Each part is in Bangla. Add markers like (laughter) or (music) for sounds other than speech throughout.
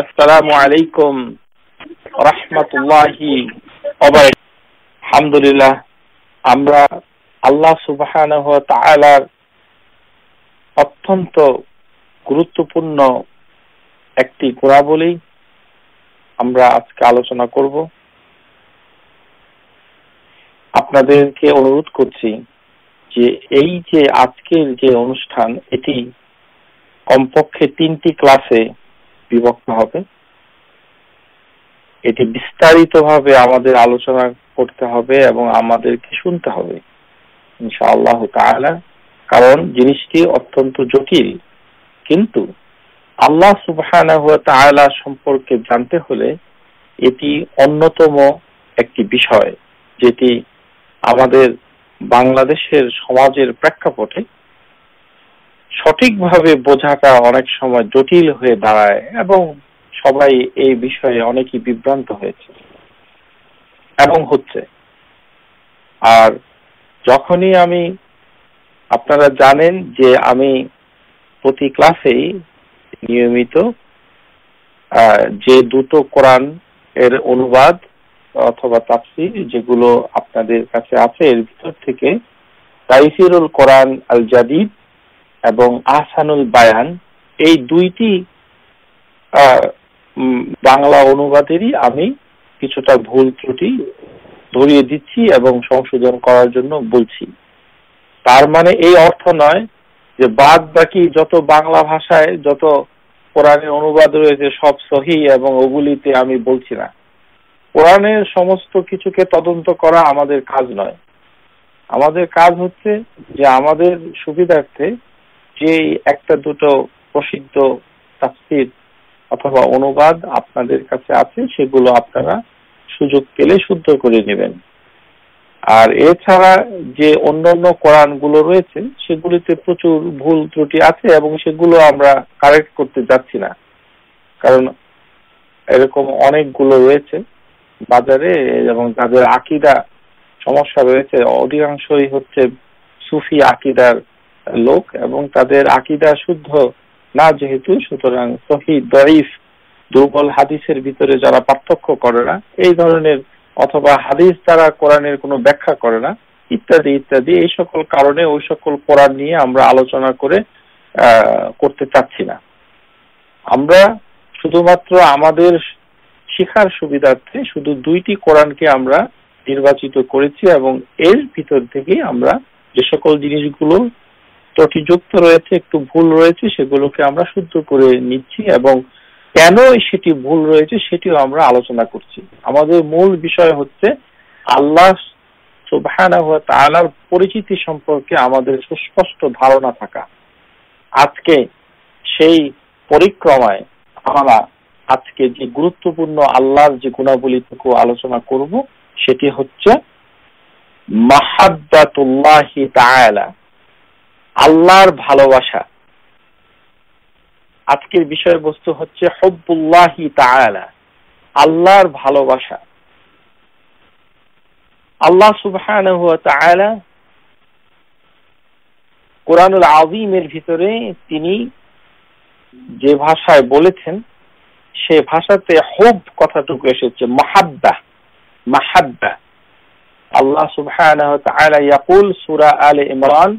আসসালামু আলাইকুম রহমতুল্লাহি আলহামদুলিল্লাহ আমরা আল্লাহ সুবাহান তালার অত্যন্ত গুরুত্বপূর্ণ একটি গোড়াবলী আমরা আজকে আলোচনা করব আপনাদেরকে অনুরোধ করছি যে এই যে আজকের যে অনুষ্ঠান এটি কমপক্ষে তিনটি ক্লাসে বিভক্ত হবে এটি বিস্তারিতভাবে আমাদের আলোচনা করতে হবে এবং আমাদেরকে শুনতে হবে ইনশাআল্লাহ তাআলা কারণ জিনিসটি অত্যন্ত জটিল কিন্তু আল্লাহ সুবাহ সম্পর্কে জানতে হলে এটি অন্যতম একটি বিষয় যেটি আমাদের বাংলাদেশের সমাজের প্রেক্ষাপটে সঠিকভাবে বোঝাটা অনেক সময় জটিল হয়ে দাঁড়ায় এবং সবাই এই বিষয়ে অনেকই বিভ্রান্ত হয়েছে এবং হচ্ছে আর যখনই আমি আপনারা জানেন যে আমি প্রতি ক্লাসেই নিয়মিত যে দুটো কোরআন এর অনুবাদ অথবা তাফসির যেগুলো আপনাদের কাছে আছে এর ভিতর থেকে তাইসিরুল কোরআন আল জাদিদ এবং আহসানুল বায়ান এই দুইটি বাংলা অনুবাদেরই আমি কিছুটা ভুল ত্রুটি ধরিয়ে দিচ্ছি এবং সংশোধন করার জন্য বলছি তার মানে এই অর্থ নয় যে বাদ বাকি যত বাংলা ভাষায় যত কোরআনের অনুবাদ রয়েছে সব সহি এবং ওগুলিতে আমি বলছি না কোরআনের সমস্ত কিছুকে তদন্ত করা আমাদের কাজ নয় আমাদের কাজ হচ্ছে যে আমাদের সুবিধার্থে যে একটা দুটো প্রসিদ্ধ তাফসির অথবা অনুবাদ আপনাদের কাছে আছে সেগুলো আপনারা সুযোগ পেলে শুদ্ধ করে নেবেন আর এছাড়া যে অন্যান্য গুলো রয়েছে সেগুলিতে প্রচুর ভুল ত্রুটি আছে এবং সেগুলো আমরা কারেক্ট করতে যাচ্ছি না কারণ এরকম অনেকগুলো রয়েছে বাজারে এবং যাদের আকিদা সমস্যা রয়েছে অধিকাংশই হচ্ছে সুফি আকিদার লোক এবং তাদের আকিদা শুদ্ধ না যেহেতু সুতরাং সহি দরিফ দুর্বল হাদিসের ভিতরে যারা পার্থক্য করে না এই ধরনের অথবা হাদিস তারা কোরআনের কোনো ব্যাখ্যা করে না ইত্যাদি ইত্যাদি এই সকল কারণে ওই সকল কোরআন নিয়ে আমরা আলোচনা করে করতে চাচ্ছি না আমরা শুধুমাত্র আমাদের শিখার সুবিধার্থে শুধু দুইটি কোরআনকে আমরা নির্বাচিত করেছি এবং এর ভিতর থেকেই আমরা যে সকল জিনিসগুলো ত্রুটিযুক্ত যুক্ত রয়েছে একটু ভুল রয়েছে সেগুলোকে আমরা শুদ্ধ করে নিচ্ছি এবং কেন সেটি ভুল রয়েছে সেটিও আমরা আলোচনা করছি আমাদের মূল বিষয় হচ্ছে আল্লাহ পরিচিতি সম্পর্কে আমাদের সুস্পষ্ট ধারণা থাকা আজকে সেই পরিক্রমায় আমরা আজকে যে গুরুত্বপূর্ণ আল্লাহর যে গুণাবলীটুকু আলোচনা করব সেটি হচ্ছে মাহাব্বাতুল্লাহি তাআলা আল্লাহর ভালোবাসা আজকের বিষয়বস্তু হচ্ছে হব্বুল্লাহি তাআলা আল্লাহর ভালোবাসা আল্লাহ সুবহানাহু ওয়া তাআলা কোরআনুল আযীমের ভিতরে তিনি যে ভাষায় বলেছেন সে ভাষাতে হব কথাটুকু এসেছে মাহাব্বা মাহাব্বা আল্লাহ সুবহানাহু ওয়া তাআলা ইয়াকুল সূরা আলে ইমরান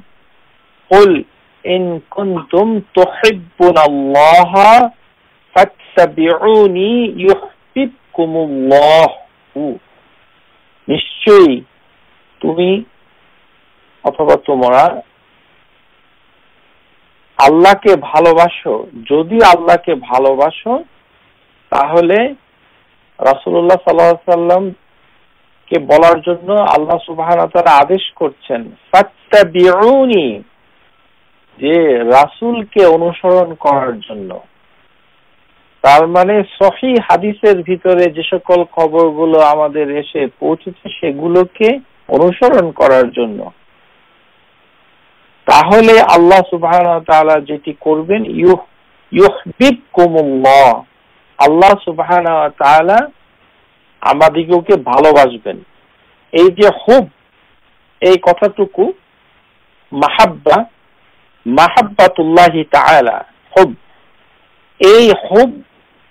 قل إن كنتم تحبون الله فاتبعوني يحببكم الله নিশ্চয়ই তুমি অথবা তোমরা আল্লাহকে ভালোবাসো যদি আল্লাহকে ভালোবাসো তাহলে রাসুল্লাহ সাল্লাহ সাল্লাম কে বলার জন্য আল্লাহ সুবাহ আদেশ করছেন যে রাসুলকে অনুসরণ করার জন্য তার মানে সহি হাদিসের ভিতরে যে সকল খবরগুলো আমাদের এসে পৌঁছেছে সেগুলোকে অনুসরণ করার জন্য তাহলে আল্লাহ সুবাহ তালা যেটি করবেন ইউহ ইউহবিব কুমুল্লাহ আল্লাহ সুবাহ আমাদিগকে ভালোবাসবেন এই যে হুব এই কথাটুকু মাহাব্বা মাহাব্বাতুল্লাহি তাআলা হুব এই হুব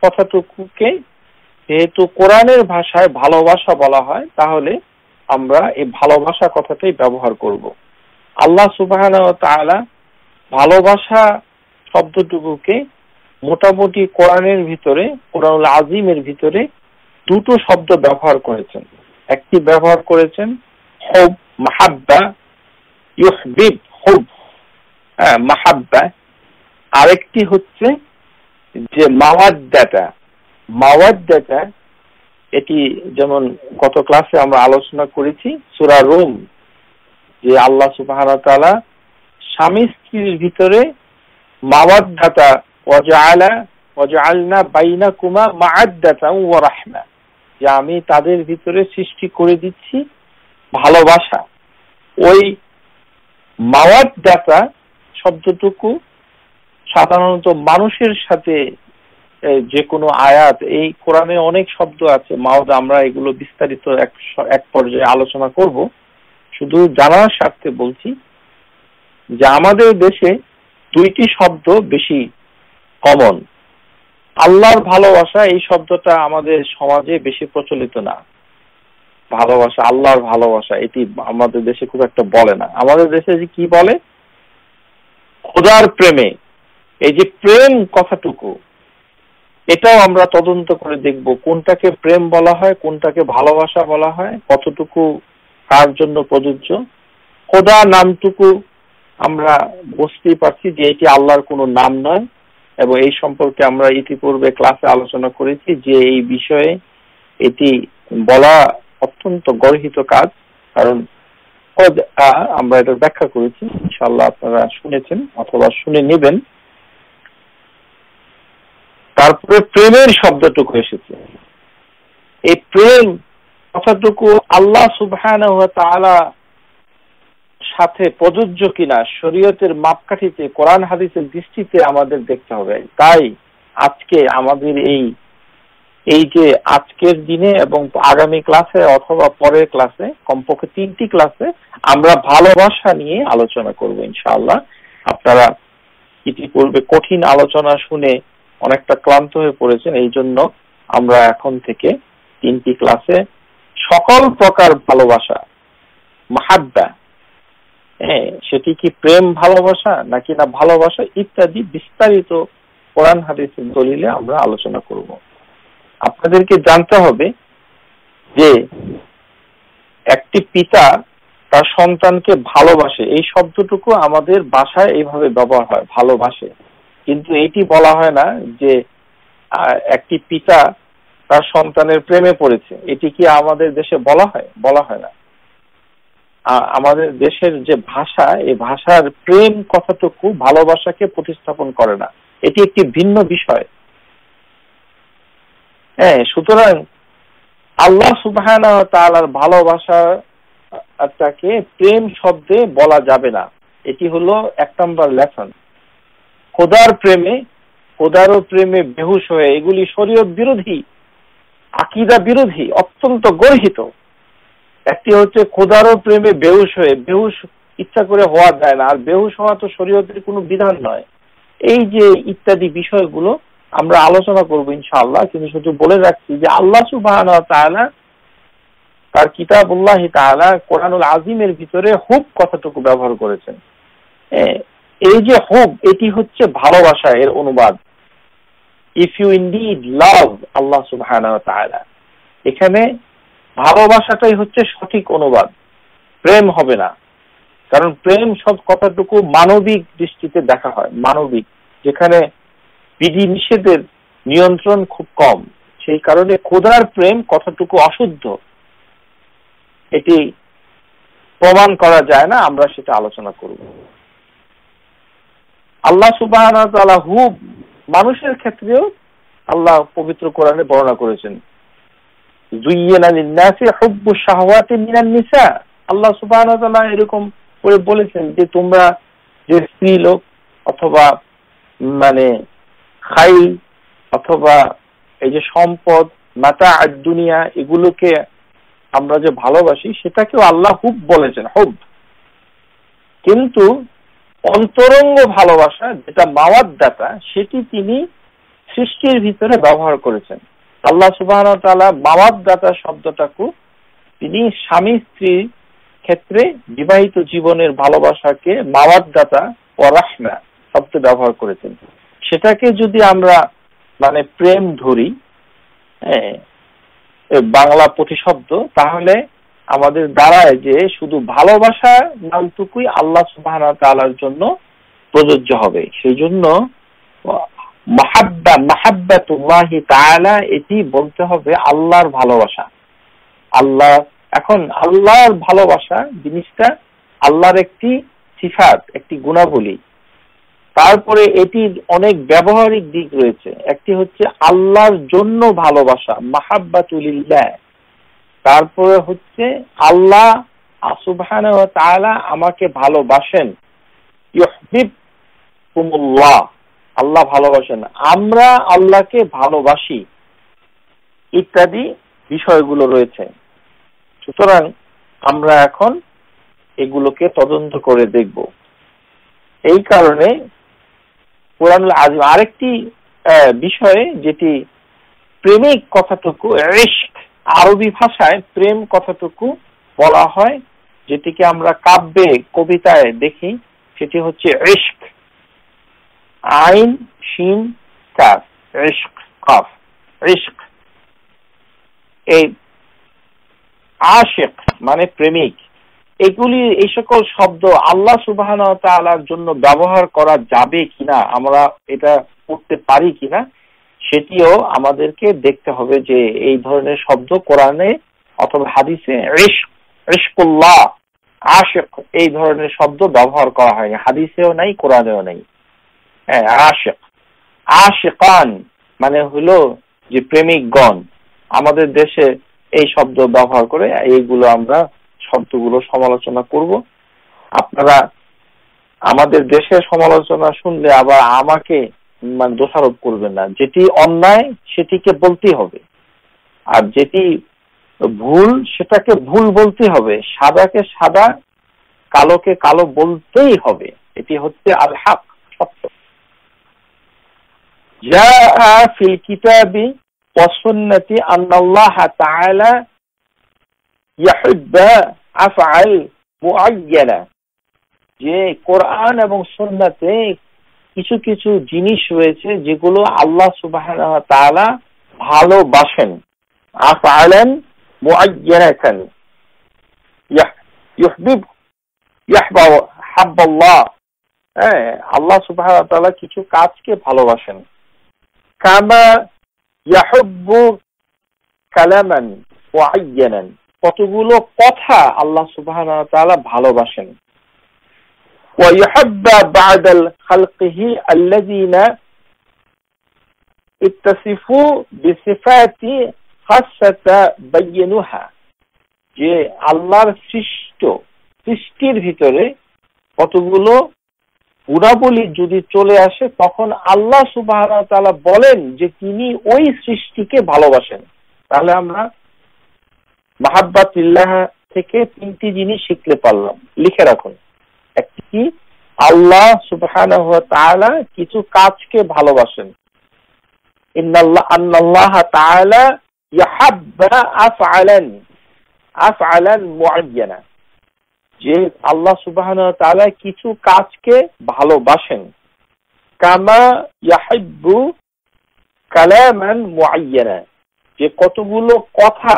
কথাটুকুকে যেহেতু কোরআনের ভাষায় ভালোবাসা বলা হয় তাহলে আমরা এই ভালোবাসা কথাটাই ব্যবহার করব আল্লাহ সুবাহান ভালোবাসা শব্দটুকুকে মোটামুটি কোরআনের ভিতরে কোরআন আজিমের ভিতরে দুটো শব্দ ব্যবহার করেছেন একটি ব্যবহার করেছেন হব মাহাব্বা ইউহবিব হব হ্যাঁ মাহাব্বা আরেকটি হচ্ছে যে মাওয়াদ্দাটা মাওয়াদ্দাটা এটি যেমন গত ক্লাসে আমরা আলোচনা করেছি সুরা রোম যে আল্লাহ সুবাহ স্বামী স্ত্রীর ভিতরে মাওয়াদ্দাতা অজালা অজালনা বাইনা কুমা মাআদ্দাতা ও রাহমা যে আমি তাদের ভিতরে সৃষ্টি করে দিচ্ছি ভালোবাসা ওই মাওয়াদ্দাতা শব্দটুকু সাধারণত মানুষের সাথে যে কোনো আয়াত এই কোরআনে অনেক শব্দ আছে মাওদ আমরা এগুলো বিস্তারিত এক এক পর্যায়ে আলোচনা করব শুধু জানার স্বার্থে বলছি যে আমাদের দেশে দুইটি শব্দ বেশি কমন আল্লাহর ভালোবাসা এই শব্দটা আমাদের সমাজে বেশি প্রচলিত না ভালোবাসা আল্লাহর ভালোবাসা এটি আমাদের দেশে খুব একটা বলে না আমাদের দেশে যে কি বলে খোদার প্রেমে এই যে প্রেম কথাটুকু এটাও আমরা তদন্ত করে দেখব কোনটাকে প্রেম বলা হয় কোনটাকে ভালোবাসা বলা হয় কতটুকু কার জন্য প্রযোজ্য খোদা নামটুকু আমরা বুঝতেই পারছি যে এটি আল্লাহর কোনো নাম নয় এবং এই সম্পর্কে আমরা ইতিপূর্বে ক্লাসে আলোচনা করেছি যে এই বিষয়ে এটি বলা অত্যন্ত গর্হিত কাজ কারণ ফজ আ আমরা এটার ব্যাখ্যা করেছি ইনশাল্লাহ আপনারা শুনেছেন অথবা শুনে নেবেন তারপরে প্রেমের শব্দটুকু এসেছে এই প্রেম কথাটুকু আল্লাহ সুবহান সাথে প্রযোজ্য কিনা শরীয়তের মাপকাঠিতে কোরআন হাদিসের দৃষ্টিতে আমাদের দেখতে হবে তাই আজকে আমাদের এই এই যে আজকের দিনে এবং আগামী ক্লাসে অথবা পরের ক্লাসে কমপক্ষে তিনটি ক্লাসে আমরা ভালোবাসা নিয়ে আলোচনা করব ইনশাআল্লাহ আপনারা ইতিপূর্বে কঠিন আলোচনা শুনে অনেকটা ক্লান্ত হয়ে পড়েছেন এই জন্য আমরা এখন থেকে তিনটি ক্লাসে সকল প্রকার ভালোবাসা মাহাব্বা হ্যাঁ সেটি কি প্রেম ভালোবাসা নাকি না ভালোবাসা ইত্যাদি বিস্তারিত কোরআন হাদিস দলিলে আমরা আলোচনা করবো আপনাদেরকে জানতে হবে যে একটি পিতা তার সন্তানকে ভালোবাসে এই শব্দটুকু আমাদের ভাষায় এইভাবে ব্যবহার হয় ভালোবাসে কিন্তু এটি বলা হয় না যে একটি পিতা তার সন্তানের প্রেমে পড়েছে এটি কি আমাদের দেশে বলা হয় বলা হয় না আমাদের দেশের যে ভাষা এই ভাষার প্রেম কথাটুকু ভালোবাসাকে প্রতিস্থাপন করে না এটি একটি ভিন্ন বিষয় হ্যাঁ সুতরাং আল্লাহ সুবাহ তালার ভালোবাসা তাকে প্রেম শব্দে বলা যাবে না এটি হলো এক নম্বর লেসন খোদার প্রেমে খোদারও প্রেমে বেহুশ হয়ে এগুলি শরীয়ত বিরোধী আকিদা বিরোধী অত্যন্ত গর্হিত একটি হচ্ছে খোদারও প্রেমে বেহুশ হয়ে বেহুশ ইচ্ছা করে হওয়া যায় না আর বেহুশ হওয়া তো শরীয়তের কোনো বিধান নয় এই যে ইত্যাদি বিষয়গুলো আমরা আলোচনা করবো ইনশাআল্লাহ কিন্তু শুধু বলে রাখছি যে আল্লাহ সুবাহ তার কিতাবুল্লাহ তালা কোরআনুল আজিমের ভিতরে হুব কথাটুকু ব্যবহার করেছেন এই যে হুব এটি হচ্ছে ভালোবাসা এর অনুবাদ ইফ ইউ ইন্ডিড লাভ আল্লাহ সুবাহ এখানে ভালোবাসাটাই হচ্ছে সঠিক অনুবাদ প্রেম হবে না কারণ প্রেম সব কথাটুকু মানবিক দৃষ্টিতে দেখা হয় মানবিক যেখানে বিধি নিষেধের নিয়ন্ত্রণ খুব কম সেই কারণে খোদার প্রেম কথাটুকু অশুদ্ধ এটি প্রমাণ করা যায় না আমরা সেটা আলোচনা করব আল্লাহ সুবাহ মানুষের ক্ষেত্রেও আল্লাহ পবিত্র কোরআনে বর্ণনা করেছেন আল্লাহ সুবাহ এরকম করে বলেছেন যে তোমরা যে স্ত্রী লোক অথবা মানে খাই অথবা এই যে সম্পদ মাতা দুনিয়া এগুলোকে আমরা যে ভালোবাসি সেটাকেও আল্লাহ হুব বলেছেন হুব কিন্তু অন্তরঙ্গ ভালোবাসা যেটা মাওয়ার দাতা সেটি তিনি সৃষ্টির ভিতরে ব্যবহার করেছেন আল্লাহ সুবাহ মাওয়ার দাতা শব্দটাকু তিনি স্বামী স্ত্রীর ক্ষেত্রে বিবাহিত জীবনের ভালোবাসাকে মাওয়ার দাতা পরাশনা শব্দ ব্যবহার করেছেন সেটাকে যদি আমরা মানে প্রেম ধরি বাংলা প্রতিশব্দ তাহলে আমাদের দাঁড়ায় যে শুধু ভালোবাসা নামটুকুই আল্লাহ সুবাহর জন্য প্রযোজ্য হবে সেই জন্য মাহাব্বা মাহাব্বাতুল্লাহ তাআলা এটি বলতে হবে আল্লাহর ভালোবাসা আল্লাহ এখন আল্লাহর ভালোবাসা জিনিসটা আল্লাহর একটি সিফাত একটি গুণাবলী তারপরে এটির অনেক ব্যবহারিক দিক রয়েছে একটি হচ্ছে আল্লাহর জন্য ভালোবাসা মাহাব্বাতুলিল্লাহ তারপরে হচ্ছে আল্লাহ আমাকে ভালোবাসেন আল্লাহ ভালোবাসেন আমরা আল্লাহকে ভালোবাসি ইত্যাদি বিষয়গুলো রয়েছে সুতরাং আমরা এখন এগুলোকে তদন্ত করে দেখব এই কারণে কোরআনুল আজিম আরেকটি বিষয়ে যেটি প্রেমিক কথাটুকু আরবি ভাষায় প্রেম কথাটুকু বলা হয় যেটিকে আমরা কাব্যে কবিতায় দেখি সেটি হচ্ছে ইস্ক আইন শিন এই আশেক মানে প্রেমিক এগুলি এই সকল শব্দ আল্লাহ সুবাহান তালার জন্য ব্যবহার করা যাবে কিনা আমরা এটা করতে পারি কিনা সেটিও আমাদেরকে দেখতে হবে যে এই ধরনের শব্দ কোরআনে অথবা হাদিসে রেশকুল্লাহ আশেক এই ধরনের শব্দ ব্যবহার করা হয়নি হাদিসেও নাই কোরআনেও নাই হ্যাঁ আশেক আশেকান মানে হইল যে প্রেমিকগণ আমাদের দেশে এই শব্দ ব্যবহার করে এইগুলো আমরা শব্দগুলো সমালোচনা করব আপনারা আমাদের দেশের সমালোচনা শুনলে আবার আমাকে মানে দোষারোপ করবেন না যেটি অন্যায় সেটিকে বলতেই হবে আর যেটি ভুল সেটাকে ভুল বলতে হবে সাদাকে সাদা কালোকে কালো বলতেই হবে এটি হচ্ছে আল হাক সত্য যা ফিল কিতাবি পসন্নতি আল্লাহ তাআলা ইয়াহিব্বা আফআল মুআয়্যানা যে কোরআন এবং সুন্নাতে কিছু কিছু জিনিস রয়েছে যেগুলো আল্লাহ সুবাহ তাআলা ভালোবাসেন আফআলান মুআয়্যানাতান ইউহিব ইয়াহবা হাব্বাল্লাহ হ্যাঁ আল্লাহ সুবাহ তাআলা কিছু কাজকে ভালোবাসেন কামা ইয়াহুব্বু কালামান মুআয়্যানান কতগুলো কথা আল্লাহ সুবাহ ভালোবাসেন যে আল্লাহর সৃষ্ট সৃষ্টির ভিতরে কতগুলো গুণাবলী যদি চলে আসে তখন আল্লাহ সুবাহ বলেন যে তিনি ওই সৃষ্টিকে ভালোবাসেন তাহলে আমরা মাহাব্বাতিল্লাহ থেকে তিনটি জিনিস শিখতে পারলাম লিখে রাখুন একটি কি আল্লাহ সুবহান কিছু কাজকে ভালোবাসেন আল্লাহ তাআলা ইয়াহাব্বা আফআলান আফআলান মুআয়্যানা যে আল্লাহ সুবহান তাআলা কিছু কাজকে ভালোবাসেন কামা ইয়াহিব্বু কালামান মুআয়্যানা যে কতগুলো কথা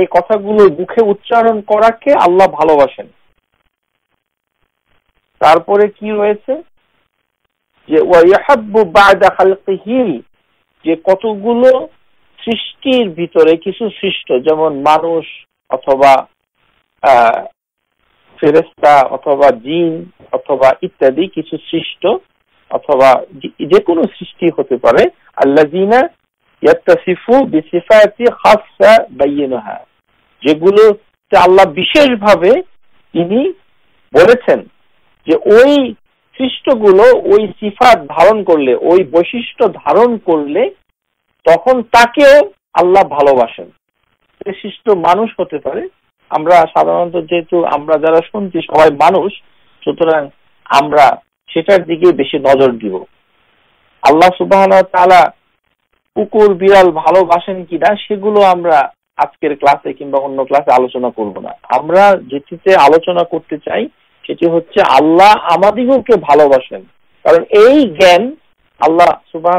এই কথাগুলো মুখে উচ্চারণ করাকে আল্লাহ ভালোবাসেন তারপরে কি রয়েছে যে যে কতগুলো সৃষ্টির ভিতরে কিছু সৃষ্ট যেমন মানুষ অথবা ফেরেস্তা অথবা জিন অথবা ইত্যাদি কিছু সৃষ্ট অথবা যে কোনো সৃষ্টি হতে পারে আল্লাহ জিনা ইয়াত্তাসিফু বিসিফাতি খাসসা বাইয়িনহা যেগুলো আল্লাহ বিশেষভাবে তিনি বলেছেন যে ওই সৃষ্টগুলো ওই সিফাত ধারণ করলে ওই বৈশিষ্ট্য ধারণ করলে তখন তাকেও আল্লাহ ভালোবাসেন সৃষ্ট মানুষ হতে পারে আমরা সাধারণত যেহেতু আমরা যারা শুনছি সবাই মানুষ সুতরাং আমরা সেটার দিকে বেশি নজর দিব আল্লাহ সুবাহ তালা কুকুর বিড়াল ভালোবাসেন কিনা সেগুলো আমরা আজকের ক্লাসে কিংবা অন্য ক্লাসে আলোচনা করব না আমরা যেটিতে আলোচনা করতে চাই সেটি হচ্ছে আল্লাহ আমাদিগকে ভালোবাসেন কারণ এই জ্ঞান আল্লাহ সুবাহ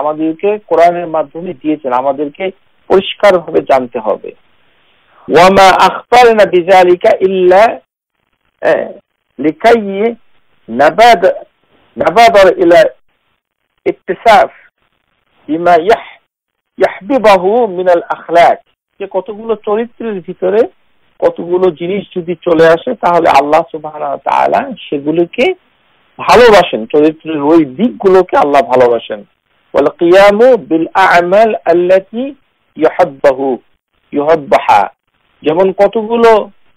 আমাদেরকে কোরআনের মাধ্যমে দিয়েছেন আমাদেরকে পরিষ্কার ভাবে জানতে হবে ওয়ামা আখতারনা বিজালিকা ইল্লা লিকাইয়ে নাবাদ নাবাদর ইলা ইত্তিসাফ বিমা ইয়াহ يحببه من الأخلاق যে কতগুলো চরিত্রের ভিতরে কতগুলো জিনিস যদি চলে আসে তাহলে আল্লাহ সুবাহ সেগুলিকে ভালোবাসেন চরিত্রের ওই দিকগুলোকে আল্লাহ ভালোবাসেন যেমন কতগুলো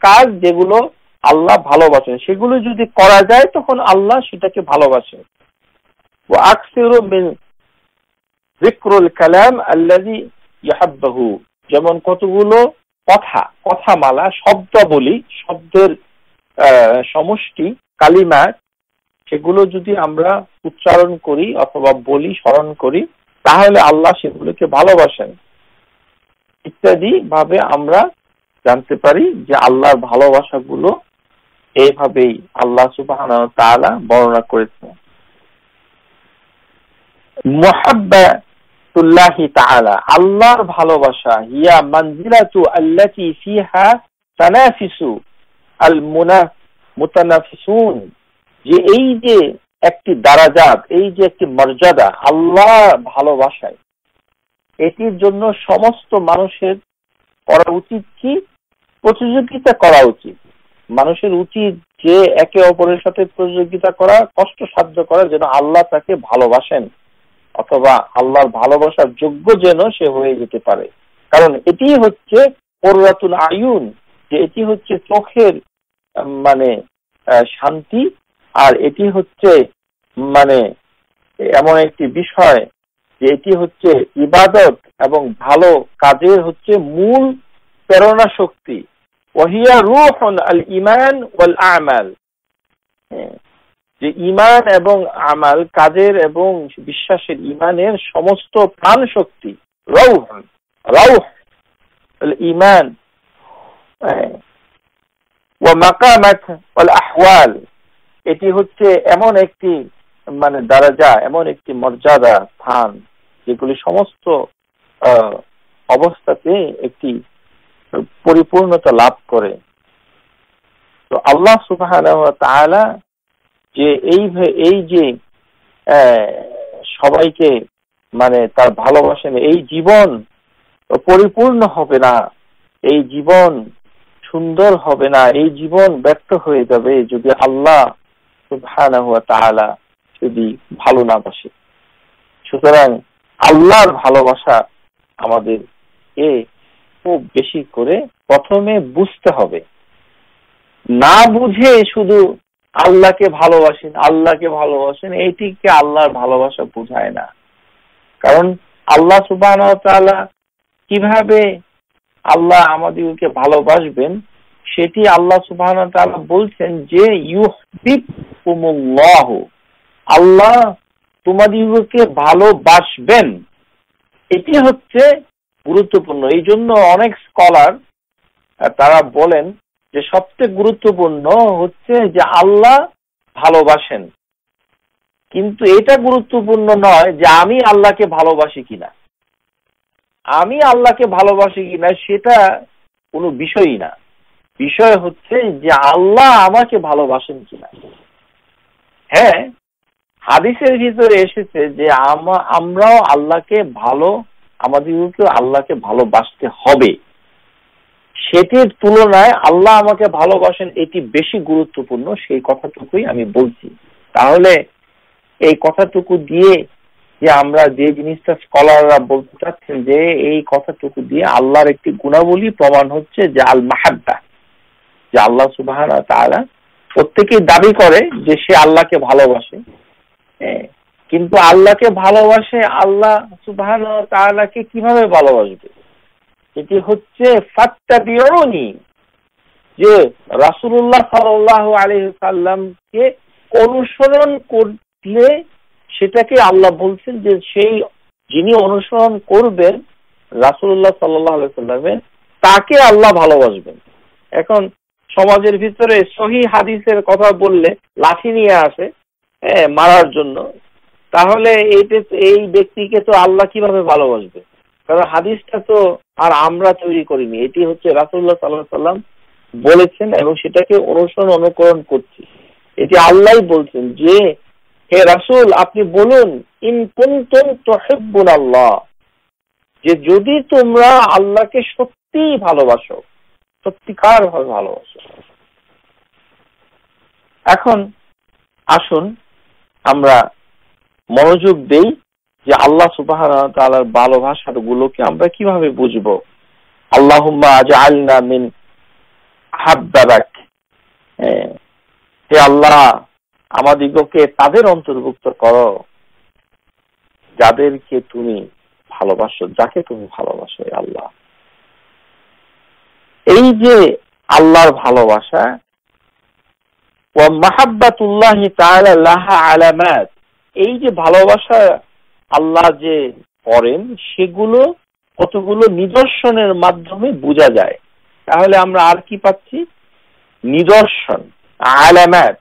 কাজ যেগুলো আল্লাহ ভালোবাসেন সেগুলো যদি করা যায় তখন আল্লাহ সেটাকে ভালোবাসেন ও কালাম আল্লাহ ইয়াহাব্বাহু যেমন কতগুলো কথা কথামালা শব্দাবলী শব্দের সমষ্টি কালিমার সেগুলো যদি আমরা উচ্চারণ করি অথবা বলি স্মরণ করি তাহলে আল্লাহ সেগুলোকে ভালোবাসেন ইত্যাদি ভাবে আমরা জানতে পারি যে আল্লাহর ভালোবাসা গুলো এইভাবেই আল্লাহ সুবাহ তারা বর্ণনা করেছে মহাব্বা মাহাব্বাতুল্লাহি তাআলা আল্লাহর ভালোবাসা হিয়া মানজিলাতু আল্লাতি ফিহা তানাফিসু আল মুনা মুতানাফিসুন যে এই যে একটি দারাজাত এই যে একটি মর্যাদা আল্লাহ ভালোবাসায় এটির জন্য সমস্ত মানুষের করা উচিত কি প্রতিযোগিতা করা উচিত মানুষের উচিত যে একে অপরের সাথে প্রতিযোগিতা করা কষ্ট সাধ্য করা যেন আল্লাহ তাকে ভালোবাসেন অথবা আল্লাহর ভালোবাসার যোগ্য যেন সে হয়ে যেতে পারে কারণ এটি হচ্ছে পরুরাতুল আয়ুন যে এটি হচ্ছে চোখের মানে শান্তি আর এটি হচ্ছে মানে এমন একটি বিষয় যে এটি হচ্ছে ইবাদত এবং ভালো কাজের হচ্ছে মূল প্রেরণা শক্তি ওহিয়া রুহন আল ইমান ওয়াল আমাল হ্যাঁ, যে ইমান এবং আমাল কাজের এবং বিশ্বাসের ইমানের সমস্ত প্রাণ শক্তি রৌ রৌ ইমান আহওয়াল এটি হচ্ছে এমন একটি মানে দারাজা এমন একটি মর্যাদা স্থান যেগুলি সমস্ত অবস্থাতে একটি পরিপূর্ণতা লাভ করে তো আল্লাহ সুবাহ যে এই এই যে সবাইকে মানে তার ভালোবাসেন এই জীবন পরিপূর্ণ হবে না এই জীবন সুন্দর হবে না এই জীবন ব্যর্থ হয়ে যাবে যদি আল্লাহ তাহলে যদি ভালো না বাসে সুতরাং আল্লাহর ভালোবাসা আমাদের এ খুব বেশি করে প্রথমে বুঝতে হবে না বুঝে শুধু আল্লাহকে ভালোবাসেন আল্লাহকে ভালোবাসেন এইটিকে আল্লাহর ভালোবাসা বোঝায় না কারণ আল্লাহ সুবাহ কিভাবে আল্লাহ আমাদেরকে ভালোবাসবেন সেটি আল্লাহ সুবাহ বলছেন যে ইউহিবুমুল্লাহ আল্লাহ তোমাদিগকে ভালোবাসবেন এটি হচ্ছে গুরুত্বপূর্ণ এই জন্য অনেক স্কলার তারা বলেন যে সবচেয়ে গুরুত্বপূর্ণ হচ্ছে যে আল্লাহ ভালোবাসেন কিন্তু এটা গুরুত্বপূর্ণ নয় যে আমি আল্লাহকে ভালোবাসি কিনা আমি আল্লাহকে ভালোবাসি কিনা সেটা কোনো বিষয়ই না বিষয় হচ্ছে যে আল্লাহ আমাকে ভালোবাসেন কিনা হ্যাঁ হাদিসের ভিতরে এসেছে যে আমরাও আল্লাহকে ভালো আমাদেরকে আল্লাহকে ভালোবাসতে হবে সেটির তুলনায় আল্লাহ আমাকে ভালোবাসেন এটি বেশি গুরুত্বপূর্ণ সেই কথাটুকুই আমি বলছি তাহলে এই কথাটুকু দিয়ে যে আমরা যে জিনিসটা স্কলাররা বলতে চাচ্ছেন যে এই কথাটুকু দিয়ে আল্লাহর একটি গুণাবলী প্রমাণ হচ্ছে যে আল মাহাদ্দা যে আল্লাহ সুবাহানা তারা প্রত্যেকেই দাবি করে যে সে আল্লাহকে ভালোবাসে হ্যাঁ, কিন্তু আল্লাহকে ভালোবাসে আল্লাহ সুবাহ তাহলাকে কিভাবে ভালোবাসবে এটি হচ্ছে যে রাসুল্লাহ সাল্লাহ আলহি সাল্লামকে অনুসরণ করলে সেটাকে আল্লাহ বলছেন যে সেই যিনি অনুসরণ করবেন রাসুল্লাহ সাল্লাহ আলি সাল্লামের তাকে আল্লাহ ভালোবাসবেন এখন সমাজের ভিতরে সহি হাদিসের কথা বললে লাঠি নিয়ে আসে হ্যাঁ মারার জন্য তাহলে এই ব্যক্তিকে তো আল্লাহ কিভাবে ভালোবাসবে কারণ হাদিসটা তো আর আমরা তৈরি করিনি এটি হচ্ছে রাসুল্লাহ সাল্লাহ সাল্লাম বলেছেন এবং সেটাকে অনুসরণ অনুকরণ করছি এটি আল্লাহ বলছেন যে হে রাসুল আপনি বলুন ইন কুন্তুম আল্লাহ যে যদি তোমরা আল্লাহকে সত্যি ভালোবাসো সত্যিকার ভাবে ভালোবাসো এখন আসুন আমরা মনোযোগ দেই যে আল্লাহ সুবাহ তালার গুলোকে আমরা কিভাবে বুঝবো আল্লাহ আজআলনা মিন হে আল্লাহ আমাদিগকে তাদের অন্তর্ভুক্ত করো যাদেরকে তুমি ভালোবাসো যাকে তুমি ভালোবাসো আল্লাহ এই যে আল্লাহর ভালোবাসা ও মাহাব্বাতুল্লাহি তাআলা লাহা আলামাত এই যে ভালোবাসা আল্লাহ যে করেন সেগুলো কতগুলো নিদর্শনের মাধ্যমে বোঝা যায় তাহলে আমরা আর কি পাচ্ছি নিদর্শন আলামাত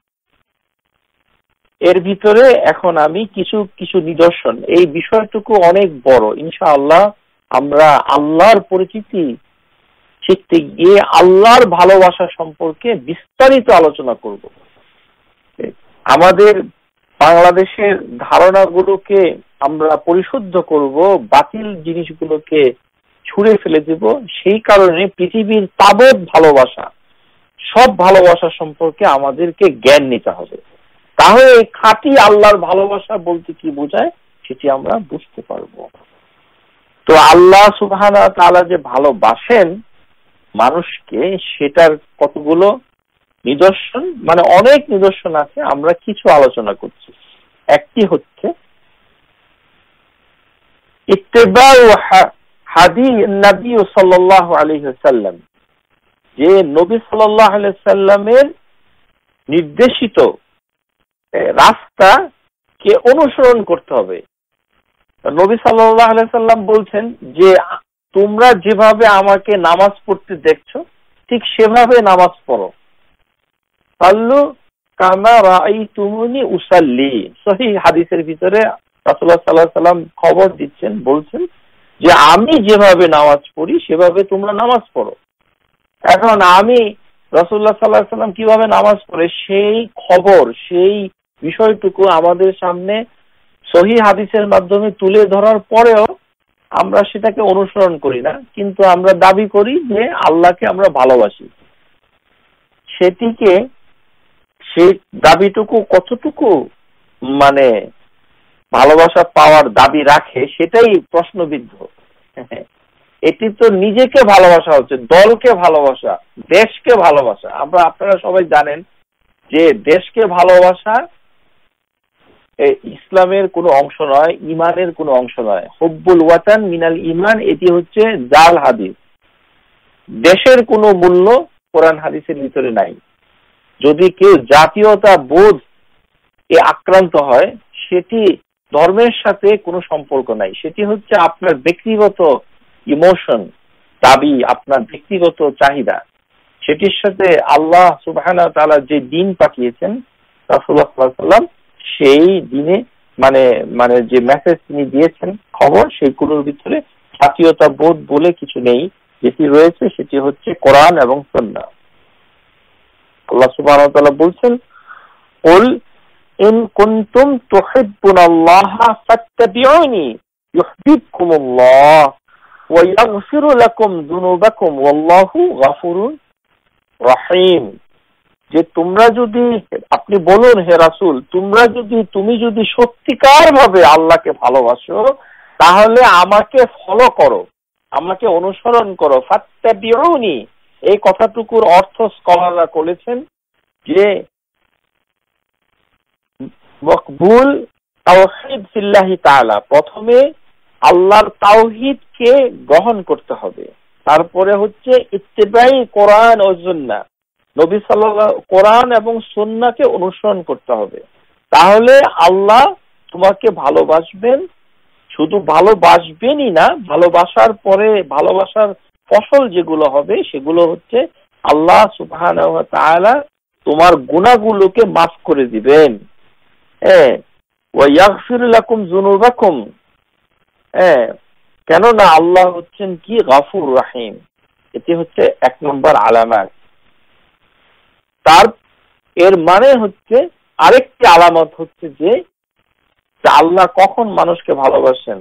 এর ভিতরে এখন আমি কিছু কিছু নিদর্শন এই বিষয়টুকু অনেক বড় ইনশাআল্লাহ আমরা আল্লাহর পরিচিতি শিখতে গিয়ে আল্লাহর ভালোবাসা সম্পর্কে বিস্তারিত আলোচনা করব আমাদের বাংলাদেশের ধারণাগুলোকে আমরা পরিশুদ্ধ করব বাতিল জিনিসগুলোকে ছুঁড়ে ফেলে দেব সেই কারণে পৃথিবীর তাবৎ ভালোবাসা সব ভালোবাসা সম্পর্কে আমাদেরকে জ্ঞান নিতে হবে তাহলে এই খাঁটি আল্লাহর ভালোবাসা বলতে কি বোঝায় সেটি আমরা বুঝতে পারবো তো আল্লাহ সুবাহ তালা যে ভালোবাসেন মানুষকে সেটার কতগুলো নিদর্শন মানে অনেক নিদর্শন আছে আমরা কিছু আলোচনা করছি একটি হচ্ছে ইত্তেবা ও হাদি ও সাল্লাহ যে নবী সাল্লাহ নির্দেশিত রাস্তা কে অনুসরণ করতে হবে নবী সাল্লাহ আলাইসাল্লাম বলছেন যে তোমরা যেভাবে আমাকে নামাজ পড়তে দেখছো ঠিক সেভাবে নামাজ পড়ো সাল্লু কামা রাই তুমনি উসাল্লি সহি হাদিসের ভিতরে রাসুল্লাহ সাল্লাহ সাল্লাম খবর দিচ্ছেন বলছেন যে আমি যেভাবে নামাজ পড়ি সেভাবে তোমরা নামাজ পড়ো এখন আমি রসুল্লাহ সাল্লাহ সাল্লাম কিভাবে নামাজ পড়ে সেই খবর সেই বিষয়টুকু আমাদের সামনে সহি হাদিসের মাধ্যমে তুলে ধরার পরেও আমরা সেটাকে অনুসরণ করি না কিন্তু আমরা দাবি করি যে আল্লাহকে আমরা ভালোবাসি সেটিকে সেই দাবিটুকু কতটুকু মানে ভালোবাসা পাওয়ার দাবি রাখে সেটাই প্রশ্নবিদ্ধ এটি তো নিজেকে ভালোবাসা হচ্ছে দলকে ভালোবাসা দেশকে ভালোবাসা আমরা আপনারা সবাই জানেন যে দেশকে ভালোবাসা ইসলামের কোনো অংশ নয় ইমানের কোনো অংশ নয় হব্বুল ওয়াতান মিনাল ইমান এটি হচ্ছে জাল হাদিস দেশের কোনো মূল্য কোরআন হাদিসের ভিতরে নাই যদি কেউ জাতীয়তা বোধ এ আক্রান্ত হয় সেটি ধর্মের সাথে কোনো সম্পর্ক নাই সেটি হচ্ছে আপনার ব্যক্তিগত ইমোশন দাবি আপনার ব্যক্তিগত চাহিদা সেটির সাথে আল্লাহ সুবাহ তালা যে দিন পাঠিয়েছেন রাসুল্লাহাম সেই দিনে মানে মানে যে মেসেজ তিনি দিয়েছেন খবর সেইগুলোর ভিতরে জাতীয়তা বোধ বলে কিছু নেই যেটি রয়েছে সেটি হচ্ছে কোরআন এবং সন্না আল্লাহ সুবহান তাআলা বলছেন কুল ইন কুনতুম ফাত্তাবিউনি ওয়া লাকুম যুনুবাকুম ওয়াল্লাহু রহিম যে তোমরা যদি আপনি বলুন হে রাসুল তোমরা যদি তুমি যদি সত্যিকার ভাবে আল্লাহকে ভালোবাসো তাহলে আমাকে ফলো করো আমাকে অনুসরণ করো ফাত্তাবিউনি এই কথাটুকুর অর্থ স্কলাররা করেছেন যে মকবুল তাওহিদ ফিল্লাহি তাআলা প্রথমে আল্লাহর তাওহিদকে গ্রহণ করতে হবে তারপরে হচ্ছে ইত্তেবাই কোরআন ও সুন্নাহ নবী সাল্লাল্লাহু কোরআন এবং সুন্নাহকে অনুসরণ করতে হবে তাহলে আল্লাহ তোমাকে ভালোবাসবেন শুধু ভালোবাসবেনই না ভালোবাসার পরে ভালোবাসার ফসল যেগুলো হবে সেগুলো হচ্ছে আল্লাহ সুবাহান তোমার গুণাগুলোকে মাফ করে দিবেন হ্যাঁ, হ্যাঁ কেননা আল্লাহ হচ্ছেন কি গাফুর রাহিম এটি হচ্ছে এক নম্বর আলামত তার এর মানে হচ্ছে আরেকটি আলামত হচ্ছে যে আল্লাহ কখন মানুষকে ভালোবাসেন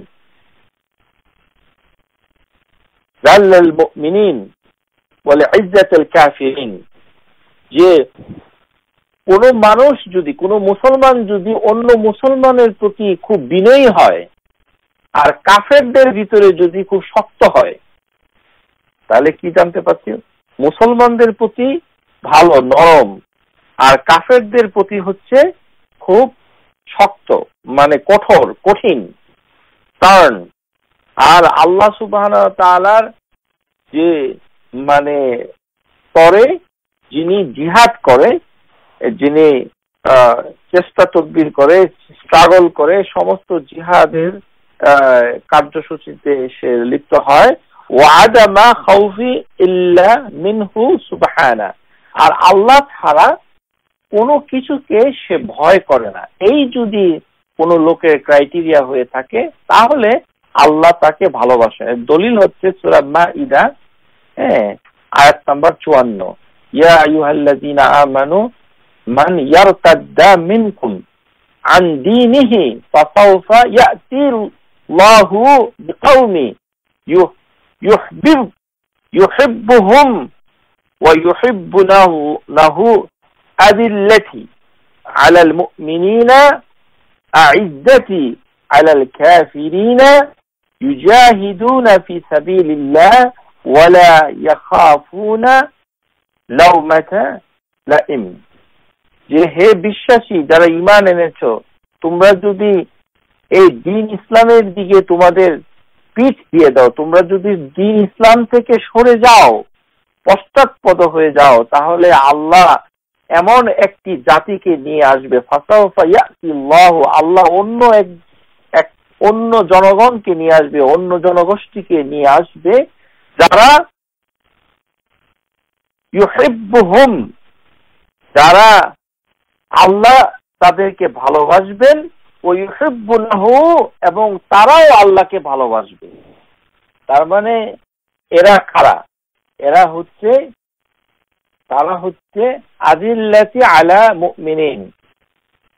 ذل মিনিন বলে ইজ্জাতুল যে কোনো মানুষ যদি কোনো মুসলমান যদি অন্য মুসলমানের প্রতি খুব বিনয়ী হয় আর কাফেরদের ভিতরে যদি খুব শক্ত হয় তাহলে কি জানতে পারছি মুসলমানদের প্রতি ভালো নরম আর কাফেরদের প্রতি হচ্ছে খুব শক্ত মানে কঠোর কঠিন টার্ন আর আল্লাহ সুবাহ তালার যে মানে পরে যিনি জিহাদ করে যিনি চেষ্টা তদ্বির করে স্ট্রাগল করে সমস্ত জিহাদের কার্যসূচিতে সে লিপ্ত হয় ওয়াদামা খাউফি ইল্লা মিনহু সুবাহানা আর আল্লাহ ছাড়া কোনো কিছুকে সে ভয় করে না এই যদি কোনো লোকের ক্রাইটেরিয়া হয়ে থাকে তাহলে আল্লাহ তাকে ভালোবাসেন দলিল হচ্ছে সুরা মা ইদা হ্যাঁ আয়াত নাম্বার চুয়ান্ন ইয়া আয়ুহাল্লাযীনা আমানু মান ইয়ারতাদ্দা মিনকুম আন দীনিহি ফাসাউফা ইয়াতিল্লাহু বিকাউমি ইউহিব ইউহিব্বুহুম ওয়া ইউহিব্বুনাহু আদিল্লাতি আলাল মুমিনিনা أعزتي على الكافرين ইউজাহিদুন ফি সাবিলিল্লাহ ওয়ালা ইয়াখাফুনা লাউমাতা লাইম যে হে বিশ্বাসী যারা ইমান এনেছো তোমরা যদি এই দিন ইসলামের দিকে তোমাদের পিঠ দিয়ে দাও তোমরা যদি দিন ইসলাম থেকে সরে যাও পশ্চাৎপদ হয়ে যাও তাহলে আল্লাহ এমন একটি জাতিকে নিয়ে আসবে আল্লাহ অন্য এক অন্য জনগণকে নিয়ে আসবে অন্য জনগোষ্ঠীকে নিয়ে আসবে যারা ইউহিবহুম যারা আল্লাহ তাদেরকে ভালোবাসবেন ও ইউহিবুল্লাহ এবং তারাও আল্লাহকে ভালোবাসবে তার মানে এরা কারা এরা হচ্ছে তারা হচ্ছে আদিল্লাতি আলা মিনিন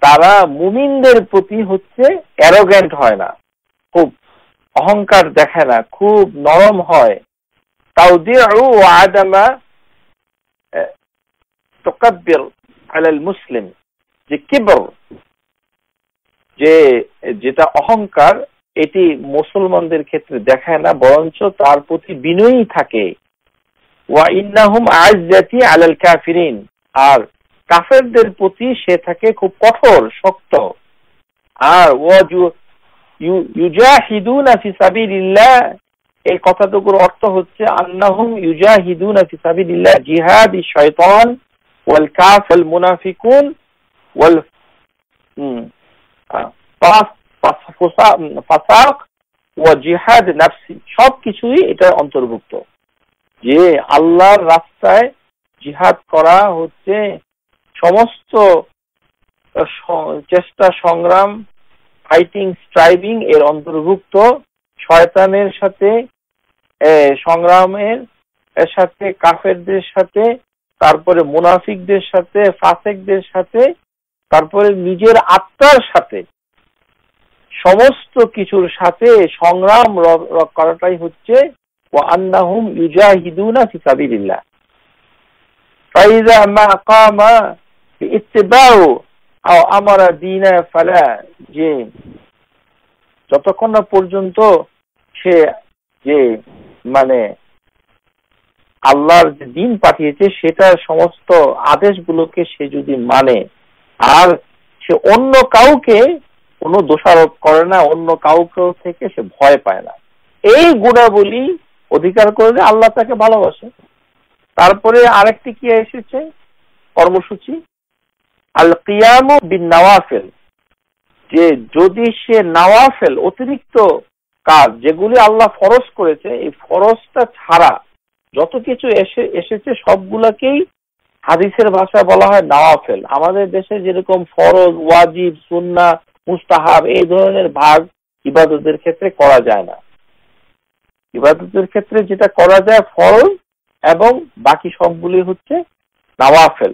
তারা মুমিনদের প্রতি হচ্ছে অ্যারোগ্যান্ট হয় না খুব অহংকার দেখায় না খুব নরম হয় তাও দিয়ে আদামা তোকাব্যের আলাল মুসলিম যে কিবর যে যেটা অহংকার এটি মুসলমানদের ক্ষেত্রে দেখায় না বরঞ্চ তার প্রতি বিনয়ী থাকে ওয়া ইন্নাহুম আজ জাতি আলাল কাফিরিন আর কাফেরদের প্রতি সে থাকে খুব কঠোর শক্ত আর ও ইউজাহিদুনা ফি সাবিলিল্লাহ এই কথাটুকুর অর্থ হচ্ছে আন্নাহুম ইউজাহিদুনা ফি সাবিলিল্লাহ শয়তান ওয়াল কাফ ওয়াল মুনাফিকুন ওয়াল ফাসাক ওয়া জিহাদ নাফসি সবকিছুই এটা অন্তর্ভুক্ত যে আল্লাহর রাস্তায় জিহাদ করা হচ্ছে সমস্ত চেষ্টা সংগ্রাম ফাইটিং স্ট্রাইভিং এর অন্তর্ভুক্ত শয়তানের সাথে সংগ্রামের সাথে কাফেরদের সাথে তারপরে মুনাফিকদের সাথে ফাসেকদের সাথে তারপরে নিজের আত্মার সাথে সমস্ত কিছুর সাথে সংগ্রাম করাটাই হচ্ছে ও আন্নাহুম ইউজাহিদুনা ফিসাবিল্লাহ ফাইজা মা কামা ইত্তেবাউ আও আমারা দিনা ফালা যে যতক্ষণ না পর্যন্ত সে যে মানে আল্লাহর যে দিন পাঠিয়েছে সেটা সমস্ত আদেশগুলোকে সে যদি মানে আর সে অন্য কাউকে কোনো দোষারোপ করে না অন্য কাউকে থেকে সে ভয় পায় না এই গুণাবলী অধিকার করলে আল্লাহ তাকে ভালোবাসে তারপরে আরেকটি কি এসেছে কর্মসূচি আল কিয়াম বিন নওয়াফেল যে যদি সে নাওয়াফেল অতিরিক্ত কাজ যেগুলি আল্লাহ ফরজ করেছে এই ফরজটা ছাড়া যত কিছু এসে এসেছে সবগুলাকেই হাদিসের ভাষায় বলা হয় নাওয়াফেল আমাদের দেশে যেরকম ফরজ ওয়াজিব সুন্না মুস্তাহাব এই ধরনের ভাগ ইবাদতের ক্ষেত্রে করা যায় না ইবাদতের ক্ষেত্রে যেটা করা যায় ফরজ এবং বাকি সবগুলি হচ্ছে নাওয়াফেল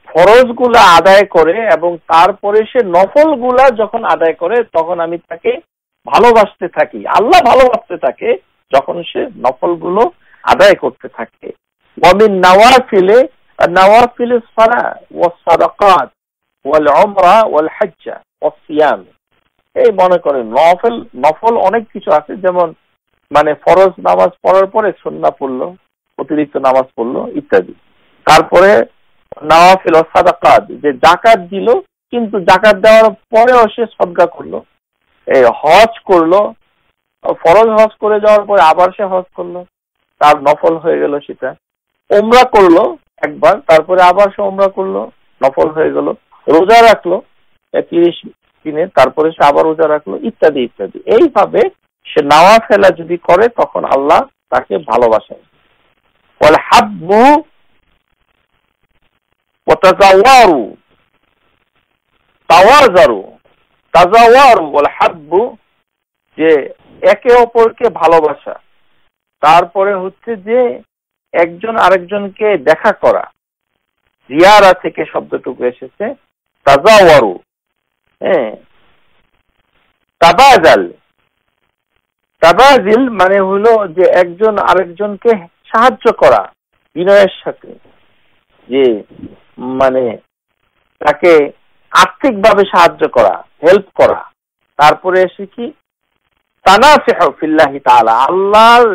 ফরজগুলা আদায় করে এবং তারপরে সে নফলগুলা যখন আদায় করে তখন আমি তাকে ভালোবাসতে থাকি আল্লাহ ভালোবাসতে থাকে যখন সে নফলগুলো আদায় করতে থাকে ওয়ামিন নাওয়াফিলে নাওয়াফিলে সারা ও সাদাকাত ওয়াল অমরা ওয়াল হাজ্জা ও সিয়াম এই মনে করেন নফল নফল অনেক কিছু আছে যেমন মানে ফরজ নামাজ পড়ার পরে সন্না পড়লো অতিরিক্ত নামাজ পড়লো ইত্যাদি তারপরে নাওয়াফিল ও সাদাকাত যে জাকাত দিল কিন্তু জাকাত দেওয়ার পরেও সে সদকা করলো এই হজ করলো ফরজ হজ করে যাওয়ার পরে আবার সে হজ করলো তার নফল হয়ে গেল সেটা ওমরা করলো একবার তারপরে আবার সে ওমরা করলো নফল হয়ে গেল রোজা রাখলো তিরিশ দিনে তারপরে সে আবার রোজা রাখলো ইত্যাদি ইত্যাদি এইভাবে সে নাওয়া ফেলা যদি করে তখন আল্লাহ তাকে ভালোবাসেন হাব্বু ওয়াতাজাওয়ারু তাওয়াজারু তাজাওয়ারু ওয়াল হাব্বু যে একে অপরকে ভালোবাসা তারপরে হচ্ছে যে একজন আরেকজনকে দেখা করা জিয়ারা থেকে শব্দটুকু এসেছে তাজাওয়ারু হ্যাঁ তাবাজাল তাবাজিল মানে হলো যে একজন আরেকজনকে সাহায্য করা বিনয়ের সাথে যে মানে তাকে আর্থিকভাবে সাহায্য করা হেল্প করা তারপরে এসে কি তানা ফিল্লাহি তালা আল্লাহর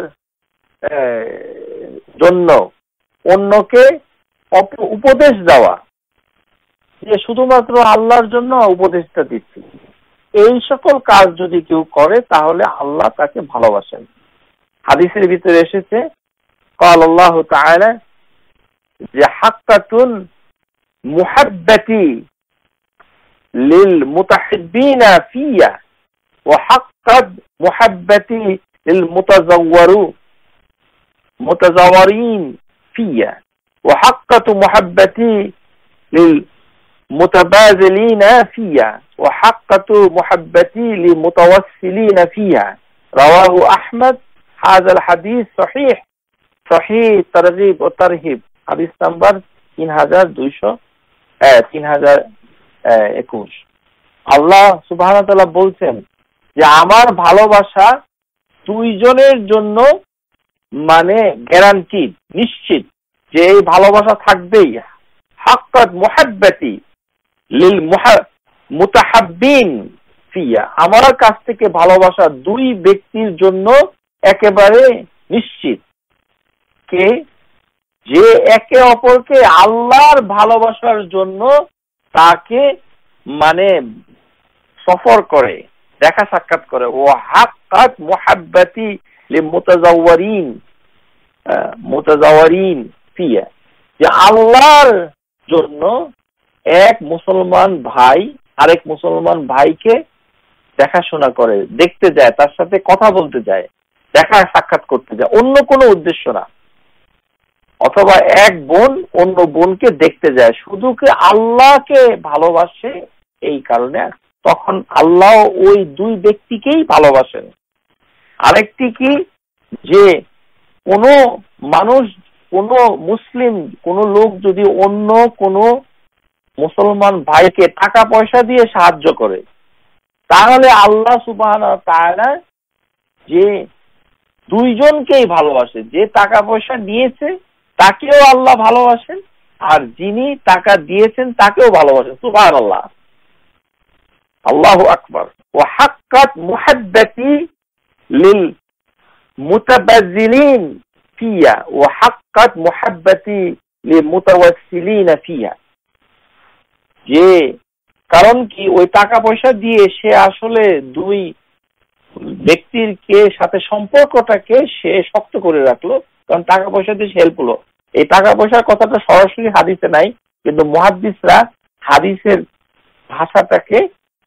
জন্য অন্যকে উপদেশ দেওয়া যে শুধুমাত্র আল্লাহর জন্য উপদেশটা দিচ্ছি এই সকল কাজ যদি কেউ করে তাহলে আল্লাহ তাকে ভালোবাসেন হাদিসের ভিতরে এসেছে কাল আল্লাহ তাহলে যে হাক্কাতুন محبتي للمتحبين في وحقد محبتي للمتزورون متزورين في وحقت محبتي للمتباذلين في وحقت محبتي للمتوسلين فيا رواه أحمد هذا الحديث صحيح صحيح ترغيب وترهيب حديث نمبر 3200 তিন হাজার একুশ আল্লাহ সুবাহ বলছেন যে আমার ভালোবাসা দুইজনের জন্য মানে গ্যারান্টি নিশ্চিত যে এই ভালোবাসা থাকবেই হাক্কাত মোহাব্বাতি লিল ফিয়া আমার কাছ থেকে ভালোবাসা দুই ব্যক্তির জন্য একেবারে নিশ্চিত কে যে একে অপরকে আল্লাহর ভালোবাসার জন্য তাকে মানে সফর করে দেখা সাক্ষাৎ করে ও হাক্কাত মোহাব্বাতি মোতাজাওয়ারিন মোতাজাওয়ারিন ফিয়া যে আল্লাহর জন্য এক মুসলমান ভাই আরেক মুসলমান ভাইকে দেখাশোনা করে দেখতে যায় তার সাথে কথা বলতে যায় দেখা সাক্ষাৎ করতে যায় অন্য কোনো উদ্দেশ্য না অথবা এক বোন অন্য বোনকে দেখতে যায় শুধু কি আল্লাহকে ভালোবাসে এই কারণে তখন আল্লাহ ওই দুই ব্যক্তিকেই ভালোবাসেন আরেকটি কি যে কোনো মানুষ কোনো মুসলিম কোনো লোক যদি অন্য কোনো মুসলমান ভাইকে টাকা পয়সা দিয়ে সাহায্য করে তাহলে আল্লাহ সুবাহ যে দুইজনকেই ভালোবাসে যে টাকা পয়সা নিয়েছে তাকেও আল্লাহ ভালোবাসেন আর যিনি টাকা দিয়েছেন তাকেও ভালোবাসেন সুবাহ আল্লাহ আল্লাহ আকবর ও হাক্কাত মুহাদ্দাতি লিল মুতাবাজিলিন ফিয়া ও হাক্কাত মুহাব্বাতি লিল মুতাওয়াসসিলিন ফিয়া যে কারণ কি ওই টাকা পয়সা দিয়ে সে আসলে দুই ব্যক্তির কে সাথে সম্পর্কটাকে সে শক্ত করে রাখলো কারণ টাকা পয়সা দিয়ে হেল্প হলো এই টাকা পয়সার কথাটা সরাসরি হাদিসে নাই কিন্তু মহাদিসরা হাদিসের ভাষাটাকে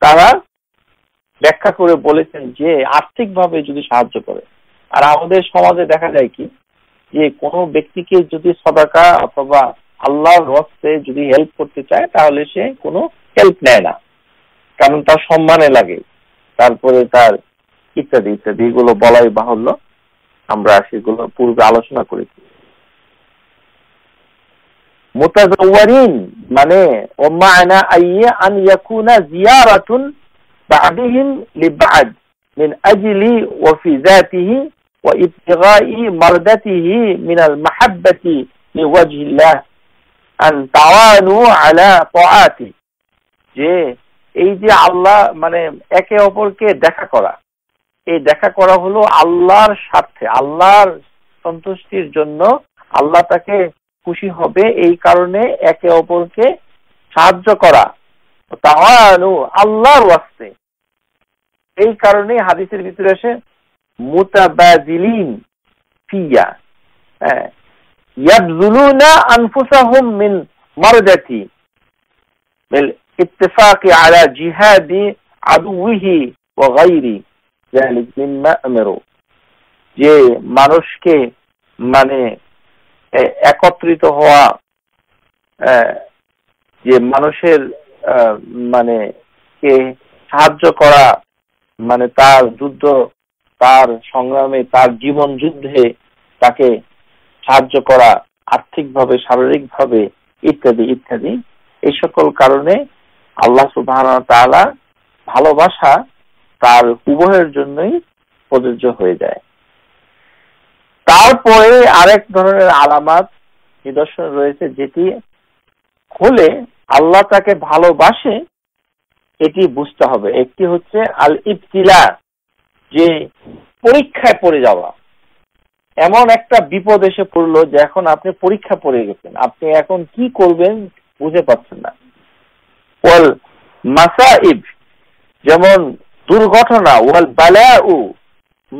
তারা ব্যাখ্যা করে বলেছেন যে আর্থিকভাবে যদি সাহায্য করে আর আমাদের সমাজে দেখা যায় কি যে কোনো ব্যক্তিকে যদি সদাকা অথবা আল্লাহর রস্তে যদি হেল্প করতে চায় তাহলে সে কোনো হেল্প নেয় না কারণ তার সম্মানে লাগে তারপরে তার ইত্যাদি ইত্যাদি এগুলো বলাই বাহুল্য আমরা সেগুলো পূর্বে আলোচনা করেছি মোতাজওয়ারিন মানে ওমানা আইয়ে আন ইয়াকুনা জিয়ারাতুন বাদিহিম লিবাদ মিন আজলি من أجل وفي ذاته وابتغاء مرضته من المحبة لوجه الله আন তাওয়ানু আলা তাআতি যে এই যে আল্লাহ মানে একে অপরকে দেখা করা এই দেখা করা হলো আল্লাহর স্বার্থে আল্লাহর সন্তুষ্টির জন্য আল্লাহ তাকে খুশি হবে এই কারণে একে অপরকে সাহায্য করা তাহলে আল্লাহর ওয়াস্তে এই কারণে হাদিসের ভিতরে আসে মুতাবাদিলিন ফিয়া হ্যাঁ। ইয়াবজুলুনা আনফুসাহুম মিন মারদাতি বিল আলা জিহাদি আদুহি ওয়া গায়রি যে মানুষকে মানে একত্রিত হওয়া যে মানুষের মানে কে সাহায্য করা মানে তার যুদ্ধ তার সংগ্রামে তার জীবন যুদ্ধে তাকে সাহায্য করা আর্থিকভাবে শারীরিকভাবে ইত্যাদি ইত্যাদি এই সকল কারণে আল্লাহ সুবাহ ভালোবাসা তার উভয়ের জন্যই প্রযোজ্য হয়ে যায় তারপরে আরেক ধরনের আলামাত নিদর্শন রয়েছে যেটি হলে আল্লাহ তাকে ভালোবাসে এটি বুঝতে হবে একটি হচ্ছে আল ইফতিলা যে পরীক্ষায় পড়ে যাওয়া এমন একটা বিপদ এসে পড়ল যে এখন আপনি পরীক্ষা পড়ে গেছেন আপনি এখন কি করবেন বুঝে পাচ্ছেন না ওয়াল মাসাইব যেমন দুর্ঘটনা ওয়াল বালাউ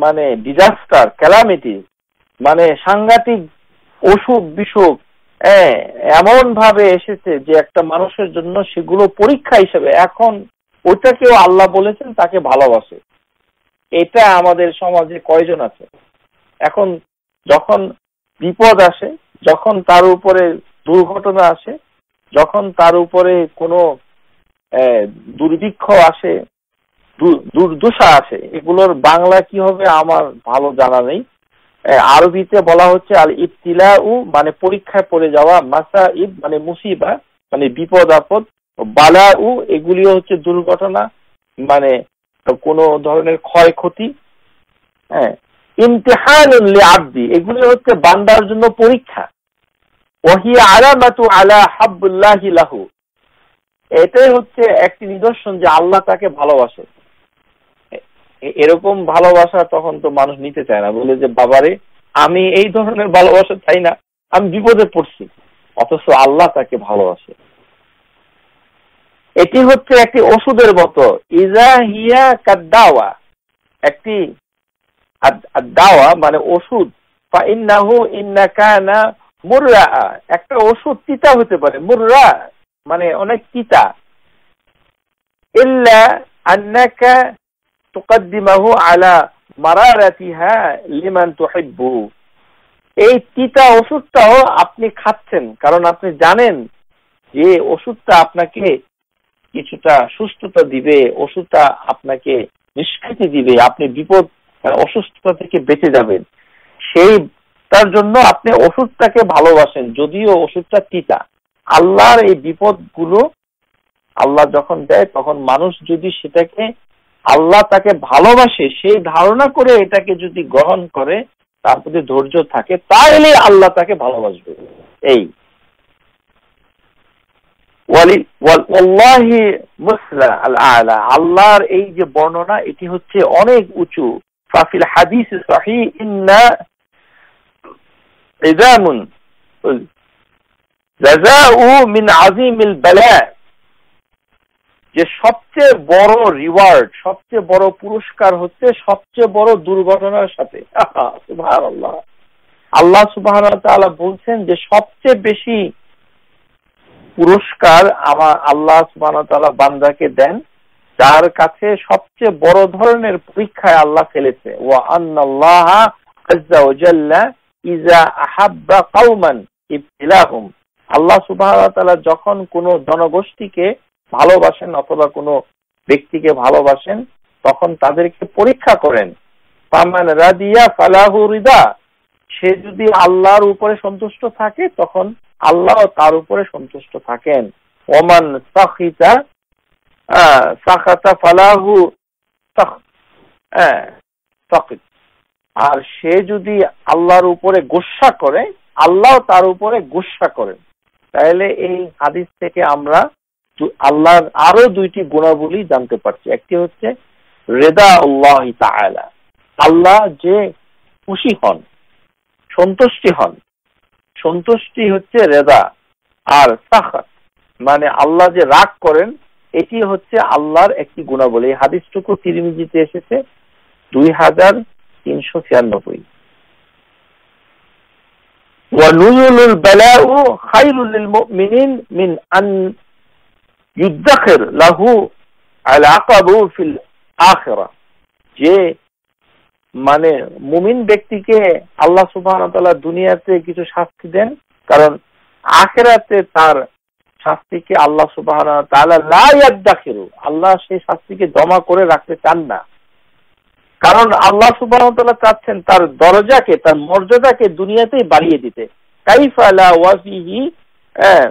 মানে ডিজাস্টার ক্যালামিটি মানে সাংঘাতিক অসুখ বিসুখ হ্যাঁ, এমন ভাবে এসেছে যে একটা মানুষের জন্য সেগুলো পরীক্ষা হিসেবে এখন ওইটাকেও আল্লাহ বলেছেন তাকে ভালোবাসে এটা আমাদের সমাজে কয়জন আছে এখন যখন বিপদ আসে যখন তার উপরে দুর্ঘটনা আসে যখন তার উপরে কোনো দুর্ভিক্ষ আসে দুর্দশা আছে এগুলোর বাংলা কি হবে আমার ভালো জানা নেই আরবিতে বলা হচ্ছে আল ইফতিলা উ মানে পরীক্ষায় পড়ে যাওয়া মাসা ইব মানে মুসিবা মানে বিপদ আপদ বালা উ এগুলিও হচ্ছে দুর্ঘটনা মানে কোনো ধরনের ক্ষয়ক্ষতি হ্যাঁ ইমতেহান আব্দি এগুলি হচ্ছে বান্দার জন্য পরীক্ষা ওহি আলামাতু আলা হাবুল্লাহি লাহু এটাই হচ্ছে একটি নিদর্শন যে আল্লাহ তাকে ভালোবাসে এরকম ভালোবাসা তখন তো মানুষ নিতে চায় না বলে যে বাবারে আমি এই ধরনের ভালোবাসা চাই না আমি বিপদে পড়ছি অথচ আল্লাহ তাকে ভালোবাসে এটি হচ্ছে একটি ওষুধের মতো ইজা হিয়া কাদ্দাওয়া একটি দাওয়া মানে ওষুধ একটা ওষুধ তিতা হতে পারে মুর্রা মানে অনেক তিতা ইল্লা تقدمه على مرارتها لمن تحبه এই তিতা ওষুধটাও আপনি খাচ্ছেন কারণ আপনি জানেন যে ওষুধটা আপনাকে কিছুটা সুস্থতা দিবে ওষুধটা আপনাকে নিষ্কৃতি দিবে আপনি বিপদ মানে অসুস্থতা থেকে বেঁচে যাবেন সেই তার জন্য আপনি ওষুধটাকে ভালোবাসেন যদিও ওষুধটা তিতা আল্লাহর এই বিপদগুলো আল্লাহ যখন দেয় তখন মানুষ যদি সেটাকে আল্লাহ তাকে ভালোবাসে সেই ধারণা করে এটাকে যদি গ্রহণ করে তার প্রতি ধৈর্য থাকে তাহলে আল্লাহ তাকে ভালোবাসবে এই আল্লাহর এই যে বর্ণনা এটি হচ্ছে অনেক উঁচু ফাফিল হাদিস সাহি যে সবচেয়ে বড় রিওয়ার্ড সবচেয়ে বড় পুরস্কার হচ্ছে সবচেয়ে বড় দুর্ঘটনার সাথে (laughs) আল্লাহ সুবাহ আল্লাহ বলছেন যে সবচেয়ে বেশি পুরস্কার আমার আল্লাহ সুবাহ বান্দাকে দেন যার কাছে সবচেয়ে বড় ধরনের পরীক্ষায় আল্লাহ ফেলেছে ও আন্নাল্লাহ আল্লাহ সুবাহ যখন কোন জনগোষ্ঠীকে ভালোবাসেন অথবা কোনো ব্যক্তিকে ভালোবাসেন তখন তাদেরকে পরীক্ষা করেন সে যদি আল্লাহর উপরে সন্তুষ্ট থাকে তখন আল্লাহ তার উপরে সন্তুষ্ট থাকেন ওমান আর সে যদি আল্লাহর উপরে গুসা করে আল্লাহ তার উপরে গুসা করেন তাহলে এই হাদিস থেকে আমরা আল্লাহর আরো দুইটি গুণাবলী জানতে পারছি একটি হচ্ছে রেদা আল্লাহ আল্লাহ যে খুশি হন সন্তুষ্টি হন সন্তুষ্টি হচ্ছে রেদা আর সাখাত মানে আল্লাহ যে রাগ করেন এটি হচ্ছে আল্লাহর একটি গুণাবলী হাদিসটুকু তিরমিজিতে এসেছে দুই হাজার তিনশো ছিয়ানব্বই وَنُزُلُ الْبَلَاءُ خَيْرٌ لِلْمُؤْمِنِينَ مِنْ أَنْ يدخر له العقب في الآخرة যে মানে মুমিন ব্যক্তিকে আল্লাহ সুবাহতাল্লাহ দুনিয়াতে কিছু শাস্তি দেন কারণ আখেরাতে তার শাস্তিকে আল্লাহ সুবাহ আল্লাহ সেই শাস্তিকে জমা করে রাখতে চান না কারণ আল্লাহ সুবাহ চাচ্ছেন তার দরজাকে তার মর্যাদাকে দুনিয়াতেই বাড়িয়ে দিতে কাইফালা ওয়াজিহি হ্যাঁ,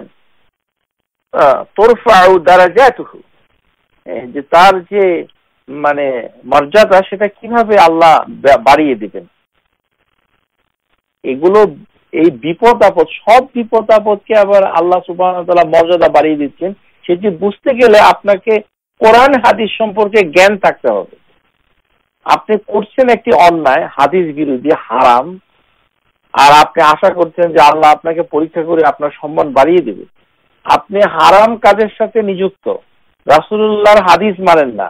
তোরফাউ দারাজাতুহু যে তার যে মানে মর্যাদা সেটা কিভাবে আল্লাহ বাড়িয়ে দিবেন এগুলো এই বিপদ আপদ সব বিপদ আপদকে আবার আল্লাহ সুবাহ মর্যাদা বাড়িয়ে দিচ্ছেন সেটি বুঝতে গেলে আপনাকে কোরআন হাদিস সম্পর্কে জ্ঞান থাকতে হবে আপনি করছেন একটি অন্যায় হাদিস বিরোধী হারাম আর আপনি আশা করছেন যে আল্লাহ আপনাকে পরীক্ষা করে আপনার সম্মান বাড়িয়ে দেবে আপনি হারাম কাজের সাথে নিযুক্ত রাসুল্লাহর হাদিস মানেন না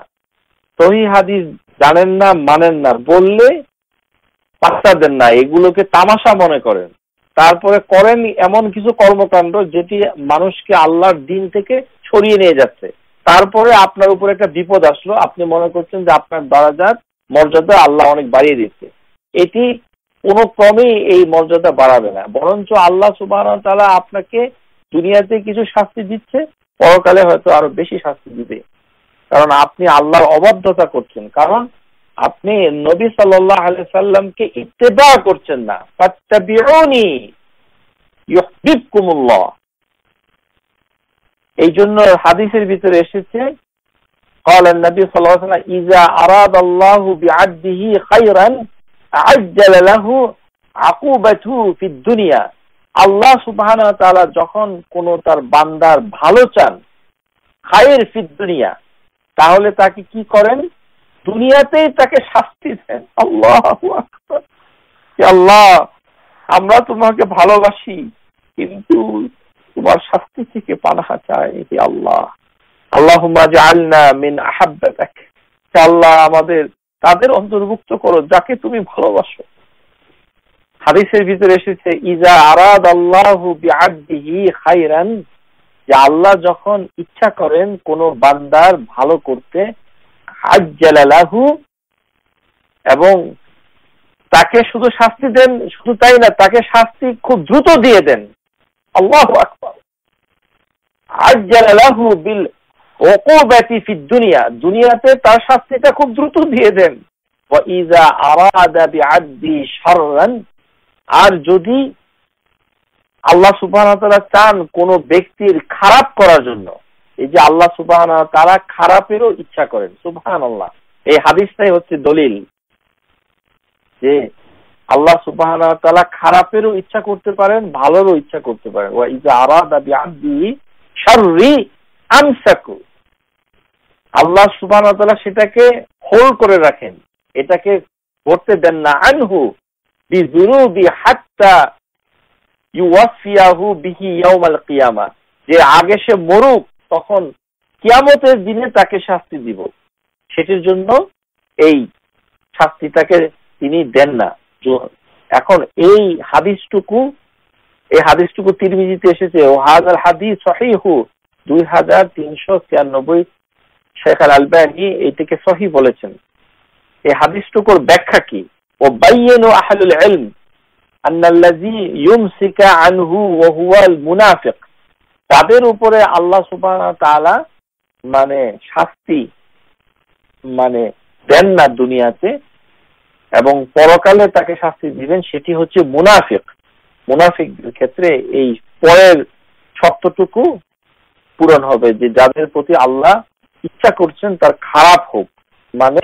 সহি হাদিস জানেন না মানেন না বললে পাত্তা দেন না এগুলোকে তামাশা মনে করেন তারপরে করেন এমন কিছু কর্মকাণ্ড যেটি মানুষকে আল্লাহর দিন থেকে ছড়িয়ে নিয়ে যাচ্ছে তারপরে আপনার উপর একটা বিপদ আসলো আপনি মনে করছেন যে আপনার দারাজাত মর্যাদা আল্লাহ অনেক বাড়িয়ে দিচ্ছে এটি কোনো ক্রমেই এই মর্যাদা বাড়াবে না বরঞ্চ আল্লাহ সুবাহ তারা আপনাকে দুনিয়াতে কিছু শাস্তি দিচ্ছে পরকালে হয়তো আরো বেশি শাস্তি দিবে কারণ আপনি আল্লাহর অবাধ্যতা করছেন কারণ আপনি নবী সাল্লাহ সাল্লামকে ইত্তেবা করছেন না এই জন্য হাদিসের ভিতরে এসেছে قال النبي صلى الله عليه وسلم إذا أراد الله بعبده خيرا عجل له عقوبته في الدنيا আল্লাহ সুবাহানা তালা যখন কোন তার বান্দার ভালো চান খায়ের ফিদ দুনিয়া তাহলে তাকে কি করেন দুনিয়াতেই তাকে শাস্তি দেন আল্লাহ আল্লাহ আমরা তোমাকে ভালোবাসি কিন্তু তোমার শাস্তি থেকে পানাহা চাই হে আল্লাহ আল্লাহ জালনা মিন দেখে আল্লাহ আমাদের তাদের অন্তর্ভুক্ত করো যাকে তুমি ভালোবাসো হাদিসের ভিতরে এসেছে ইজা আরাদ আল্লাহ বিআবদিহি খাইরান যে আল্লাহ যখন ইচ্ছা করেন কোন বান্দার ভালো করতে আজ্জালালাহু এবং তাকে শুধু শাস্তি দেন শুধু তাই না তাকে শাস্তি খুব দ্রুত দিয়ে দেন আল্লাহু আকবার আজ্জালালাহু বিল উকুবাতি ফিদ দুনিয়া দুনিয়াতে তার শাস্তিটা খুব দ্রুত দিয়ে দেন ওয়া ইজা আরাদা বিআদি শাররান আর যদি আল্লাহ সুবাহ তারা চান কোনো ব্যক্তির খারাপ করার জন্য এই যে আল্লাহ সুবাহ তারা খারাপেরও ইচ্ছা করেন সুবাহান আল্লাহ এই হাদিসটাই হচ্ছে দলিল যে আল্লাহ সুবাহ তারা খারাপেরও ইচ্ছা করতে পারেন ভালোরও ইচ্ছা করতে পারেন আল্লাহ সুবাহ সেটাকে হোল্ড করে রাখেন এটাকে করতে দেন না আনহু বিজুরুবি হাত্তা ইউয়াফিয়াহু বিহি ইয়াউমাল কিয়ামা যে আগে সে মরুক তখন কিয়ামতের দিনে তাকে শাস্তি দিব সেটির জন্য এই শাস্তিটাকে তিনি দেন না এখন এই হাদিসটুকু এই হাদিসটুকু তিরমিজিতে এসেছে ও হাজার হাদিস সহিহু দুই হাজার তিনশো ছিয়ানব্বই শেখ আল আলবানি সহি বলেছেন এই হাদিসটুকুর ব্যাখ্যা কি وبين أهل العلم أن الذي يمسك عنه وهو المنافق তাদের উপরে আল্লাহ সুবাহ মানে শাস্তি মানে দেন না দুনিয়াতে এবং পরকালে তাকে শাস্তি দিবেন সেটি হচ্ছে মুনাফিক মুনাফিক ক্ষেত্রে এই পরের শর্তটুকু পূরণ হবে যে যাদের প্রতি আল্লাহ ইচ্ছা করছেন তার খারাপ হোক মানে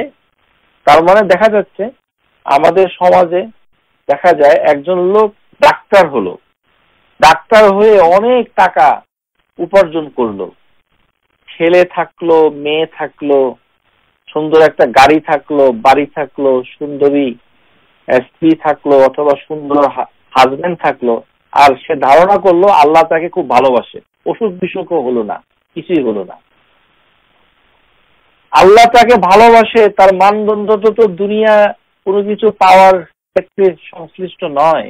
তার মানে দেখা যাচ্ছে আমাদের সমাজে দেখা যায় একজন লোক ডাক্তার হলো ডাক্তার হয়ে অনেক টাকা উপার্জন করলো ছেলে থাকলো মেয়ে থাকলো সুন্দর একটা গাড়ি থাকলো বাড়ি থাকলো সুন্দরী স্ত্রী থাকলো অথবা সুন্দর হাজবেন্ড থাকলো আর সে ধারণা করলো আল্লাহ তাকে খুব ভালোবাসে অসুখ বিসুখ হলো না কিছুই হলো না আল্লাহ তাকে ভালোবাসে তার মানদণ্ড তো দুনিয়া কোনো কিছু পাওয়ার ক্ষেত্রে সংশ্লিষ্ট নয়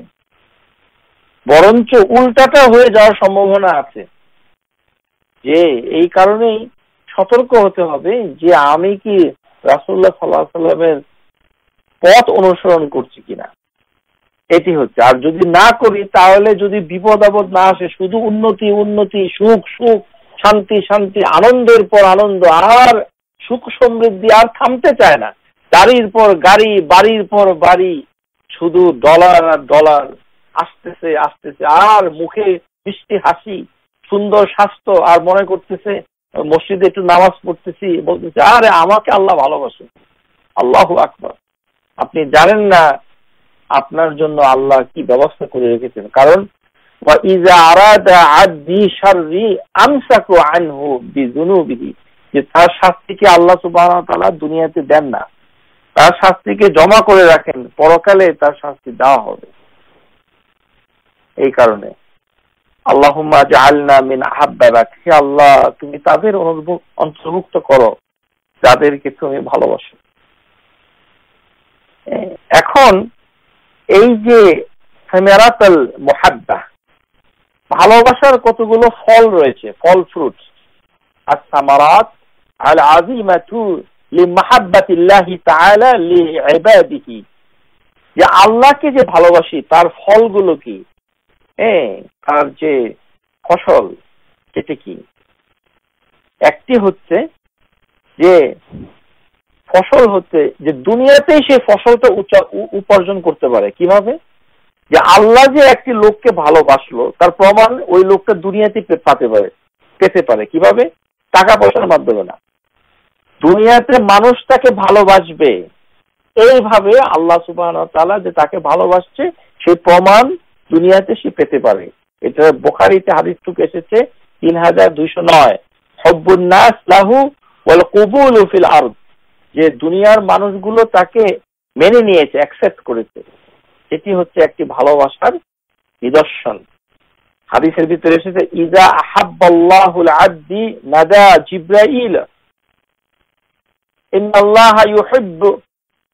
বরঞ্চ উল্টাটা হয়ে যাওয়ার সম্ভাবনা আছে যে এই কারণেই সতর্ক হতে হবে যে আমি কি রাসুল্লাহ সাল্লাহ সাল্লামের পথ অনুসরণ করছি কিনা এটি হচ্ছে আর যদি না করি তাহলে যদি বিপদ আপদ না আসে শুধু উন্নতি উন্নতি সুখ সুখ শান্তি শান্তি আনন্দের পর আনন্দ আর সুখ সমৃদ্ধি আর থামতে চায় না গাড়ির পর গাড়ি বাড়ির পর বাড়ি শুধু ডলার আর ডলার আসতেছে আসতেছে আর মুখে মিষ্টি হাসি সুন্দর স্বাস্থ্য আর মনে করতেছে মসজিদে একটু নামাজ পড়তেছি বলতেছে আরে আমাকে আল্লাহ ভালোবাসে আল্লাহ আকবর আপনি জানেন না আপনার জন্য আল্লাহ কি ব্যবস্থা করে রেখেছেন কারণ যে তার শাস্তিকে আল্লাহ সুবাহ দুনিয়াতে দেন না তার শাস্তিকে জমা করে রাখেন পরকালে তার শাস্তি দেওয়া হবে এই কারণে আল্লাহ জাআলনা মিন আহাব্বাবাক হে আল্লাহ তুমি তাদের অন্তর্ভুক্ত করো যাদেরকে তুমি ভালোবাসো এখন এই যে সেমেরাতাল মুহাব্বা ভালোবাসার কতগুলো ফল রয়েছে ফল ফ্রুট আর সামারাত আল আজিমাতু লিমাহাব্বাতিল্লাহি তাআলা লিইবাদিহি যে আল্লাহকে যে ভালোবাসি তার ফলগুলো কি তার যে ফসল এটা কি একটি হচ্ছে যে ফসল হচ্ছে যে দুনিয়াতেই সে ফসলটা উপার্জন করতে পারে কিভাবে যে আল্লাহ যে একটি লোককে ভালোবাসলো তার প্রমাণ ওই লোকটা দুনিয়াতে পাতে পারে পেতে পারে কিভাবে টাকা পয়সার মাধ্যমে না দুনিয়াতে মানুষ তাকে ভালোবাসবে এইভাবে আল্লাহ সুবাহ তালা যে তাকে ভালোবাসছে সে প্রমাণ দুনিয়াতে সে পেতে পারে এটা বোখারিতে হাদিস টুক এসেছে তিন হাজার দুইশো নয় হব্বুন্নাস লাহু কবুল উফিল আর যে দুনিয়ার মানুষগুলো তাকে মেনে নিয়েছে অ্যাকসেপ্ট করেছে এটি হচ্ছে একটি ভালোবাসার নিদর্শন হাদিসের ভিতরে এসেছে ইজা আহাব্বাল্লাহুল আদি নাদা জিব্রাইল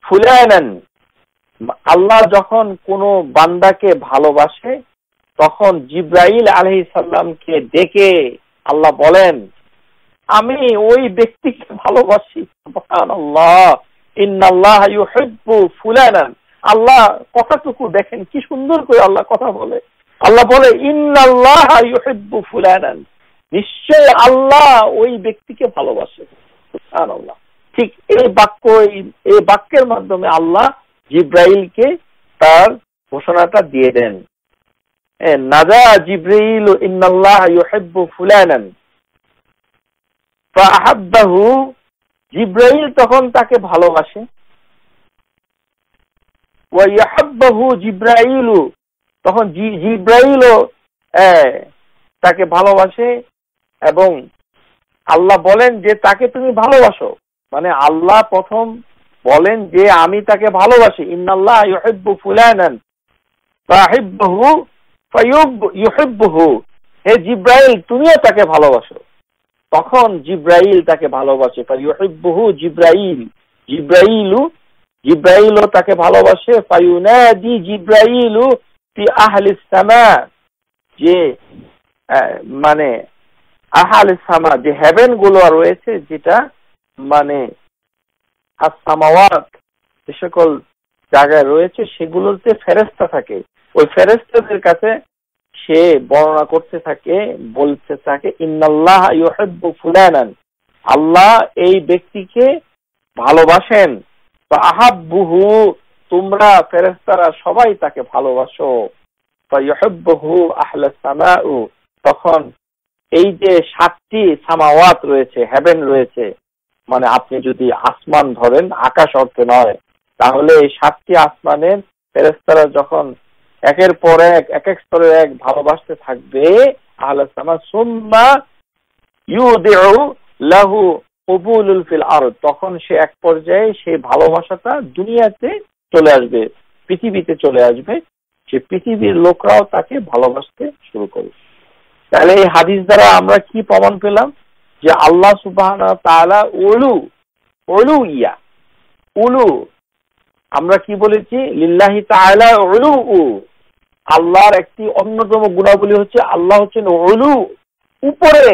ফুলানান আল্লাহ যখন কোনো বান্দাকে ভালোবাসে তখন জিব্রাইল আলহি সাল্লামকে ডেকে আল্লাহ বলেন আমি ওই ব্যক্তিকে ভালোবাসি ফুলানান আল্লাহ কথাটুকু দেখেন কি সুন্দর করে আল্লাহ কথা বলে আল্লাহ বলে আল্লাহ ইউহিব ফুলানান নিশ্চয় আল্লাহ ওই ব্যক্তিকে ভালোবাসে সুবহানাল্লাহ ঠিক এই বাক্য এই বাক্যের মাধ্যমে আল্লাহ জিব্রাইলকে তার ঘোষণাটা দিয়ে দেন নাজা জিব্রাইল ইন্নাল্লাহ ইউহিব্বু ফুলানান ফাহাব্বাহু জিব্রাইল তখন তাকে ভালোবাসে ওয়া তখন তাকে ভালোবাসে এবং আল্লাহ বলেন যে তাকে তুমি ভালোবাসো মানে আল্লাহ প্রথম বলেন যে আমি তাকে ভালোবাসি হে জিব্রাইল তুমিও তাকে ভালোবাসো তখন জিব্রাইল তাকে ভালোবাসে ফায়ুহিব্বুহু জিব্রাইল জিব্রাইলু জিব্রাইলও তাকে ভালোবাসে জিব্রাইলু যে মানে আহাল সামা যে হেভেন মানে গুলো রয়েছে যেটা মানে আসামাওয়াত যে সকল জায়গায় রয়েছে সেগুলোতে ফেরেস্তা থাকে ওই ফেরেস্তাদের কাছে সে বর্ণনা করতে থাকে বলতে থাকে ইন্নাল্লাহ ইউহিব্বু ফুলানান আল্লাহ এই ব্যক্তিকে ভালোবাসেন বা আহাব্বুহু তোমরা ফেরেস্তারা সবাই তাকে ভালোবাসো তখন এই যে সাতটি সামাওয়াত রয়েছে হেভেন রয়েছে মানে আপনি যদি আসমান ধরেন আকাশ অর্থে নয় তাহলে এই সাতটি আসমানের ফেরেস্তারা যখন একের পর এক এক এক স্তরে এক ভালোবাসতে থাকবে আহলে সুম্মা ইউদিউ লাহু কবুলুল ফিল আর তখন সে এক পর্যায়ে সেই ভালোবাসাটা দুনিয়াতে চলে আসবে পৃথিবীতে চলে আসবে সে পৃথিবীর লোকরাও তাকে ভালোবাসতে শুরু করবে তাহলে এই হাদিস দ্বারা আমরা কি প্রমাণ পেলাম যে আল্লাহ সুবাহ তালা উলু উলু ইয়া উলু আমরা কি বলেছি লিল্লাহি তাহলা উলু উ আল্লাহর একটি অন্যতম গুণাবলী হচ্ছে আল্লাহ হচ্ছেন উলু উপরে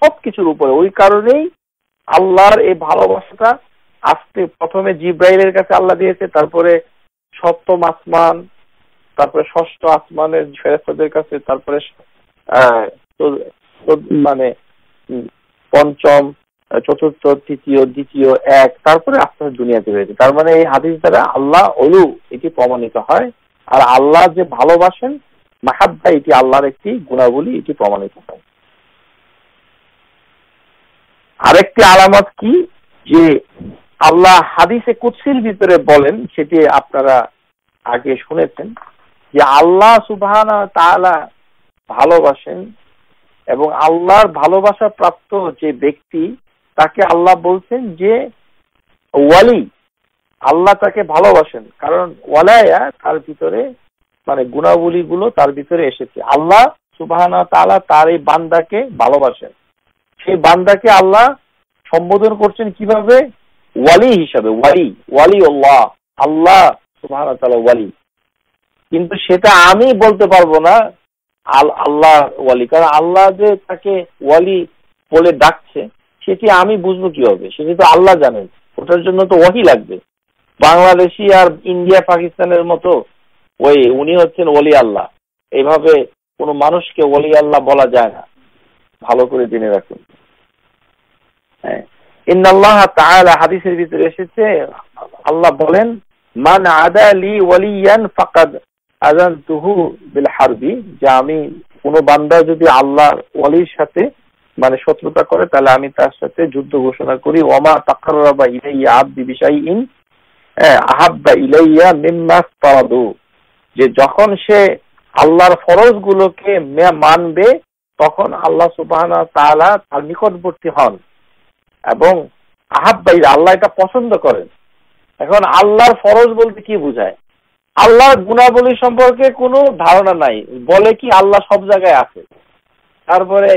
সবকিছুর উপরে ওই কারণেই আল্লাহর এই ভালোবাসাটা আজকে প্রথমে জিব্রাইলের কাছে আল্লাহ দিয়েছে তারপরে সপ্তম আসমান তারপরে ষষ্ঠ আসমানের ফেরেস্তাদের কাছে তারপরে মানে পঞ্চম চতুর্থ তৃতীয় দ্বিতীয় এক তারপরে আপনার দুনিয়াতে রয়েছে তার মানে এই হাদিস দ্বারা আল্লাহ অলু এটি প্রমাণিত হয় আর আল্লাহ যে ভালোবাসেন মাহাব্বা এটি আল্লাহর একটি গুণাবলী এটি প্রমাণিত হয় আরেকটি আলামত কি যে আল্লাহ হাদিসে কুৎসির ভিতরে বলেন সেটি আপনারা আগে শুনেছেন যে আল্লাহ সুবাহ ভালোবাসেন এবং আল্লাহর ভালোবাসা প্রাপ্ত যে ব্যক্তি তাকে আল্লাহ বলছেন যে ওয়ালি আল্লাহ তাকে ভালোবাসেন কারণ ওয়ালায়া তার ভিতরে মানে গুণাবলী গুলো তার ভিতরে এসেছে আল্লাহ সুবাহানা তালা তার এই বান্দাকে ভালোবাসেন সেই বান্দাকে আল্লাহ সম্বোধন করছেন কিভাবে ওয়ালি হিসাবে ওয়ালি ওয়ালি ওল্লাহ আল্লাহ সুবাহানা তালা ওয়ালি কিন্তু সেটা আমি বলতে পারবো না আল আল্লাহ ওয়ালি কারণ আল্লাহ যে তাকে ওয়ালি বলে ডাকছে সেটি আমি বুঝবো কিভাবে সেটি তো আল্লাহ জানেন ওটার জন্য তো ওয়াহি লাগবে বাংলাদেশি আর ইন্ডিয়া পাকিস্তানের মতো ওই উনি হচ্ছেন ওলি আল্লাহ এইভাবে কোনো মানুষকে ওলি আল্লাহ বলা যায় না ভালো করে জেনে রাখুন হ্যাঁ ইন্নাল্লাহ তাআলা হাদিসের ভিতরে এসেছে আল্লাহ বলেন মান আদা লি ওয়ালিয়ান ফাকাদ আজান তুহু বিল হারবি যে আমি কোন বান্দা যদি আল্লাহ ওয়ালির সাথে মানে শত্রুতা করে তাহলে আমি তার সাথে যুদ্ধ ঘোষণা করি ওমা তাকাররা বা ইলাইয়া আব্দি বিশাই ইন আহাব্বা ইলাইয়া মিম্মা তারাদু যে যখন সে আল্লাহর ফরজগুলোকে মানবে তখন আল্লাহ সুবাহ তালা তার নিকটবর্তী হন এবং আহাব্বাই আল্লাহ এটা পছন্দ করেন এখন আল্লাহর ফরজ বলতে কি বোঝায় আল্লাহর গুণাবলী সম্পর্কে কোনো ধারণা নাই বলে কি আল্লাহ সব জায়গায় আছে তারপরে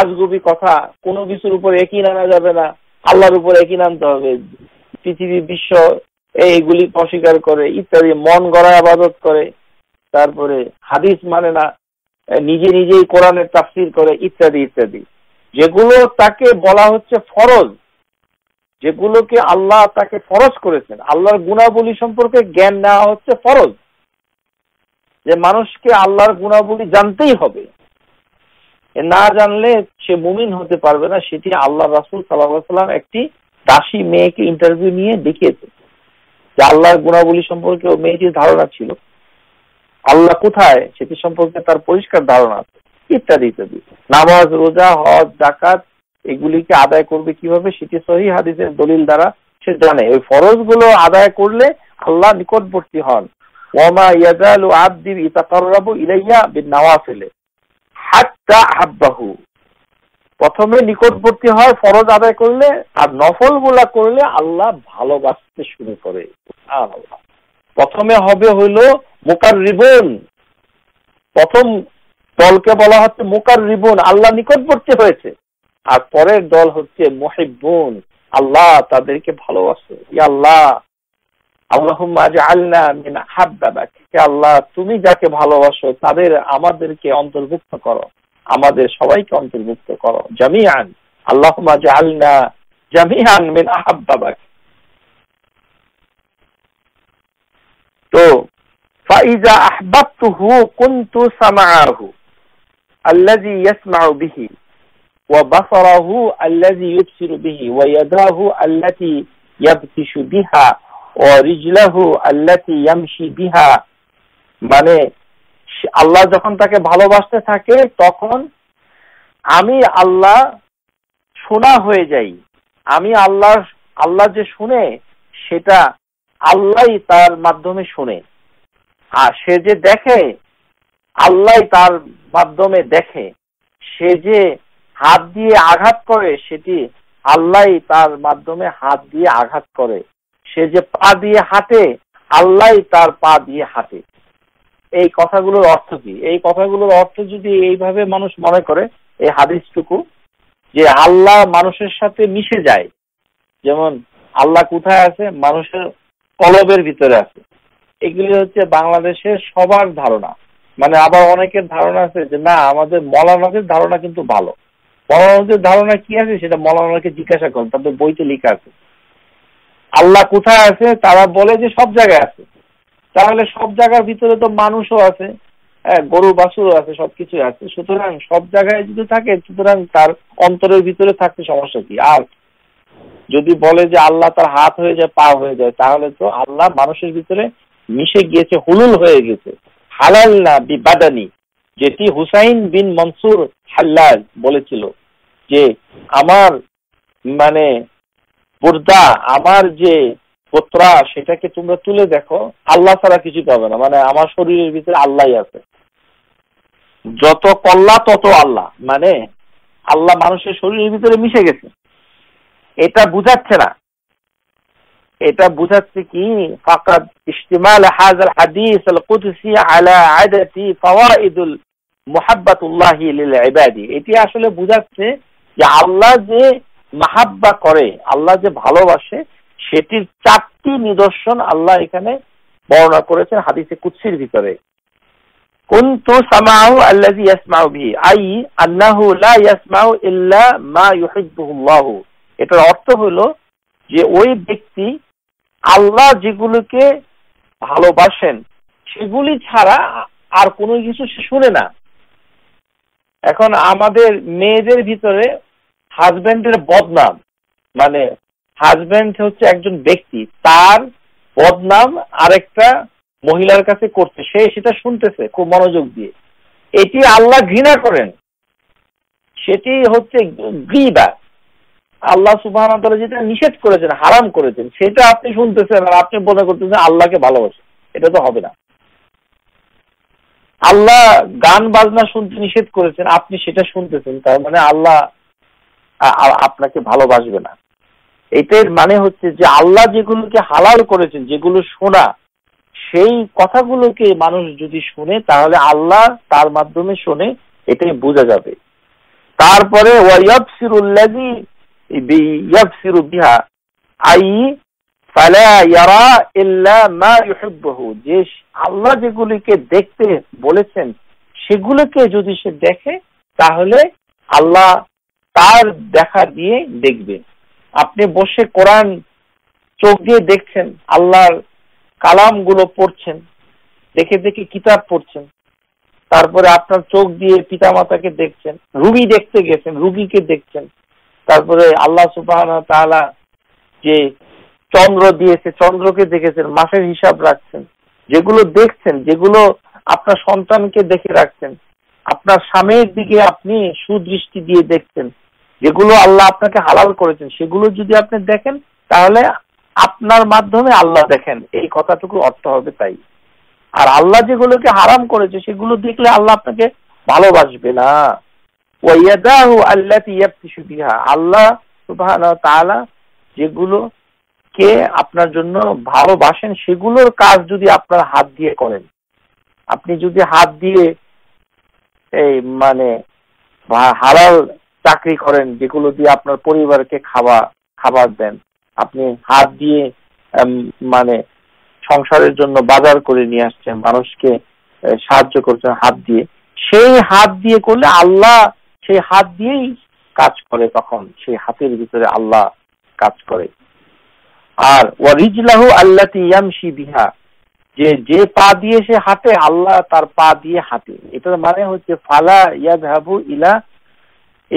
আজগুবি কথা কোনো কিছুর উপর একই নানা যাবে না আল্লাহর উপর একই নামতে হবে পৃথিবী বিশ্ব এইগুলি অস্বীকার করে ইত্যাদি মন গড়ায় আবাদত করে তারপরে হাদিস মানে না নিজে নিজেই কোরআনের তাফসির করে ইত্যাদি ইত্যাদি যেগুলো তাকে বলা হচ্ছে ফরজ যেগুলোকে আল্লাহ তাকে ফরজ করেছেন আল্লাহর গুণাবলী সম্পর্কে জ্ঞান নেওয়া হচ্ছে ফরজ যে মানুষকে আল্লাহর গুণাবলী জানতেই হবে না জানলে সে মুমিন হতে পারবে না সেটি আল্লাহ রাসুল সাল্লাম একটি দাসী মেয়েকে ইন্টারভিউ নিয়ে দেখিয়েছে যে আল্লাহর গুণাবলী সম্পর্কে ও মেয়েটির ধারণা ছিল আল্লাহ কোথায় সেটি সম্পর্কে তার পরিষ্কার ধারণা আছে ইত্যাদি ইত্যাদি নামাজ রোজা হজ ডাকাত এগুলিকে আদায় করবে কিভাবে সেটি সহি হাদিসের দলিল দ্বারা সে জানে ওই ফরজ গুলো আদায় করলে আল্লাহ নিকটবর্তী হন ওমা ইয়াজালু আব্দি ইতাকাররাবু ইলাইয়া বিন নাওয়াফিলে হাত্তা আব্বাহু প্রথমে নিকটবর্তী হয় ফরজ আদায় করলে আর নফল গুলা করলে আল্লাহ ভালোবাসতে শুরু করে প্রথমে হবে হইল মোকার রিবন প্রথম দলকে বলা হচ্ছে মোকার রিবন আল্লাহ নিকটবর্তী হয়েছে আর পরের দল হচ্ছে মহিবুন আল্লাহ তাদেরকে ভালোবাসে আল্লাহ আল্লাহ তুমি যাকে ভালোবাসো তাদের আমাদেরকে অন্তর্ভুক্ত করো আমাদের সবাইকে অন্তর্ভুক্ত করো জামিয়ান আল্লাহ আল্লাহ জামিয়ান মিন আহাব্বাবাক তো ফাইজা আহবাবতুহু কুনতু হু আল্লাহ ইয়াসমাউ বিহি وبصره الذي يبصر به ويداه التي يبتش بها ورجله التي يمشي بها মানে আল্লাহ যখন তাকে ভালোবাসতে থাকে তখন আমি আল্লাহ শোনা হয়ে যাই আমি আল্লাহ আল্লাহ যে শুনে সেটা আল্লাহ তার মাধ্যমে শুনে আর সে যে দেখে আল্লাহ তার মাধ্যমে দেখে সে যে হাত দিয়ে আঘাত করে সেটি আল্লাহ তার মাধ্যমে হাত দিয়ে আঘাত করে সে যে পা দিয়ে হাতে আল্লাহ তার পা দিয়ে হাতে এই কথাগুলোর অর্থ কি এই কথাগুলোর অর্থ যদি এইভাবে মানুষ মনে করে এই হাদিসটুকু যে আল্লাহ মানুষের সাথে মিশে যায় যেমন আল্লাহ কোথায় আছে মানুষের কলবের ভিতরে আছে এগুলি হচ্ছে বাংলাদেশের সবার ধারণা মানে আবার অনেকের ধারণা আছে যে না আমাদের মলানাদের ধারণা কিন্তু ভালো মৌলানাদের ধারণা কি আছে সেটা মৌলানাকে জিজ্ঞাসা করেন তাদের বইতে লেখা আছে আল্লাহ কোথায় আছে তারা বলে যে সব জায়গায় আছে তাহলে সব জায়গার ভিতরে তো মানুষও আছে হ্যাঁ গরু বাসুরও আছে সবকিছু আছে সুতরাং সব জায়গায় যদি থাকে সুতরাং তার অন্তরের ভিতরে থাকতে সমস্যা কি আর যদি বলে যে আল্লাহ তার হাত হয়ে যায় পা হয়ে যায় তাহলে তো আল্লাহ মানুষের ভিতরে মিশে গিয়েছে হুলুল হয়ে গেছে হালাল না বিবাদানি যেটি হুসাইন বিন মনসুর হাল্লাজ বলেছিল যে আমার মানে পর্দা আমার যে পোত্রা সেটাকে তোমরা তুলে দেখো আল্লাহ ছাড়া কিছু পাবে না মানে আমার শরীরের ভিতরে আল্লাহ আছে যত কল্লা তত আল্লাহ মানে আল্লাহ মানুষের শরীরের ভিতরে মিশে গেছে এটা বুঝাচ্ছে না এটা বুঝাচ্ছে কি ফাকাদ ইস্তিমাল হাজাল হাদিস আল কুদসি আলা আদাতি ফাওয়াইদুল মোহাব্বাতুল্লাহি এটি আসলে বুঝাচ্ছে যে আল্লাহ যে মাহাব্বা করে আল্লাহ যে ভালোবাসে সেটির চারটি নিদর্শন আল্লাহ এখানে বর্ণনা করেছেন হাদিসে কুৎসির ভিতরে কুন্তু সামাউ ইয়াসমাউ ভি আই আন্নাহু লা ইয়াসমাউ ইল্লা মা ইউহিব্বুহুল্লাহ এটার অর্থ হলো যে ওই ব্যক্তি আল্লাহ যেগুলোকে ভালোবাসেন সেগুলি ছাড়া আর কোনো কিছু সে শুনে না এখন আমাদের মেয়েদের ভিতরে হাজব্যান্ডের বদনাম মানে হাজব্যান্ড হচ্ছে একজন ব্যক্তি তার বদনাম আরেকটা মহিলার কাছে করছে সে সেটা শুনতেছে খুব মনোযোগ দিয়ে এটি আল্লাহ ঘৃণা করেন সেটি হচ্ছে গ্রীবা আল্লাহ সুবাহ যেটা নিষেধ করেছেন হারাম করেছেন সেটা আপনি শুনতেছেন আর আপনি মনে করতেছেন আল্লাহকে ভালোবাসেন এটা তো হবে না আল্লাহ গান বাজনা শুনতে নিষেধ করেছেন আপনি সেটা শুনতেছেন তার মানে আল্লাহ আপনাকে ভালোবাসবে না এটার মানে হচ্ছে যে আল্লাহ যেগুলোকে হালাল করেছেন যেগুলো শোনা সেই কথাগুলোকে মানুষ যদি শুনে তাহলে আল্লাহ তার মাধ্যমে শোনে এটাই বোঝা যাবে তারপরে ওয়াইয়াবসিরুল্লাজি বিহা আই যে আল্লাহ যেগুলিকে দেখতে বলেছেন সেগুলোকে যদি সে দেখে তাহলে আল্লাহ তার দেখা দিয়ে দেখবে আপনি বসে কোরআন চোখ দিয়ে দেখছেন আল্লাহর কালাম গুলো পড়ছেন দেখে দেখে কিতাব পড়ছেন তারপরে আপনার চোখ দিয়ে পিতামাতাকে দেখছেন রুগী দেখতে গেছেন রুগীকে দেখছেন তারপরে আল্লাহ সুবাহ যে চন্দ্র দিয়েছে চন্দ্রকে দেখেছেন মাসের হিসাব রাখছেন যেগুলো দেখছেন যেগুলো আপনার সন্তানকে দেখে রাখছেন আপনার স্বামীর দিকে আপনি সুদৃষ্টি দিয়ে দেখছেন যেগুলো আল্লাহ আপনাকে হালাল করেছেন সেগুলো যদি আপনি দেখেন তাহলে আপনার মাধ্যমে আল্লাহ দেখেন এই কথাটুকু অর্থ হবে তাই আর আল্লাহ যেগুলোকে হারাম করেছে সেগুলো দেখলে আল্লাহ আপনাকে ভালোবাসবে না আল্লাহ সুবাহ যেগুলো কে আপনার জন্য ভালোবাসেন সেগুলোর কাজ যদি আপনার হাত দিয়ে করেন আপনি যদি হাত দিয়ে এই মানে হালাল চাকরি করেন যেগুলো দিয়ে আপনার পরিবারকে খাওয়া খাবার দেন আপনি হাত দিয়ে মানে সংসারের জন্য বাজার করে নিয়ে আসছেন মানুষকে সাহায্য করছেন হাত দিয়ে সেই হাত দিয়ে করলে আল্লাহ সেই হাত দিয়েই কাজ করে তখন সেই হাতের ভিতরে আল্লাহ কাজ করে আর ওয়ারিজলাহু আল্লাহ ইয়ামশি বিহা যে যে পা দিয়ে সে হাঁটে আল্লাহ তার পা দিয়ে হাঁটে এটার মানে হচ্ছে ফালা ইয়াদহাবু ইলা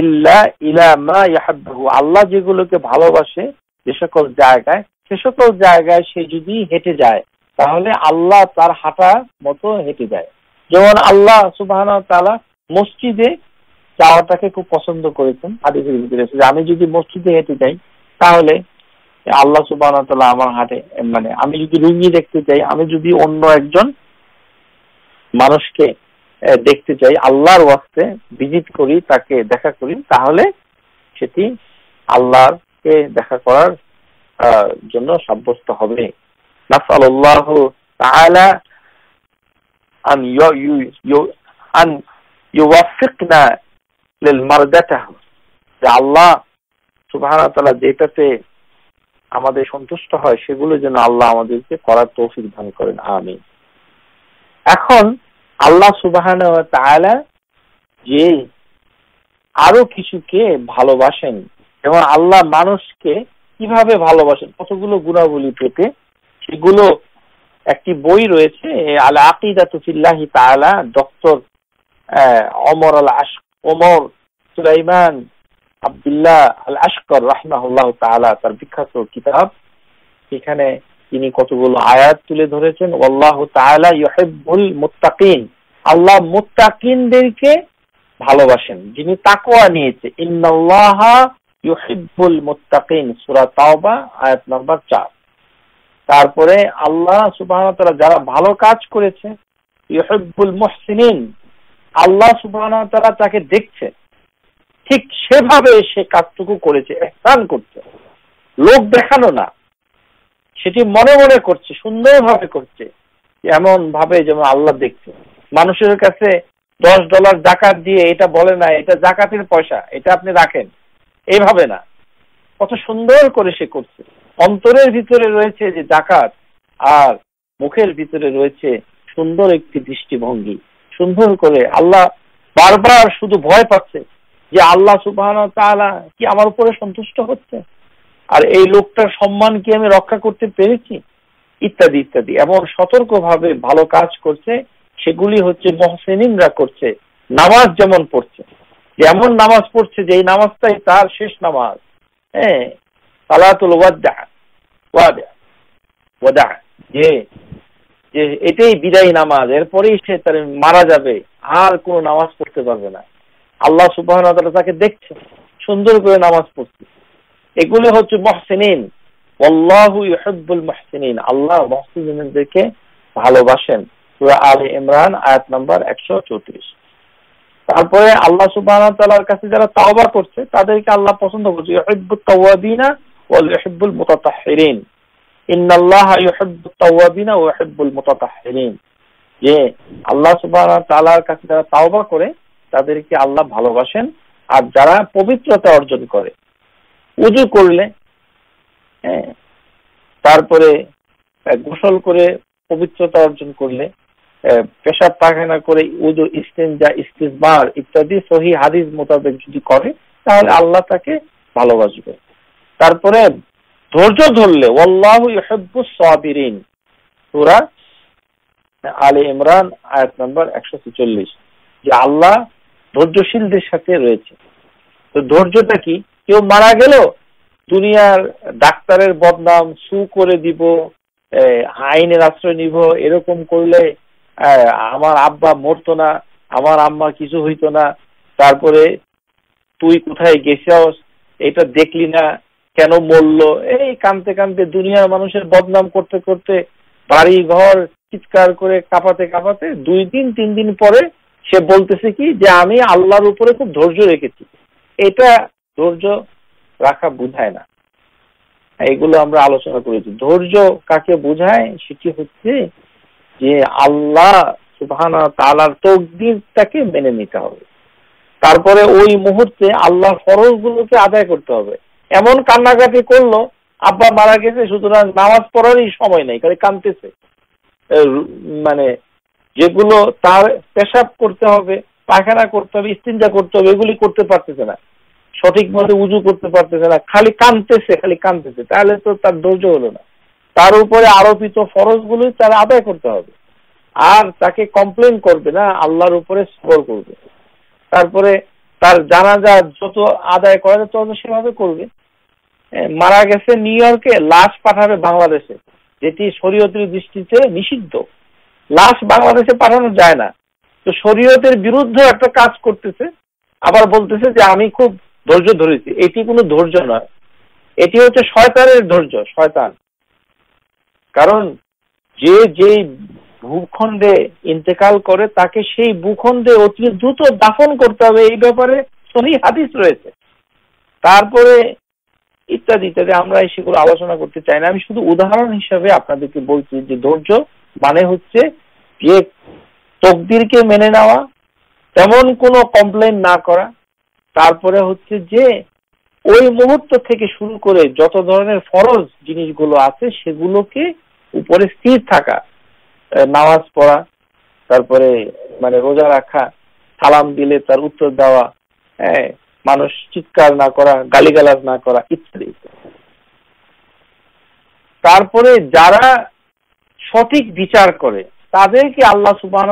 ইল্লা ইলা মা ইয়াহাবহু আল্লাহ যেগুলোকে ভালোবাসে যে সকল জায়গায় সে সকল জায়গায় সে যদি হেঁটে যায় তাহলে আল্লাহ তার হাঁটা মতো হেঁটে যায় যেমন আল্লাহ সুবাহান তালা মসজিদে যাওয়াটাকে খুব পছন্দ করেছেন আদেশের ভিতরে আমি যদি মসজিদে হেঁটে যাই তাহলে আল্লাহ সুবাহ আমার হাতে মানে আমি যদি রুগী দেখতে চাই আমি যদি অন্য একজন মানুষকে দেখতে চাই আল্লাহর ওয়াস্তে ভিজিট করি তাকে দেখা করি তাহলে সেটি কে দেখা করার জন্য সাব্যস্ত হবে নাসাল আল্লাহ তাআলা আন ইউ আন ইউওয়াফিকনা লিল মারদাতাহ যে আল্লাহ সুবহানাহু ওয়া তাআলা যেটাতে আমাদের সন্তুষ্ট হয় সেগুলো যেন আল্লাহ আমাদেরকে করার তৌফিক দান করেন আমি এখন আল্লাহ সুবাহান যে আরো কিছুকে ভালোবাসেন এবং আল্লাহ মানুষকে কিভাবে ভালোবাসেন কতগুলো গুণাবলী পেতে সেগুলো একটি বই রয়েছে আল আকিদাতুফিল্লাহি তাআলা ডক্টর ওমর আল আশ অমর সুলাইমান আবদুল্লাহ আল আশকর রাহমাহুল্লাহ তার বিখ্যাত কিতাব তিনি কতগুলো আয়াত তুলে ধরেছেন আল্লাহ মুত্তাকিন আল্লাহ মুত্তাকিনদেরকে ভালোবাসেন যিনি তাকোয়া নিয়েছে ইউহিব্বুল মুত্তাকিন সূরা তাওবা আয়াত নাম্বার 4 তারপরে আল্লাহ সুবহানাহু ওয়া যারা ভালো কাজ করেছে ইউহিব্বুল মুহসিনিন আল্লাহ সুবহানাহু ওয়া তাকে দেখছে ঠিক সেভাবে সে কাজটুকু করেছে এহসান করছে লোক দেখানো না সেটি মনে মনে করছে সুন্দরভাবে করছে এমন ভাবে যেমন আল্লাহ দেখছে মানুষের কাছে দশ ডলার জাকাত দিয়ে এটা বলে না এটা জাকাতের পয়সা এটা আপনি রাখেন এইভাবে না কত সুন্দর করে সে করছে অন্তরের ভিতরে রয়েছে যে জাকাত আর মুখের ভিতরে রয়েছে সুন্দর একটি দৃষ্টিভঙ্গি সুন্দর করে আল্লাহ বারবার শুধু ভয় পাচ্ছে যে আল্লাহ সুবাহ তাহলে কি আমার উপরে সন্তুষ্ট হচ্ছে আর এই লোকটার সম্মান কি আমি রক্ষা করতে পেরেছি ইত্যাদি ইত্যাদি এবং সতর্ক ভাবে ভালো কাজ করছে সেগুলি হচ্ছে মহসেনিনরা করছে নামাজ যেমন পড়ছে যে এমন নামাজ পড়ছে যে এই নামাজটাই তার শেষ নামাজ হ্যাঁ সালাতুল যে যে এটাই বিদায়ী নামাজ এরপরেই সে তার মারা যাবে আর কোনো নামাজ পড়তে পারবে না আল্লাহ সুবাহ তাকে দেখছে সুন্দর করে নামাজ পড়ছে এগুলো হচ্ছে মহসিনিন আল্লাহু মহসিনিন আল্লাহ মহসিনদেরকে ভালোবাসেন ইমরান আয়াত নাম্বার একশো চৌত্রিশ তারপরে আল্লাহ সুবাহ তালার কাছে যারা তাওবা করছে তাদেরকে আল্লাহ পছন্দ করছে ইহাবুল তাওয়াবিনা ওয়াল ইহাবুল মুতাতাহহিরিন ইন্নাল্লাহ ইহাবুল তাওয়াবিনা ওয়া ইহাবুল যে আল্লাহ সুবহানাহু কাছে যারা তাওবা করে তাদেরকে আল্লাহ ভালোবাসেন আর যারা পবিত্রতা অর্জন করে উজু করলে হ্যাঁ তারপরে গোসল করে পবিত্রতা অর্জন করলে পেশাব পাখানা করে উজু ইস্তেঞ্জা ইস্তিজবার ইত্যাদি সহি হাদিস মোতাবেক যদি করে তাহলে আল্লাহ তাকে ভালোবাসবে তারপরে ধৈর্য ধরলে ওল্লাহ সাবিরিন সুরা আলে ইমরান আয়াত নাম্বার একশো ছেচল্লিশ যে আল্লাহ ধৈর্যশীলদের সাথে রয়েছে তো ধৈর্যটা কি কেউ মারা গেল দুনিয়ার ডাক্তারের বদনাম সু করে দিব আইনের আশ্রয় নিব এরকম করলে আমার আব্বা মরতো না আমার আম্মা কিছু হইতো না তারপরে তুই কোথায় গেছিস এটা দেখলি না কেন মরল এই কানতে কানতে দুনিয়ার মানুষের বদনাম করতে করতে বাড়ি ঘর চিৎকার করে কাঁপাতে কাঁপাতে দুই দিন তিন দিন পরে সে বলতেছে কি যে আমি আল্লাহর উপরে খুব ধৈর্য রেখেছি এটা ধৈর্য রাখা বুঝায় না এগুলো আমরা আলোচনা করেছি ধৈর্য কাকে বুঝায় সেটি হচ্ছে যে আল্লাহ সুবাহানা তালার তকদিরটাকে মেনে নিতে হবে তারপরে ওই মুহূর্তে আল্লাহর ফরজ গুলোকে আদায় করতে হবে এমন কান্নাকাটি করলো আব্বা মারা গেছে সুতরাং নামাজ পড়ারই সময় নেই কারণ কানতেছে মানে যেগুলো তার পেশাব করতে হবে পায়খানা করতে হবে ইস্তিনজা করতে হবে এগুলি করতে পারতেছে না সঠিক মতো উজু করতে পারতেছে না খালি কানতেছে খালি কানতেছে তাহলে তো তার ধৈর্য হলো না তার উপরে আরোপিত ফরজ গুলোই তার আদায় করতে হবে আর তাকে কমপ্লেন করবে না আল্লাহর উপরে সবর করবে তারপরে তার জানাজা যত আদায় করা যায় তত সেভাবে করবে মারা গেছে নিউ ইয়র্কে লাশ পাঠাবে বাংলাদেশে যেটি শরীয়তের দৃষ্টিতে নিষিদ্ধ লাশ বাংলাদেশে পাঠানো যায় না তো শরীয়তের বিরুদ্ধে একটা কাজ করতেছে আবার বলতেছে যে আমি খুব ধৈর্য ধরেছি এটি কোনো ধৈর্য নয় এটি হচ্ছে শয়তানের ধৈর্য শয়তান কারণ যে যেই ভূখণ্ডে ইন্তেকাল করে তাকে সেই ভূখণ্ডে অতি দ্রুত দাফন করতে হবে এই ব্যাপারে সহি হাদিস রয়েছে তারপরে ইত্যাদি ইত্যাদি আমরা সেগুলো আলোচনা করতে চাই না আমি শুধু উদাহরণ হিসাবে আপনাদেরকে বলছি যে ধৈর্য মানে হচ্ছে যে তকদিরকে মেনে নেওয়া তেমন কোনো কমপ্লেন না করা তারপরে হচ্ছে যে ওই মুহূর্ত থেকে শুরু করে যত ধরনের ফরজ জিনিসগুলো আছে সেগুলোকে উপরে স্থির থাকা নামাজ পড়া তারপরে মানে রোজা রাখা সালাম দিলে তার উত্তর দেওয়া হ্যাঁ মানুষ চিৎকার না করা গালিগালাজ না করা ইত্যাদি তারপরে যারা সঠিক বিচার করে তাদেরকে আল্লাহ সুবাহ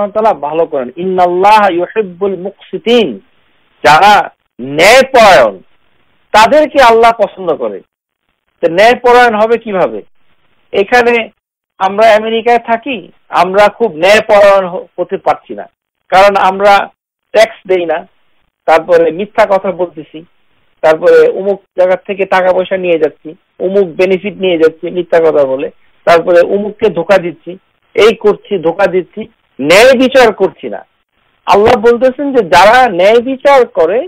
ভালো করেন ইন্নাল্লাহ ইউহিবুল মুকসিতিন যারা ন্যায়পরায়ণ তাদেরকে আল্লাহ পছন্দ করে তো ন্যায়পরায়ণ হবে কিভাবে এখানে আমরা আমেরিকায় থাকি আমরা খুব ন্যায়পরায়ণ হতে পারছি না কারণ আমরা ট্যাক্স দেই না তারপরে মিথ্যা কথা বলতেছি তারপরে অমুক জায়গার থেকে টাকা পয়সা নিয়ে যাচ্ছি অমুক বেনিফিট নিয়ে যাচ্ছি মিথ্যা কথা বলে তারপরে উমুককে ধোকা দিচ্ছি এই করছি ধোকা দিচ্ছি ন্যায় বিচার করছি না আল্লাহ বলতেছেন যে যারা ন্যায় বিচার করে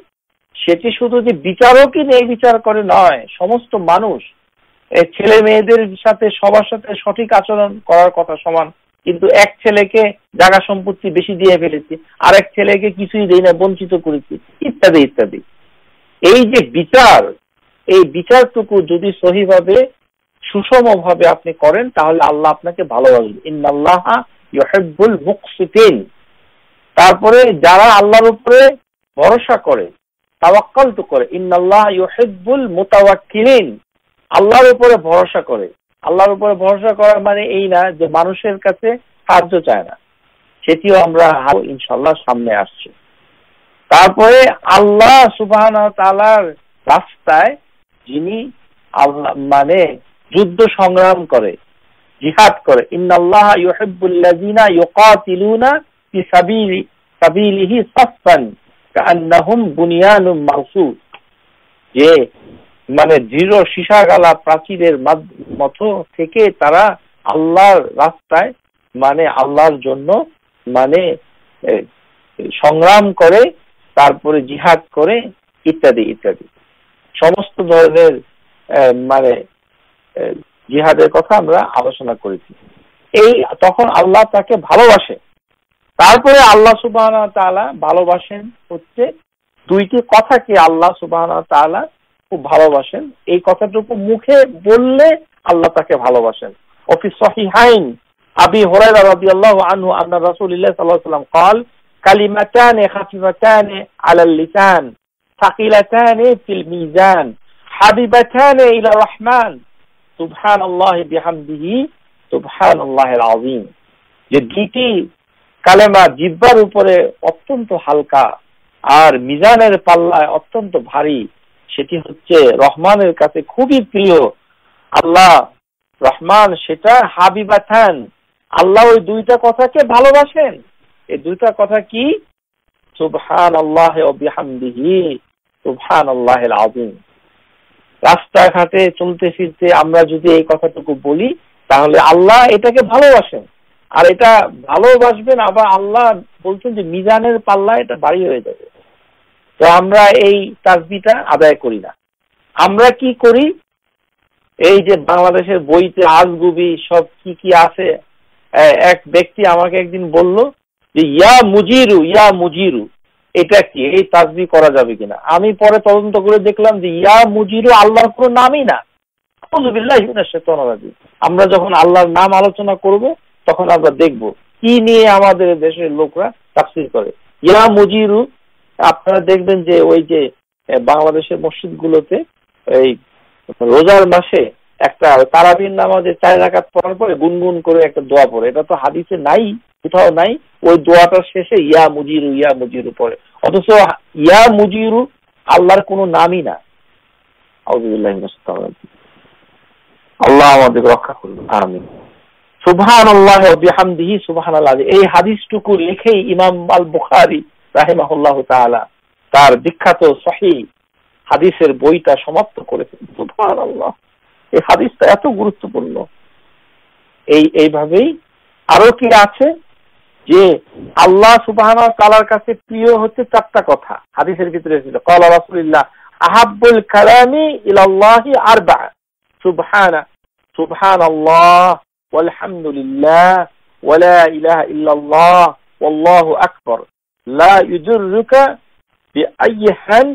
সেটি শুধু যে বিচারকই ন্যায় বিচার করে নয় সমস্ত মানুষ ছেলে মেয়েদের সাথে সবার সাথে সঠিক আচরণ করার কথা সমান কিন্তু এক ছেলেকে জায়গা সম্পত্তি বেশি দিয়ে ফেলেছি আর এক ছেলেকে কিছুই দেই না বঞ্চিত করেছি ইত্যাদি ইত্যাদি এই যে বিচার এই বিচারটুকু যদি সহিভাবে সুষমভাবে আপনি করেন তাহলে আল্লাহ আপনাকে ভালোবাসবেন ইন্নাল্লাহ ইহেব্বুল মুকসিতিন তারপরে যারা আল্লাহর উপরে ভরসা করে তাওয়াক্কাল তো করে ইন্নাল্লাহ ইহেব্বুল মোতাওয়াক্কিলিন আল্লাহর উপরে ভরসা করে আল্লাহর উপরে ভরসা করা মানে এই না যে মানুষের কাছে সাহায্য চায় না সেটিও আমরা ইনশাল্লাহ সামনে আসছে তারপরে আল্লাহ সুবাহ তালার রাস্তায় যিনি আল্লাহ মানে যুদ্ধ সংগ্রাম করে জিহাদ করে ইন্নাল্লাহ ইউহিব্বুল্লাযিনা ইউকাতিলুনা ফি সাবিলি সাবিলিহি সাফফান কাআন্নাহুম বুনিয়ানুম যে মানে দৃঢ় সীসাগালা প্রাচীরের মত থেকে তারা আল্লাহর রাস্তায় মানে আল্লাহর জন্য মানে সংগ্রাম করে তারপরে জিহাদ করে ইত্যাদি ইত্যাদি সমস্ত ধরনের মানে জিহাদের কথা আমরা আলোচনা করেছি এই তখন আল্লাহ তাকে ভালোবাসে তারপরে আল্লাহ সুবাহ তালা ভালোবাসেন হচ্ছে দুইটি কথা কি আল্লাহ সুবাহ তালা খুব ভালোবাসেন এই কথাটুকু মুখে বললে আল্লাহ তাকে ভালোবাসেন অফি সহিহাইন আবি হুরায়রা রাদিয়াল্লাহু আনহু আন্না রাসূলুল্লাহ সাল্লাল্লাহু আলাইহি ওয়াসাল্লাম قال كلمتان خفيفتان على اللسان ثقيلتان في الميزان حبيبتان الى الرحمن সুবহান আল্লাহ বিহামদিহি সুবহান আল্লাহের আজিম যে দুটি কালেমা জিব্বার উপরে অত্যন্ত হালকা আর মিজানের পাল্লায় অত্যন্ত ভারী সেটি হচ্ছে রহমানের কাছে খুবই প্রিয় আল্লাহ রহমান সেটা হাবিবাথান আল্লাহ ওই দুইটা কথাকে ভালোবাসেন এই দুইটা কথা কি সুবহান আল্লাহ ও বিহামদিহি সুবহান আল্লাহ আজিম রাস্তাঘাটে চলতে ফিরতে আমরা যদি এই কথাটুকু বলি তাহলে আল্লাহ এটাকে ভালোবাসেন আর এটা ভালোবাসবেন আবার আল্লাহ বলছেন যে মিজানের পাল্লা এটা বাড়ি হয়ে যাবে তো আমরা এই তাজবিটা আদায় করি না আমরা কি করি এই যে বাংলাদেশের বইতে আজগুবি সব কি কি আছে এক ব্যক্তি আমাকে একদিন বলল যে ইয়া মুজিরু ইয়া মুজিরু এটা কি এই তাজবি করা যাবে কিনা আমি পরে তদন্ত করে দেখলাম যে ইয়া মুজিরু আল্লাহর কোনো নামই না আমরা যখন আল্লাহর নাম আলোচনা করব তখন আমরা দেখব কি নিয়ে আমাদের দেশের লোকরা তাফসির করে ইয়া মুজিরু আপনারা দেখবেন যে ওই যে বাংলাদেশের মসজিদগুলোতে এই রোজার মাসে একটা তারাবিন নামাজের চার রাখাত পড়ার পরে গুনগুন করে একটা দোয়া পড়ে এটা তো হাদিসে নাই কোথাও নাই ওই দোয়াটার শেষে ইয়া মুজিরু ইয়া মুজিরু পড়ে অথচ ইয়া মুজিরু আল্লাহর কোনো নামই না আল্লাহ আমাদের রক্ষা করুন সুবহান আল্লাহ বিহামদিহি সুবহান আল্লাহ এই হাদিসটুকু লিখেই ইমাম আল বুখারি তার বিখ্যাত সহি হাদিসের বইটা সমাপ্ত করেছেন সুবহান আল্লাহ এই হাদিসটা এত গুরুত্বপূর্ণ এই এইভাবেই আরো কি আছে যে আল্লাহ সুবাহ তালার কাছে প্রিয় হচ্ছে চারটা কথা হাদিসের ভিতরে ছিল কল রাসুলিল্লাহ আহাবুল কালামি ইলাল্লাহি আরবা সুবহানা সুবহান আল্লাহ আলহামদুলিল্লাহ ওয়ালা ইলাহা ইল্লাল্লাহ ওয়াল্লাহু আকবার লা ইউজুরুকা বিআইহান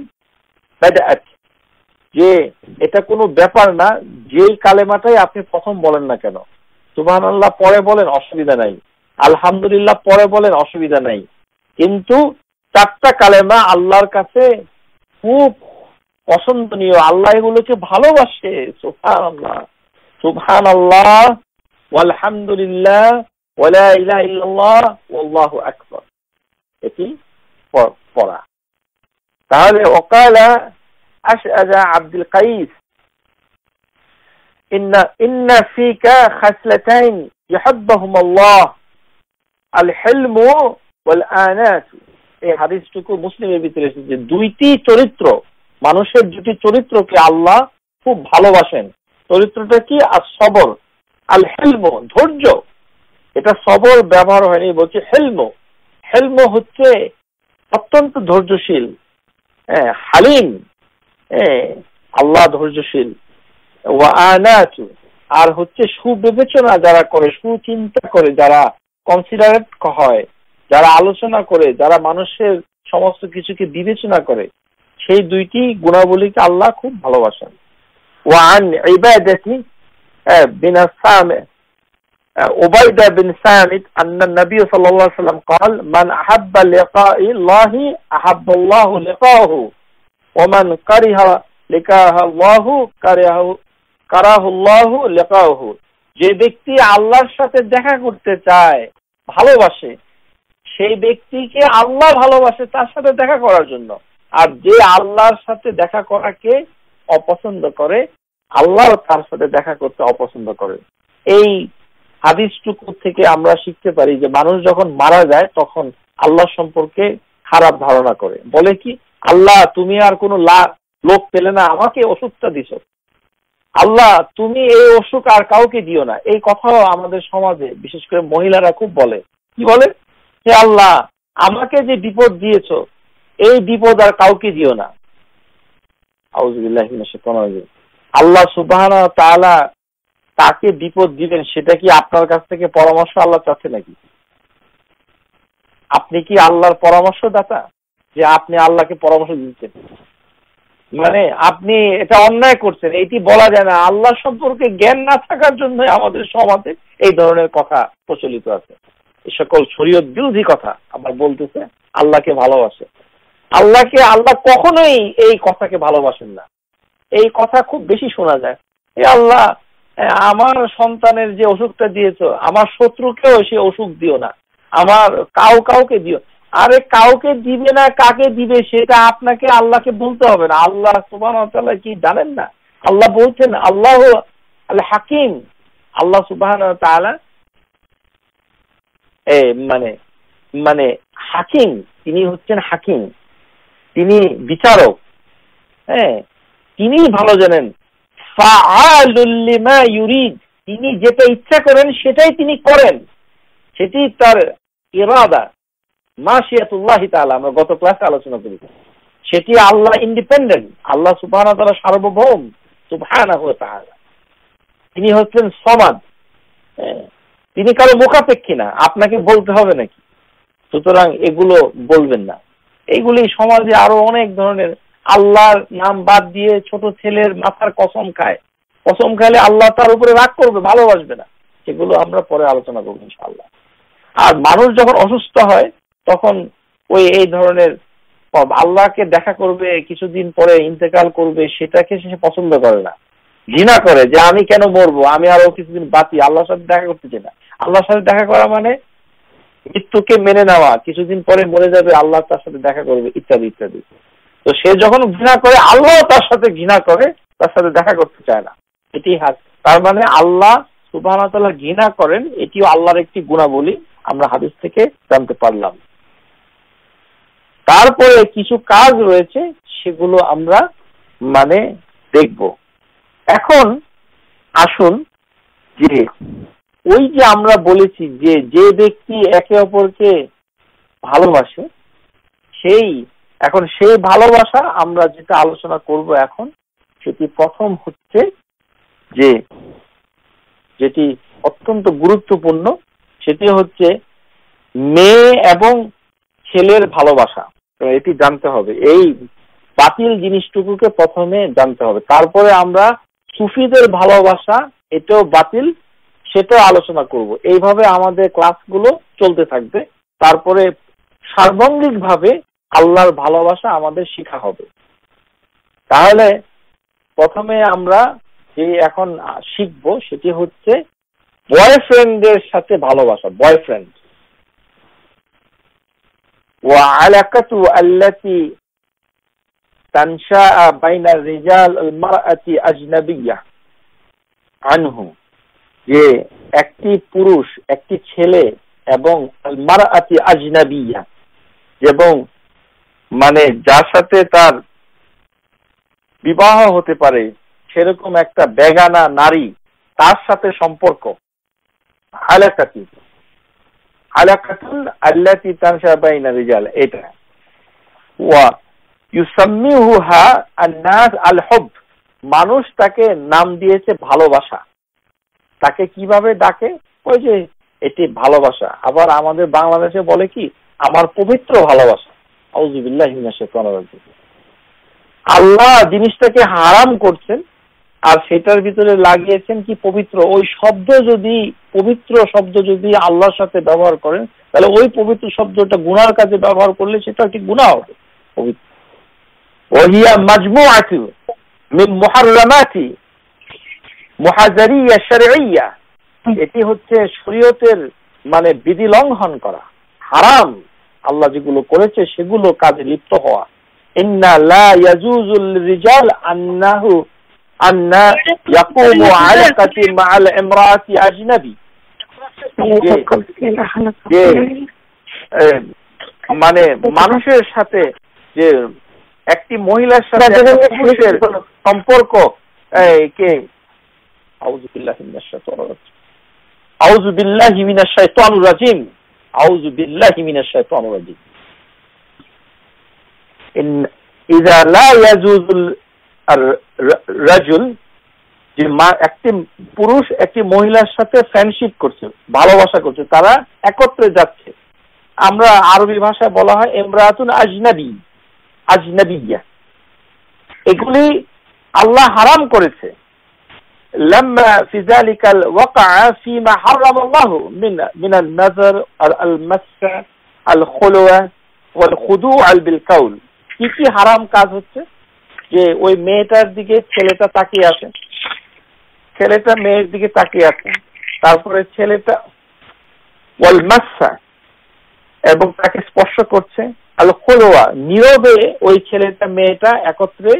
বাদাত যে এটা কোনো ব্যাপার না যেই কালেমাটাই আপনি প্রথম বলেন না কেন সুবাহ আল্লাহ পরে বলেন অসুবিধা নাই আলহামদুলিল্লাহ পরে বলেন অসুবিধা নাই কিন্তু চারটা কালেমা আল্লাহর কাছে খুব পছন্দনীয় আল্লাহ এগুলোকে ভালোবাসে সুফান আল্লাহ সুফান আল্লাহ আলহামদুলিল্লাহ ওলা ইলাহ ইল্লাল্লাহ আল্লাহু আকবার এটি পড়া তাহলে ওকালা عبد القيس إن إن فيك يحبهما الله الحلم والآنات এই হাদিসটুকু মুসলিমের ভিতরে এসেছে যে দুইটি চরিত্র মানুষের দুটি চরিত্রকে আল্লাহ খুব ভালোবাসেন চরিত্রটা কি আর সবর আল হেলম ধৈর্য এটা সবর ব্যবহার হয়নি বলছে হেলম হেলম হচ্ছে অত্যন্ত ধৈর্যশীল হ্যাঁ হালিম আল্লাহ ধৈর্যশীল আর হচ্ছে সুবিবেচনা যারা করে সুচিন্তা করে যারা কনসিডারেট হয় যারা আলোচনা করে যারা মানুষের সমস্ত কিছুকে বিবেচনা করে সেই দুইটি গুণাবলীকে আল্লাহ খুব ভালোবাসেন ওয়ান ইবাদাতি বিনা ওবাইদা বিন সামিত আন্না নবী সাল্লাল্লাহু আলাইহি ওয়াসাল্লাম قال من احب لقاء الله ওমান কারিহা লেখাহু কারিয়াহু কারাহুল্লাহু লেখাহু যে ব্যক্তি আল্লাহর সাথে দেখা করতে চায় ভালোবাসে সেই ব্যক্তিকে আল্লাহ ভালোবাসে তার সাথে দেখা করার জন্য আর যে আল্লাহর সাথে দেখা করাকে অপছন্দ করে আল্লাহ তার সাথে দেখা করতে অপছন্দ করে এই হাদিসটুকু থেকে আমরা শিখতে পারি যে মানুষ যখন মারা যায় তখন আল্লাহ সম্পর্কে খারাপ ধারণা করে বলে কি আল্লাহ তুমি আর কোনো লোক পেলে না আমাকে ওষুধটা দিছ আল্লাহ তুমি এই অসুখ আর কাউকে দিও না এই কথাও আমাদের সমাজে বিশেষ করে মহিলারা খুব বলে কি বলে হে আল্লাহ আমাকে যে বিপদ দিয়েছ এই বিপদ আর কাউকে দিও না আল্লাহ সুবাহ তালা তাকে বিপদ দিবেন সেটা কি আপনার কাছ থেকে পরামর্শ আল্লাহ চাচ্ছে নাকি আপনি কি আল্লাহর পরামর্শ দাতা যে আপনি আল্লাহকে পরামর্শ দিচ্ছেন মানে আপনি এটা অন্যায় করছেন এটি বলা যায় না আল্লাহ সম্পর্কে জ্ঞান না থাকার জন্য আমাদের সমাজে এই ধরনের কথা প্রচলিত আছে সকল শরীয়ত বিরোধী কথা আবার বলতেছে আল্লাহকে ভালোবাসে আল্লাহকে আল্লাহ কখনোই এই কথাকে ভালোবাসেন না এই কথা খুব বেশি শোনা যায় এ আল্লাহ আমার সন্তানের যে অসুখটা দিয়েছ আমার শত্রুকেও সে অসুখ দিও না আমার কাউ কাউকে দিও আরে কাউকে দিবে না কাকে দিবে সেটা আপনাকে আল্লাহকে বলতে হবে না আল্লাহ সুবান কি জানেন না আল্লাহ বলছেন আল্লাহ আল্লাহ হাকিম আল্লাহ সুবাহ এ মানে মানে হাকিম তিনি হচ্ছেন হাকিম তিনি বিচারক হ্যাঁ তিনি ভালো জানেন তিনি যেটা ইচ্ছা করেন সেটাই তিনি করেন সেটি তার ইরাদা মাসিয়াতুল্লাহ আমরা গত ক্লাসে আলোচনা করেছি সেটি আল্লাহ ইন্ডিপেন্ডেন্ট আল্লাহ সার্বভৌম তিনি হচ্ছেন হ্যাঁ, তিনি কারো মুখাপেক্ষী না আপনাকে বলতে হবে নাকি সুতরাং এগুলো বলবেন না এইগুলি সমাজে আরো অনেক ধরনের আল্লাহর নাম বাদ দিয়ে ছোট ছেলের মাথার কসম খায় কসম খাইলে আল্লাহ তার উপরে রাগ করবে ভালোবাসবে না সেগুলো আমরা পরে আলোচনা করবো ইনশাআল্লাহ আর মানুষ যখন অসুস্থ হয় তখন ওই এই ধরনের আল্লাহকে দেখা করবে কিছুদিন পরে ইন্তেকাল করবে সেটাকে সে পছন্দ করে না ঘৃণা করে যে আমি কেন মরবো আমি আরো কিছুদিন বাতি আল্লাহর সাথে দেখা করতে চাই না আল্লাহর সাথে দেখা করা মানে মৃত্যুকে মেনে নেওয়া কিছুদিন পরে মরে যাবে আল্লাহ তার সাথে দেখা করবে ইত্যাদি ইত্যাদি তো সে যখন ঘৃণা করে আল্লাহ তার সাথে ঘৃণা করে তার সাথে দেখা করতে চায় না এটি হাত তার মানে আল্লাহ সুবাহ ঘৃণা করেন এটিও আল্লাহর একটি গুণাবলী আমরা হাদিস থেকে জানতে পারলাম তারপরে কিছু কাজ রয়েছে সেগুলো আমরা মানে দেখব এখন আসুন যে ওই যে আমরা বলেছি যে যে ব্যক্তি একে অপরকে ভালোবাসে সেই এখন সেই ভালোবাসা আমরা যেটা আলোচনা করব এখন সেটি প্রথম হচ্ছে যে যেটি অত্যন্ত গুরুত্বপূর্ণ সেটি হচ্ছে মেয়ে এবং ছেলের ভালোবাসা এটি জানতে হবে এই বাতিল জিনিসটুকুকে প্রথমে জানতে হবে তারপরে আমরা সুফিদের ভালোবাসা এটাও বাতিল সেটাও আলোচনা করব এইভাবে আমাদের ক্লাসগুলো চলতে থাকবে তারপরে সার্বাঙ্গিকভাবে আল্লাহর ভালোবাসা আমাদের শিখা হবে তাহলে প্রথমে আমরা যে এখন শিখবো সেটি হচ্ছে বয়ফ্রেন্ডের সাথে ভালোবাসা বয়ফ্রেন্ড وعلاقته التي تنشأ بين الرجال المرأة أجنبية عنه যে একটি পুরুষ একটি ছেলে এবং মারাতি আজনাবিয়া এবং মানে যার সাথে তার বিবাহ হতে পারে সেরকম একটা বেগানা নারী তার সাথে সম্পর্ক আলাকাতি আলাকাতুল আল্লাতি তানশা বাইনা রিজাল এটা ওয়া ইউসাম্মিহুহা আন-নাস আল হব মানুষ তাকে নাম দিয়েছে ভালোবাসা তাকে কিভাবে ডাকে ওই যে এটি ভালোবাসা আবার আমাদের বাংলাদেশে বলে কি আমার পবিত্র ভালোবাসা আউজুবিল্লাহ আল্লাহ জিনিসটাকে হারাম করছেন আর সেটার ভিতরে লাগিয়েছেন কি পবিত্র ওই শব্দ যদি পবিত্র শব্দ যদি আল্লাহর সাথে ব্যবহার করেন তাহলে ওই পবিত্র শব্দটা গুনার কাজে ব্যবহার করলে সেটা একটি গুণা হবে পবিত্র ওহিয়া মাজমু আতি মিন মহাজারি ইয়া এটি হচ্ছে শরীয়তের মানে বিধি লঙ্ঘন করা হারাম আল্লাহ যেগুলো করেছে সেগুলো কাজে লিপ্ত হওয়া ইন্না লা ইয়াজুজুল রিজাল আন্নাহু أن يقوم علقة مع الامرأة أجنبي মানে মানুষের সাথে যে একটি মহিলার সাথে সম্পর্ক রাজিম আউজুবিল্লাহি আর রাজুল যে মা একটি পুরুষ একটি মহিলার সাথে ফ্রেন্ডশিপ করছে ভালোবাসা করছে তারা একত্রে যাচ্ছে আমরা আরবি ভাষায় বলা হয় এমরাতুন আজনাবি আজনাবিয়া এগুলি আল্লাহ হারাম করেছে لما في ذلك وقع فيما حرم الله من من النظر المس الخلوة والخضوع بالقول কি কি হারাম কাজ হচ্ছে যে ওই মেয়েটার দিকে ছেলেটা তাকিয়ে আছে ছেলেটা মেয়ের দিকে তাকিয়ে আছে তারপরে ছেলেটা মাসা এবং তাকে স্পর্শ করছে আলো খোলোয়া নীরবে ওই ছেলেটা মেয়েটা একত্রে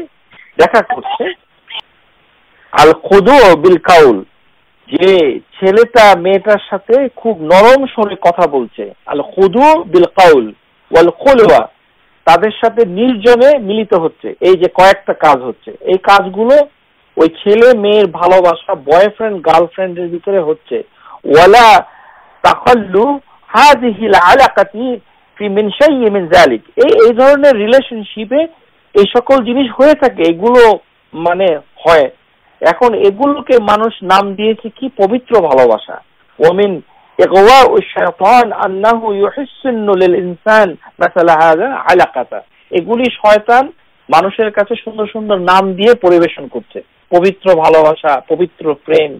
দেখা করছে আল খোদো বিল কাউল যে ছেলেটা মেয়েটার সাথে খুব নরম স্বরে কথা বলছে আল খুদু বিল কাউল ওয়াল খোলোয়া তাদের সাথে নির্জনে মিলিত হচ্ছে এই যে কয়েকটা কাজ হচ্ছে এই কাজগুলো ওই ছেলে মেয়ের ভালোবাসা বয়ফ্রেন্ড গার্লফ্রেন্ডের ভিতরে হচ্ছে ওয়ালা তাকাল্লু হাযিহিল আলাকাতি ফি মিন শাইইন এই এই ধরনের রিলেশনশিপে এই সকল জিনিস হয়ে থাকে এগুলো মানে হয় এখন এগুলোকে মানুষ নাম দিয়েছে কি পবিত্র ভালোবাসা ওমিন ইকওয়া الشيطان আন্নাহু يحسن লিল مثل هذا হাযা এগুলি শয়তান মানুষের কাছে সুন্দর সুন্দর নাম দিয়ে পরিবেশন করছে পবিত্র ভালোবাসা পবিত্র প্রেম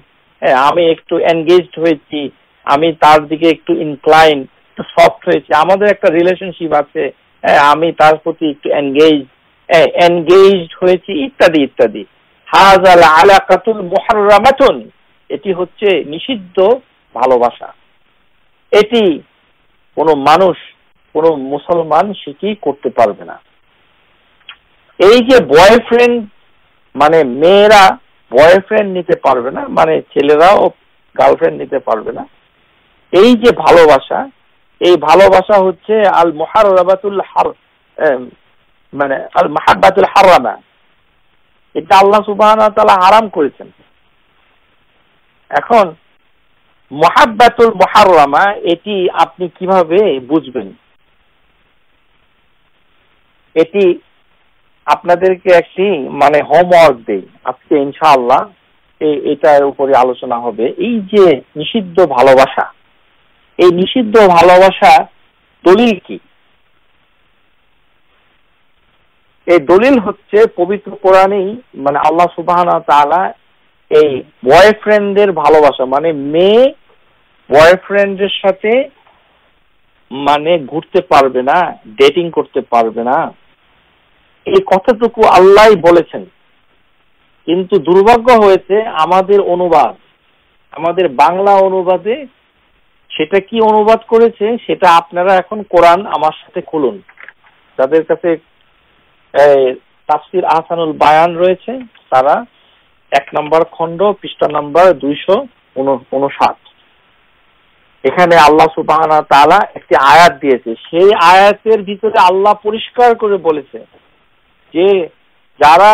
হ্যাঁ আমি একটু এনগেজড হয়েছি আমি তার দিকে একটু ইনক্লাইন একটু সফট হয়েছি আমাদের একটা রিলেশনশিপ আছে হ্যাঁ আমি তার প্রতি একটু এনগেজ এনগেজড হ্যাঁ, হয়েছি ইত্যাদি ইত্যাদি হাজাল আলাকাতুল মুহাররামাতুন এটি হচ্ছে নিষিদ্ধ ভালোবাসা এটি কোনো মানুষ কোনো মুসলমান কি করতে পারবে না এই যে বয়ফ্রেন্ড মানে মেয়েরা বয়ফ্রেন্ড নিতে পারবে না মানে ছেলেরাও গার্লফ্রেন্ড নিতে পারবে না এই যে ভালোবাসা এই ভালোবাসা হচ্ছে আল মোহারাবাতুল হার মানে আল মাহাবাতুল হারামা এটা আল্লাহ সুবাহ তালা হারাম করেছেন এখন মহাব্বাতুল মহারমা এটি আপনি কিভাবে বুঝবেন এটি আপনাদেরকে একটি মানে হোমওয়ার্ক দেই আজকে ইনশাআল্লাহ এটার উপরে আলোচনা হবে এই যে নিষিদ্ধ ভালোবাসা এই নিষিদ্ধ ভালোবাসা দলিল কি এই দলিল হচ্ছে পবিত্র কোরআনেই মানে আল্লাহ সুবাহ এই বয়ফ্রেন্ডের ভালোবাসা মানে মেয়ে বয়ফ্রেন্ডের সাথে মানে ঘুরতে পারবে না ডেটিং করতে পারবে না এই কথাটুকু আল্লাহ বলেছেন কিন্তু দুর্ভাগ্য হয়েছে আমাদের অনুবাদ আমাদের বাংলা অনুবাদে সেটা কি অনুবাদ করেছে সেটা আপনারা এখন কোরআন আমার সাথে খুলুন যাদের কাছে তাফসির আহসানুল বায়ান রয়েছে তারা এক নম্বর খণ্ড পৃষ্ঠা নাম্বার দুইশো উনষাট এখানে আল্লাহ সুবাহ তালা একটি আয়াত দিয়েছে সেই আয়াতের ভিতরে আল্লাহ পরিষ্কার করে বলেছে যে যারা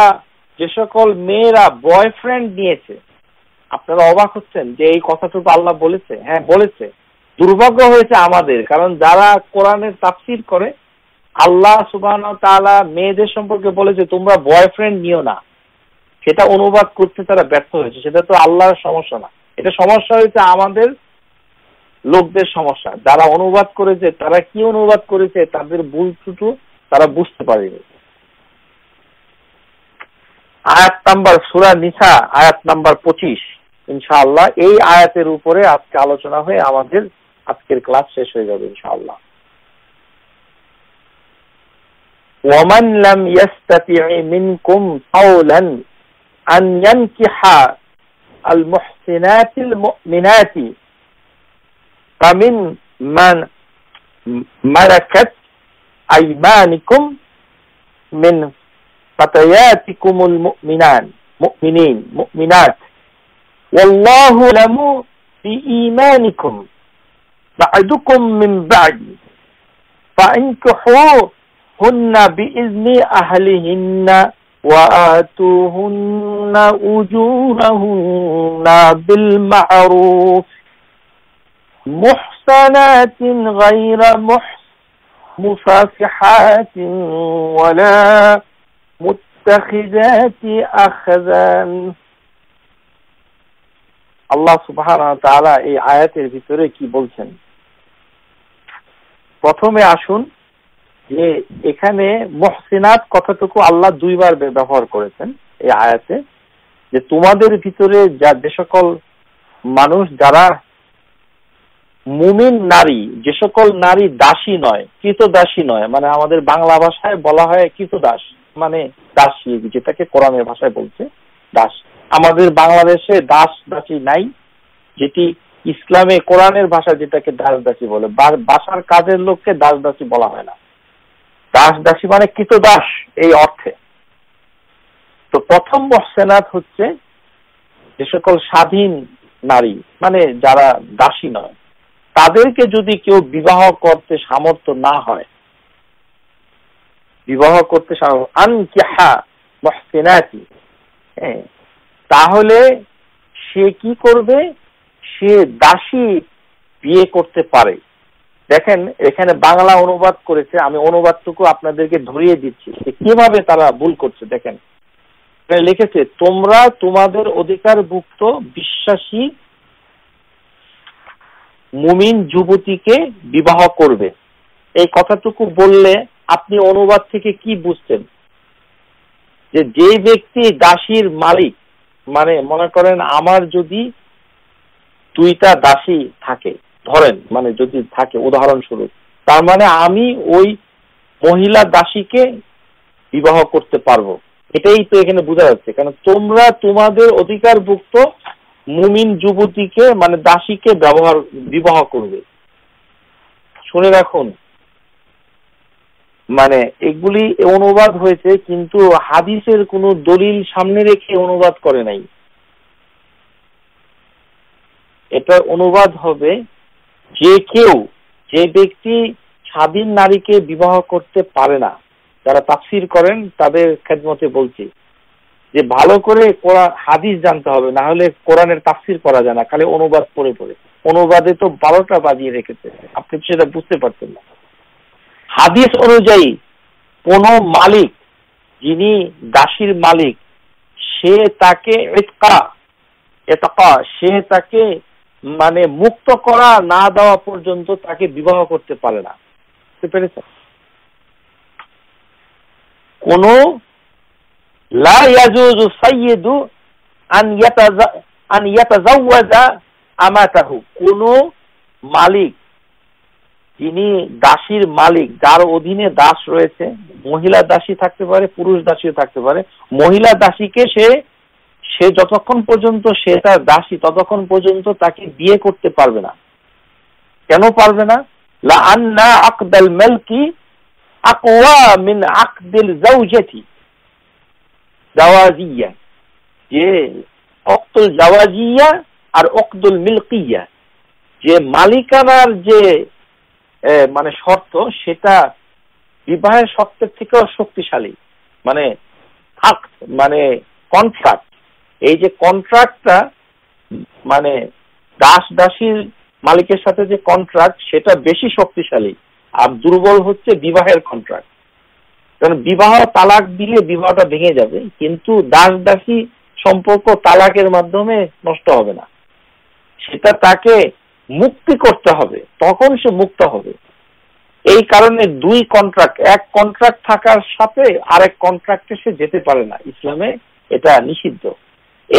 যে সকল মেয়েরা বয়ফ্রেন্ড নিয়েছে আপনারা অবাক হচ্ছেন যে এই কথাটুকু আল্লাহ বলেছে হ্যাঁ বলেছে দুর্ভাগ্য হয়েছে আমাদের কারণ যারা কোরআনের তাফসির করে আল্লাহ সুবাহ তালা মেয়েদের সম্পর্কে বলেছে তোমরা বয়ফ্রেন্ড নিও না সেটা অনুবাদ করতে তারা ব্যর্থ হয়েছে সেটা তো আল্লাহর সমস্যা না এটা সমস্যা হয়েছে আমাদের লোকদের সমস্যা যারা অনুবাদ করেছে তারা কি অনুবাদ করেছে তাদের ভুল ত্রুটু তারা বুঝতে পারেনি আয়াত নাম্বার সুরা নিসা আয়াত নাম্বার পঁচিশ ইনশাআল্লাহ এই আয়াতের উপরে আজকে আলোচনা হয়ে আমাদের আজকের ক্লাস শেষ হয়ে যাবে ইনশাআল্লাহ ومن لم يستطع منكم قولا أن ينكح المحسنات المؤمنات فمن من ملكت أيمانكم من فتياتكم المؤمنان مؤمنين مؤمنات والله لم في إيمانكم بعدكم من بعد فانكحوهن بإذن أهلهن وآتوهن أجورهن بالمعروف محصنات غير مفاسحات ولا متخذات أخذان আল্লাহ সুবাহ এই আয়াতের ভিতরে কি বলছেন প্রথমে আসুন যে এখানে মহসিনাত কথাটুকু আল্লাহ দুইবার ব্যবহার করেছেন এই আয়াতে যে তোমাদের ভিতরে যা যে সকল মানুষ যারা মুমিন নারী যে সকল নারী দাসী নয় কৃত দাসী নয় মানে আমাদের বাংলা ভাষায় বলা হয় কৃত মানে দাস মানে ইয়ে দাসী যেটাকে কোরআনের ভাষায় বলছে দাস আমাদের বাংলাদেশে দাস দাসী নাই যেটি ইসলামে কোরআনের ভাষা যেটাকে দাস দাসী বলে বাসার কাজের লোককে দাস দাসী বলা হয় না দাস দাসী মানে কৃত দাস এই অর্থে তো প্রথম মহসেনাত হচ্ছে যে সকল স্বাধীন নারী মানে যারা দাসী নয় তাদেরকে যদি কেউ বিবাহ করতে সামর্থ্য না হয় বিবাহ করতে সামর্থ্য হ্যাঁ, তাহলে সে কি করবে সে দাসী বিয়ে করতে পারে দেখেন এখানে বাংলা অনুবাদ করেছে আমি অনুবাদটুকু আপনাদেরকে ধরিয়ে দিচ্ছি কিভাবে তারা ভুল করছে দেখেন লিখেছে তোমরা তোমাদের অধিকারভুক্ত বিশ্বাসী মুমিন যুবতীকে বিবাহ করবে এই কথাটুকু বললে আপনি অনুবাদ থেকে কি বুঝতেন যে যে ব্যক্তি দাসীর মালিক মানে মনে করেন আমার যদি দুইটা দাসী থাকে ধরেন মানে যদি থাকে উদাহরণস্বরূপ তার মানে আমি ওই মহিলা দাসীকে বিবাহ করতে পারবো এটাই তো এখানে বোঝা যাচ্ছে কারণ তোমরা তোমাদের অধিকার ভুক্ত মুমিন যুবতীকে মানে দাসীকে ব্যবহার বিবাহ করবে শুনে রাখুন মানে এগুলি অনুবাদ হয়েছে কিন্তু হাদিসের কোনো দলিল সামনে রেখে অনুবাদ করে নাই এটা অনুবাদ হবে যে কেউ যে ব্যক্তি স্বাধীন নারীকে বিবাহ করতে পারে না যারা তাফসির করেন তাদের খেদমতে বলছি যে ভালো করে কোরআন হাদিস জানতে হবে না হলে কোরআনের তাফসির করা যায় না খালি অনুবাদ পড়ে পড়ে অনুবাদে তো বারোটা বাজিয়ে রেখেছে আপনি সেটা বুঝতে পারছেন না হাদিস অনুযায়ী কোন মালিক যিনি দাসির মালিক সে তাকে সে তাকে মানে মুক্ত করা না দেওয়া পর্যন্ত তাকে বিবাহ করতে পারে না কোন লা দাসীর মালিক যার অধীনে দাস রয়েছে মহিলা দাসী থাকতে পারে পুরুষ থাকতে পারে মহিলা দাসীকে সে সে যতক্ষণ পর্যন্ত সে তার দাসী ততক্ষণ পর্যন্ত তাকে বিয়ে করতে পারবে না কেন পারবে না লা আন্না আকদাল মেলকি আকওয়া মিন আকদিল জাওজাতি জাওয়াজিয়া যে অক্তুল জাওয়াজিয়া আর অকদুল মিলকিয়া যে মালিকানার যে মানে শর্ত সেটা বিবাহের শর্তের থেকেও শক্তিশালী মানে মানে কন্ট্রাক্ট এই যে কন্ট্রাক্টটা মানে দাস দাসীর মালিকের সাথে যে কন্ট্রাক্ট সেটা বেশি শক্তিশালী আর দুর্বল হচ্ছে বিবাহের কন্ট্রাক্ট কারণ বিবাহ তালাক দিলে বিবাহটা ভেঙে যাবে কিন্তু দাস দাসী সম্পর্ক তালাকের মাধ্যমে নষ্ট হবে না সেটা তাকে মুক্তি করতে হবে তখন সে মুক্ত হবে এই কারণে দুই কন্ট্রাক্ট এক কন্ট্রাক্ট থাকার সাথে আরেক কন্ট্রাক্টে সে যেতে পারে না ইসলামে এটা নিষিদ্ধ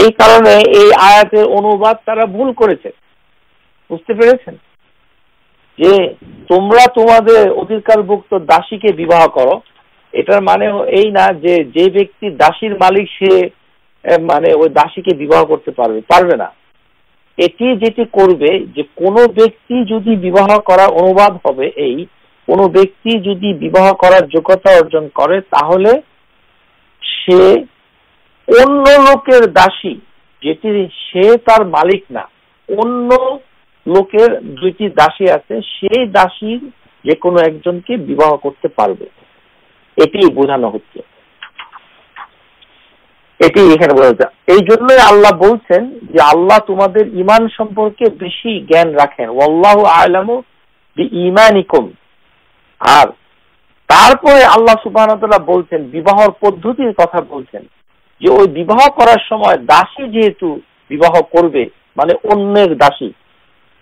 এই কারণে এই আয়াতের অনুবাদ তারা ভুল করেছে বুঝতে পেরেছেন যে তোমরা তোমাদের অধিকারভুক্ত দাসীকে বিবাহ করো এটার মানে এই না যে যে ব্যক্তি দাসীর মালিক সে মানে ওই দাসীকে বিবাহ করতে পারবে পারবে না এটি যেটি করবে যে কোনো ব্যক্তি যদি বিবাহ করা অনুবাদ হবে এই কোনো ব্যক্তি যদি বিবাহ করার যোগ্যতা অর্জন করে তাহলে সে অন্য লোকের দাসী যেটি সে তার মালিক না অন্য লোকের দুইটি দাসী আছে সেই দাসীর যে কোনো একজনকে বিবাহ করতে পারবে এটি বোঝানো হচ্ছে এটি এখানে বোঝা হচ্ছে এই জন্যই আল্লাহ বলছেন যে আল্লাহ তোমাদের ইমান সম্পর্কে বেশি জ্ঞান রাখেন আল্লাহ আলামু ইমানিকুম আর তারপরে আল্লাহ সুবাহ বলছেন বিবাহর পদ্ধতির কথা বলছেন যে ওই বিবাহ করার সময় দাসী যেহেতু বিবাহ করবে মানে অন্যের দাসী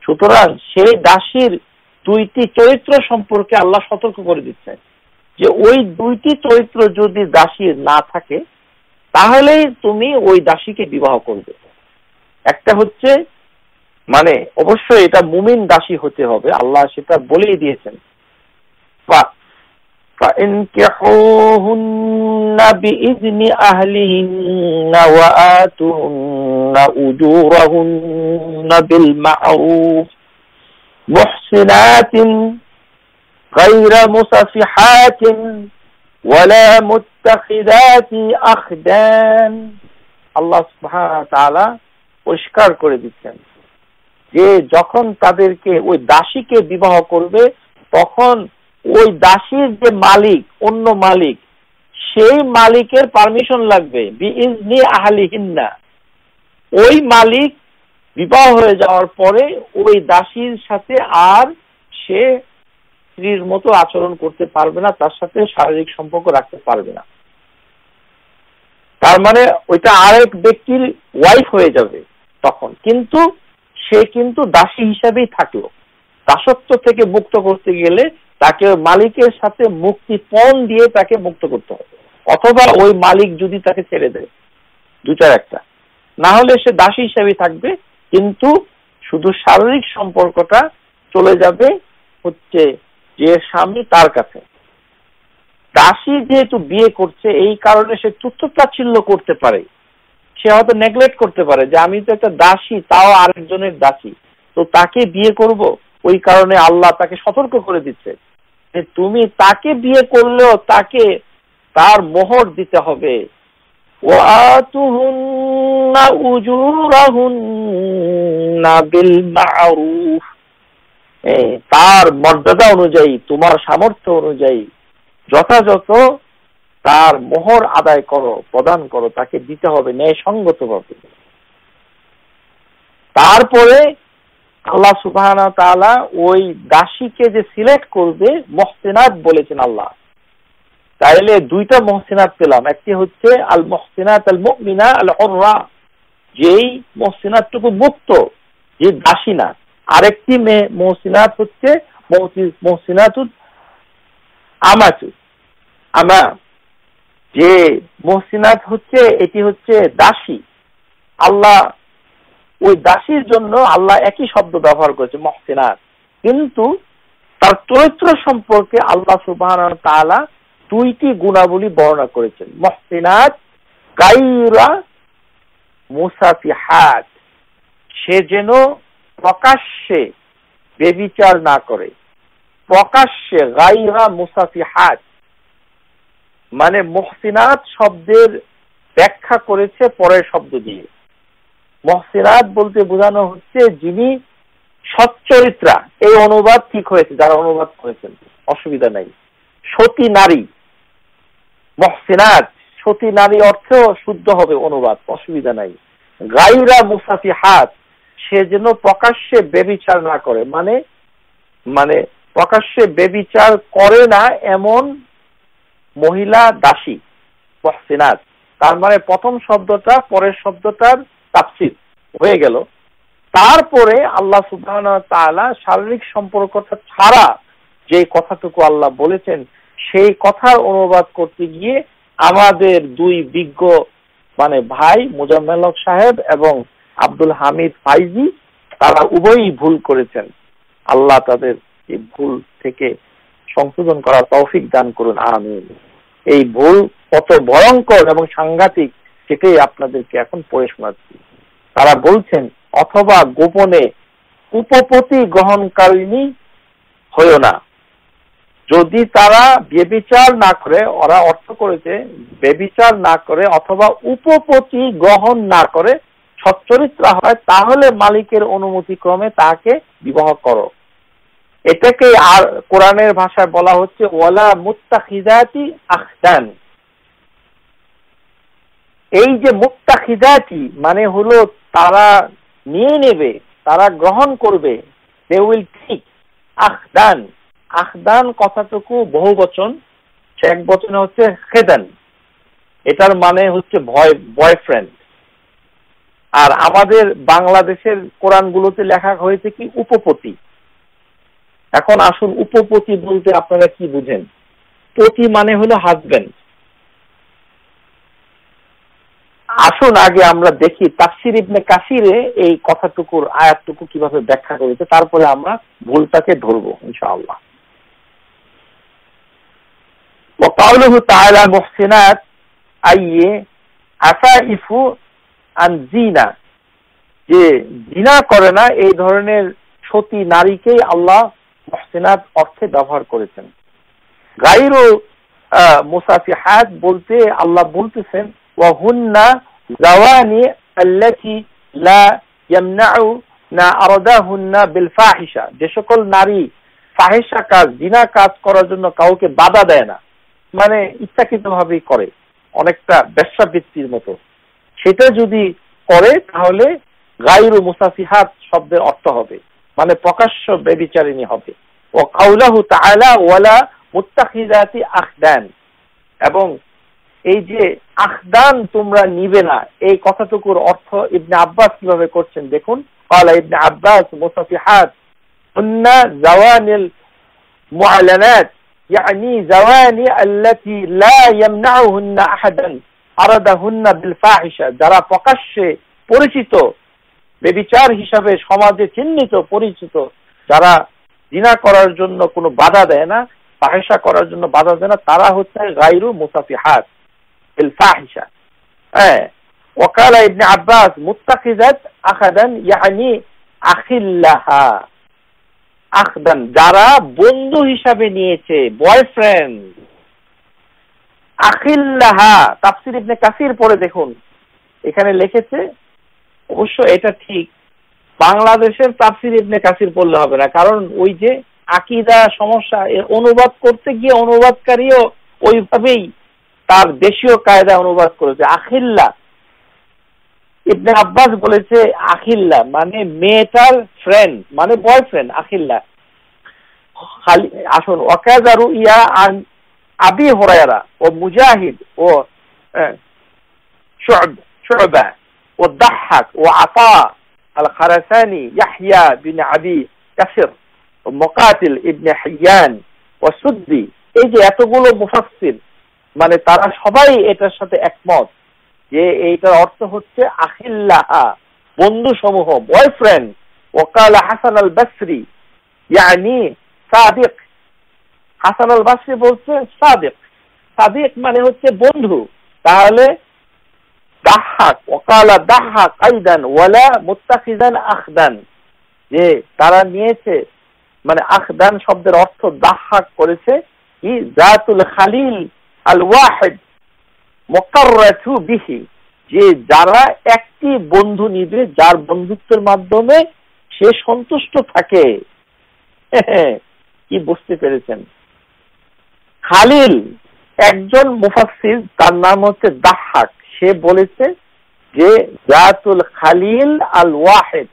সুতরাং সেই দাসীর দুইটি চরিত্র সম্পর্কে আল্লাহ সতর্ক করে দিচ্ছেন যে ওই দুইটি চরিত্র যদি দাসী না থাকে তাহলে তুমি ওই দাসীকে বিবাহ করবে একটা হচ্ছে মানে অবশ্যই এটা মুমিন দাসী হতে হবে আল্লাহ সেটা বলেই দিয়েছেন বা غير مصفحات ولا متخذات أخدان الله سبحانه وتعالى পরিষ্কার করে দিচ্ছেন যে যখন তাদেরকে ওই দাসীকে বিবাহ করবে তখন ওই দাসীর যে মালিক অন্য মালিক সেই মালিকের পারমিশন লাগবে ওই মালিক বিবাহ হয়ে যাওয়ার পরে ওই দাসীর সাথে আর সে স্ত্রীর মতো আচরণ করতে পারবে না তার সাথে শারীরিক সম্পর্ক রাখতে পারবে না তার মানে ওইটা আরেক ব্যক্তির ওয়াইফ হয়ে যাবে তখন কিন্তু সে কিন্তু দাসী হিসাবেই থাকলো দাসত্ব থেকে মুক্ত করতে গেলে তাকে মালিকের সাথে মুক্তিপণ দিয়ে তাকে মুক্ত করতে হবে অথবা ওই মালিক যদি তাকে ছেড়ে দেয় দুটার একটা না হলে সে দাসী হিসাবে থাকবে কিন্তু শুধু শারীরিক সম্পর্কটা চলে যাবে হচ্ছে যে স্বামী তার কাছে দাসী যেহেতু বিয়ে করছে এই কারণে সে তুচ্ছ প্রাচীল্য করতে পারে সে হয়তো নেগলেক্ট করতে পারে যে আমি তো একটা দাসী তাও আরেকজনের দাসী তো তাকে বিয়ে করব ওই কারণে আল্লাহ তাকে সতর্ক করে দিচ্ছে তুমি তাকে বিয়ে করলেও তাকে তার মোহর দিতে হবে না বিল মা'রুফ তার মর্যাদা অনুযায়ী তোমার সামর্থ্য অনুযায়ী যথাযথ তার মোহর আদায় করো প্রদান করো তাকে দিতে হবে ন্যায়সঙ্গত ভাবে তারপরে আল্লাহ সুবাহ ওই দাসীকে যে সিলেক্ট করবে মহসেনাত বলেছেন আল্লাহ তাইলে দুইটা মহসেনাত পেলাম একটি হচ্ছে আল মহসেনাত আল মিনা আল অররা যেই মহসেনাতটুকু মুক্ত যে দাসী না আরেকটি মেয়ে মহসিনাত হচ্ছে মহসিনাতুদ আমাচু আমা যে মহসিনাত হচ্ছে এটি হচ্ছে দাসী আল্লাহ ওই দাসীর জন্য আল্লাহ একই শব্দ ব্যবহার করেছে মহসিনাত কিন্তু তার চরিত্র সম্পর্কে আল্লাহ সুবাহ তালা দুইটি গুণাবলী বর্ণনা করেছেন মহসিনাত মুসাফি মুসাফিহাত সে যেন প্রকাশ্যে বেবিচার না করে প্রকাশ্যে গাইরা হাত মানে মহসিনাত শব্দের ব্যাখ্যা করেছে পরের শব্দ দিয়ে মহসিনাত বলতে বোঝানো হচ্ছে যিনি সচ্চরিত্রা এই অনুবাদ ঠিক হয়েছে যারা অনুবাদ করেছেন অসুবিধা নাই সতী নারী মহসিনাত সতী নারী অর্থেও শুদ্ধ হবে অনুবাদ অসুবিধা নাই গাইরা মুসাফি হাত সে যেন প্রকাশ্যে বেবিচার না করে মানে মানে প্রকাশ্যে বেবিচার করে না এমন মহিলা দাসী সিনাজ তার মানে প্রথম শব্দটা পরের শব্দটার তাফসির হয়ে গেল তারপরে আল্লাহ সুবাহ শারীরিক সম্পর্কটা ছাড়া যে কথাটুকু আল্লাহ বলেছেন সেই কথার অনুবাদ করতে গিয়ে আমাদের দুই বিজ্ঞ মানে ভাই মুজাম্মেলক সাহেব এবং আব্দুল হামিদ ফাইজি তারা উভয়ই ভুল করেছেন আল্লাহ তাদের এই ভুল থেকে সংশোধন করার তৌফিক দান করুন আমিন এই ভুল কত ভয়ঙ্কর এবং সাংঘাতিক সেটাই আপনাদেরকে এখন পড়ে শোনাচ্ছি তারা বলছেন অথবা গোপনে উপপতি গ্রহণকারিনী হয়েও না যদি তারা বেবিচার না করে ওরা অর্থ করেছে বেবিচার না করে অথবা উপপতি গ্রহণ না করে সচ্চরিত্রা হয় তাহলে মালিকের অনুমতি ক্রমে তাকে বিবাহ করো এটাকে আর কোরআনের ভাষায় বলা হচ্ছে ওয়ালা মুত্তাখিজাতি আখদান এই যে মুক্তাখিজাতি মানে হলো তারা নিয়ে নেবে তারা গ্রহণ করবে দে উইল ঠিক আখদান আখদান কথাটুকু বহু বচন এক বচনে হচ্ছে খেদান এটার মানে হচ্ছে ভয় বয়ফ্রেন্ড আর আমাদের বাংলাদেশের কোরআনগুলোতে লেখা হয়েছে কি উপপতি এখন আসুন উপপতি বলতে আপনারা কি বুঝেন পতি মানে হলো হাজব্যান্ড আসুন আগে আমরা দেখি তাফসির ইবনে কাসিরে এই কথাটুকুর আয়াতটুকু কিভাবে ব্যাখ্যা করেছে তারপরে আমরা ভুলটাকে ধরব ইনশাআল্লাহ وقوله تعالى محسنات أي عفائف আন জিনা যে জিনা করে না এই ধরনের সতী নারীকেই আল্লাহ মহসিনাত অর্থে ব্যবহার করেছেন গাইরো হায়াত বলতে আল্লাহ বলতেছেন ওয়াহুন্না জাওয়ানি আল্লাতি লা ইয়ামনাউ না যে সকল নারী কাজ জিনা কাজ করার জন্য কাউকে বাধা দেয় না মানে ইচ্ছাকৃতভাবেই করে অনেকটা ব্যবসা বৃত্তির মতো সেটা যদি করে তাহলে গাইরু মুসাফিহাত শব্দের অর্থ হবে মানে প্রকাশ্য বেবিচারিণী হবে ও কাউলাহু তাহলা ওয়ালা মুত্তাখিদাতি আখদান এবং এই যে আখদান তোমরা নিবে না এই কথাটুকুর অর্থ ইবনে আব্বাস কিভাবে করছেন দেখুন قال ابن عباس مصافحات هن زواني المعلنات يعني زواني التي لا يمنعهن أحدا আরাদাহুন্না বিল ফাহিসা যারা প্রকাশ্যে পরিচিত বেবিচার হিসাবে সমাজে চিহ্নিত পরিচিত যারা জিনা করার জন্য কোনো বাধা দেয় না ফাহেসা করার জন্য বাধা দেয় না তারা হচ্ছে গাইরু মুসাফিহাত বিল ফাহিসা হ্যাঁ ওকালা ইবনে আব্বাস মুত্তাকিজাত আখাদান ইয়ানি আখিল্লাহা আখদান যারা বন্ধু হিসাবে নিয়েছে বয়ফ্রেন্ড আখিল্লাহা তাফসির ইবনে কাসির পড়ে দেখুন এখানে লিখেছে অবশ্য এটা ঠিক বাংলাদেশের তাফসির ইবনে কাসির পড়লে হবে না কারণ ওই যে আকিদা সমস্যা অনুবাদ করতে গিয়ে অনুবাদকারীও ওইভাবেই তার দেশীয় কায়দা অনুবাদ করেছে আখিল্লা ইবনে আব্বাস বলেছে আখিল্লা মানে মেয়েটার ফ্রেন্ড মানে বয়ফ্রেন্ড আখিল্লা খালি আসুন অকাজারু ইয়া أبي هريرة ومجاهد وشعب آه، شعبة والضحك وعطاء الخرساني يحيى بن عدي كسر ومقاتل ابن حيان وسدي إيجي يتقول مفصل মানে তারা সবাই এটার সাথে একমত যে এইটার অর্থ হচ্ছে আখিল্লাহ বন্ধু সমূহ বয়ফ্রেন্ড ওকাল হাসান আল বাসরি ইয়ানি হাসান আল বাসরি বলছে সাদেক সাদেক মানে হচ্ছে বন্ধু তাহলে দাহাক ওকালা দাহাক আইদান ওয়ালা আখদান যে তারা নিয়েছে মানে আখদান শব্দের অর্থ দাহাক করেছে ই জাতুল খালিল আল ওয়াহিদ বিহি যে যারা একটি বন্ধু নিবে যার বন্ধুত্বের মাধ্যমে সে সন্তুষ্ট থাকে (laughs) কি বুঝতে পেরেছেন খালিল একজন মুফাসির তার নাম হচ্ছে দাহাক সে বলেছে যে জাতুল খালিল আল ওয়াহেদ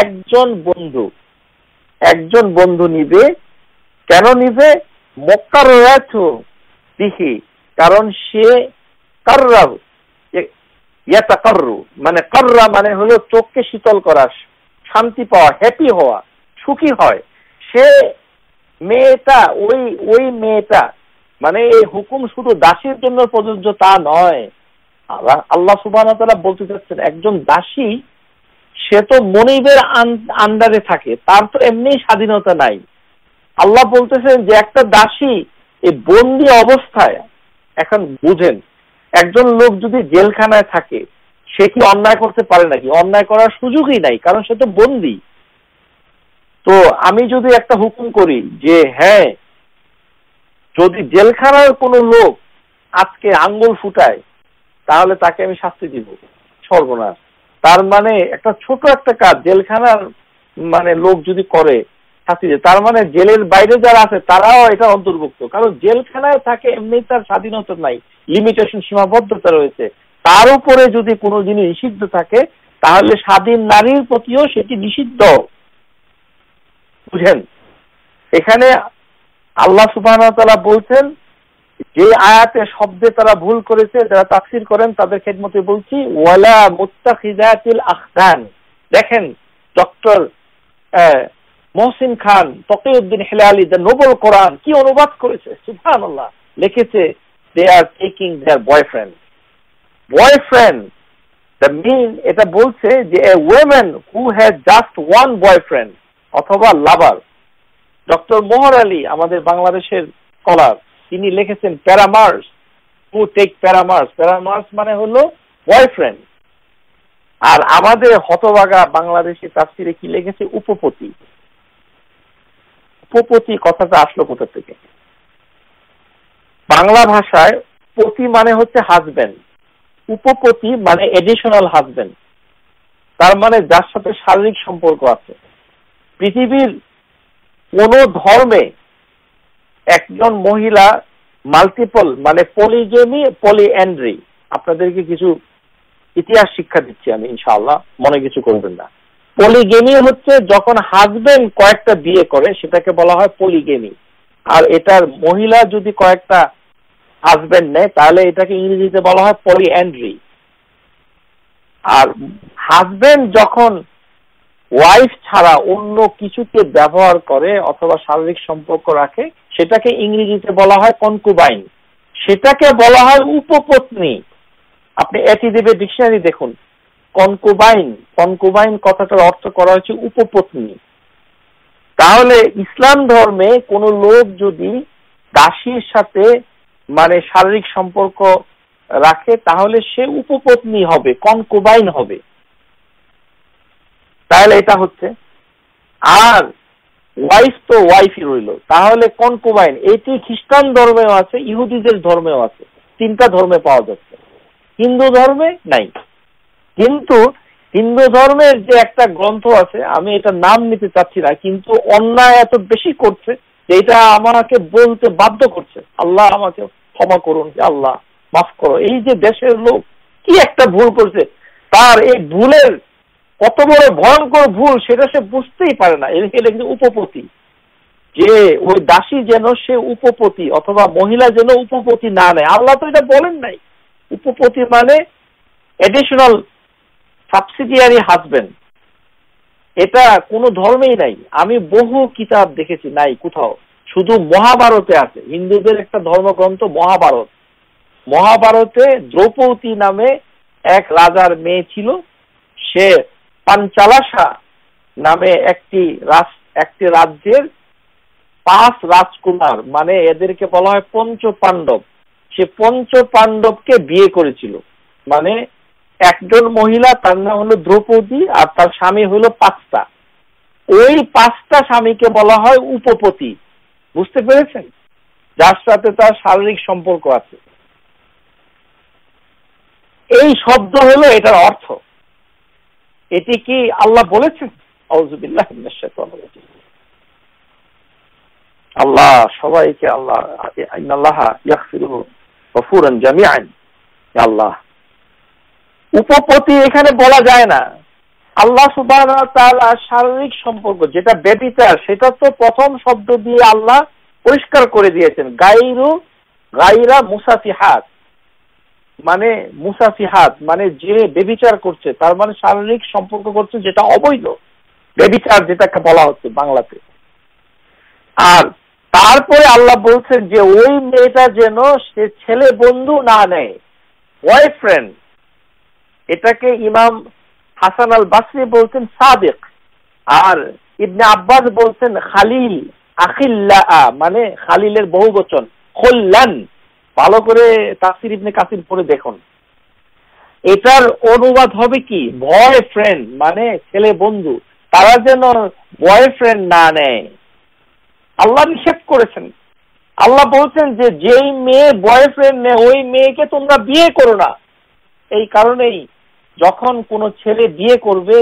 একজন বন্ধু একজন বন্ধু নিবে কেন নিবে রয়েছ দিহি কারণ সে কার্রাহ মানে কার্রা মানে হলো চোখকে শীতল করা শান্তি পাওয়া হ্যাপি হওয়া সুখী হয় সে মেয়েটা ওই ওই মেয়েটা মানে এই হুকুম শুধু দাসীর জন্য প্রযোজ্য তা নয় আল্লাহ সুবাহ তারা বলতে চাচ্ছেন একজন দাসী সে তো মনিবের আন্ডারে থাকে তার তো এমনি স্বাধীনতা নাই আল্লাহ বলতেছেন যে একটা দাসী এই বন্দি অবস্থায় এখন বুঝেন একজন লোক যদি জেলখানায় থাকে সে কি অন্যায় করতে পারে নাকি অন্যায় করার সুযোগই নাই কারণ সে তো বন্দি তো আমি যদি একটা হুকুম করি যে হ্যাঁ যদি জেলখানার কোনো লোক আজকে আঙ্গুল ফুটায় তাহলে তাকে আমি শাস্তি দিব সর্বনাশ তার মানে একটা ছোট একটা কাজ জেলখানার মানে লোক যদি করে শাস্তি তার মানে জেলের বাইরে যারা আছে তারাও এটা অন্তর্ভুক্ত কারণ জেলখানায় থাকে এমনি তার স্বাধীনতা নাই লিমিটেশন সীমাবদ্ধতা রয়েছে তার উপরে যদি কোনো জিনিস নিষিদ্ধ থাকে তাহলে স্বাধীন নারীর প্রতিও সেটি নিষিদ্ধ বুঝেন এখানে আল্লাহ সুবাহ বলছেন যে আয়াতে শব্দে তারা ভুল করেছে যারা তাকসির করেন তাদের খেদমতে বলছি ওয়ালা মুত্তাকিজাতিল আখদান দেখেন doctor Muhsin Khan Taqiuddin Hilali the noble Quran কি অনুবাদ করেছে সুফান আল্লাহ লিখেছে they are taking their boyfriend boyfriend the mean এটা বলছে যে a women who has just one boyfriend অথবা লাভার ডক্টর মোহর আলী আমাদের বাংলাদেশের স্কলার তিনি লিখেছেন প্যারামার্স হু টেক প্যারামার্স প্যারামার্স মানে হলো বয়ফ্রেন্ড আর আমাদের হতভাগা বাংলাদেশে তাফসিরে কি লেগেছে উপপতি উপপতি কথাটা আসলো কোথা থেকে বাংলা ভাষায় পতি মানে হচ্ছে হাজবেন্ড উপপতি মানে এডিশনাল হাজবেন্ড তার মানে যার সাথে শারীরিক সম্পর্ক আছে পৃথিবীর কোন ধর্মে একজন মহিলা মাল্টিপল মানে পলিগেমি পলিএন্ড্রি আপনাদেরকে কিছু ইতিহাস শিক্ষা দিচ্ছি আমি ইনশাআল্লাহ মনে কিছু করবেন না পলিগেমি হচ্ছে যখন হাজবেন্ড কয়েকটা বিয়ে করে সেটাকে বলা হয় পলিগেমি আর এটার মহিলা যদি কয়েকটা হাজবেন্ড নেয় তাহলে এটাকে ইংরেজিতে বলা হয় পলি এন্ড্রি আর হাজবেন্ড যখন ওয়াইফ ছাড়া অন্য কিছুকে ব্যবহার করে অথবা শারীরিক সম্পর্ক রাখে সেটাকে ইংরেজিতে বলা হয় কনকুবাইন সেটাকে বলা হয় উপপত্নী আপনি এটি দেবে ডিকশনারি দেখুন কনকুবাইন কনকুবাইন কথাটার অর্থ করা হচ্ছে উপপত্নী তাহলে ইসলাম ধর্মে কোন লোক যদি দাসীর সাথে মানে শারীরিক সম্পর্ক রাখে তাহলে সে উপপত্নী হবে কনকুবাইন হবে তাহলে এটা হচ্ছে আর ওয়াইফ তো ওয়াইফই রইল তাহলে কনকুমাইন এটি খ্রিস্টান ধর্মেও আছে ইহুদিদের ধর্মেও আছে তিনটা ধর্মে পাওয়া যাচ্ছে হিন্দু ধর্মে নাই কিন্তু হিন্দু ধর্মের যে একটা গ্রন্থ আছে আমি এটা নাম নিতে চাচ্ছি না কিন্তু অন্যায় এত বেশি করছে এটা আমাকে বলতে বাধ্য করছে আল্লাহ আমাকে ক্ষমা করুন যে আল্লাহ মাফ করো এই যে দেশের লোক কি একটা ভুল করছে তার এই ভুলের কত বড় ভয়ঙ্কর ভুল সেটা সে বুঝতেই পারে না এটা কিন্তু উপপতি যে ওই দাসী যেন সে উপপতি অথবা মহিলা যেন উপপতি না নেয় আল্লাহ তো এটা বলেন নাই উপপতি মানে এডিশনাল সাবসিডিয়ারি হাজবেন্ড এটা কোন ধর্মেই নাই আমি বহু কিতাব দেখেছি নাই কোথাও শুধু মহাভারতে আছে হিন্দুদের একটা ধর্মগ্রন্থ মহাভারত মহাভারতে দ্রৌপদী নামে এক রাজার মেয়ে ছিল সে পাঞ্চালাসা নামে একটি একটি রাজ্যের পাঁচ রাজকুমার মানে এদেরকে বলা হয় পঞ্চ পাণ্ডব সে পঞ্চ পাণ্ডবকে বিয়ে করেছিল মানে একজন মহিলা তার নাম হলো দ্রৌপদী আর তার স্বামী হলো পাঁচটা ওই পাঁচটা স্বামীকে বলা হয় উপপতি বুঝতে পেরেছেন যার সাথে তার শারীরিক সম্পর্ক আছে এই শব্দ হলো এটার অর্থ এটি কি আল্লাহ বলেছেন আল্লাহ সবাইকে আল্লাহ আল্লাহ উপপতি এখানে বলা যায় না আল্লাহ সুবাহ শারীরিক সম্পর্ক যেটা ব্যবিচার সেটা তো প্রথম শব্দ দিয়ে আল্লাহ পরিষ্কার করে দিয়েছেন গাইরু গাইরা হাত মানে মুসাফিহাত মানে যে বেবিচার করছে তার মানে শারীরিক সম্পর্ক করছে যেটা অবৈধ বেবিচার যেটা বলা হচ্ছে বাংলাতে আর তারপরে আল্লাহ বলছেন যে ওই মেয়েটা যেন সে ছেলে বন্ধু না নেয় বয়ফ্রেন্ড এটাকে ইমাম হাসান আল বাসরি বলছেন সাদেক আর ইবনে আব্বাস বলছেন খালিল আখিল্লা মানে খালিলের বহু বচন খোল্লান ভালো করে তাসির ইবনে কাসির পরে দেখুন এটার অনুবাদ হবে কি বয়ফ্রেন্ড মানে ছেলে বন্ধু তারা যেন বয়ফ্রেন্ড না নেয় আল্লাহ নিষেধ করেছেন আল্লাহ বলছেন যে যেই মেয়ে বয়ফ্রেন্ড নেয় ওই মেয়েকে তোমরা বিয়ে করো না এই কারণেই যখন কোনো ছেলে বিয়ে করবে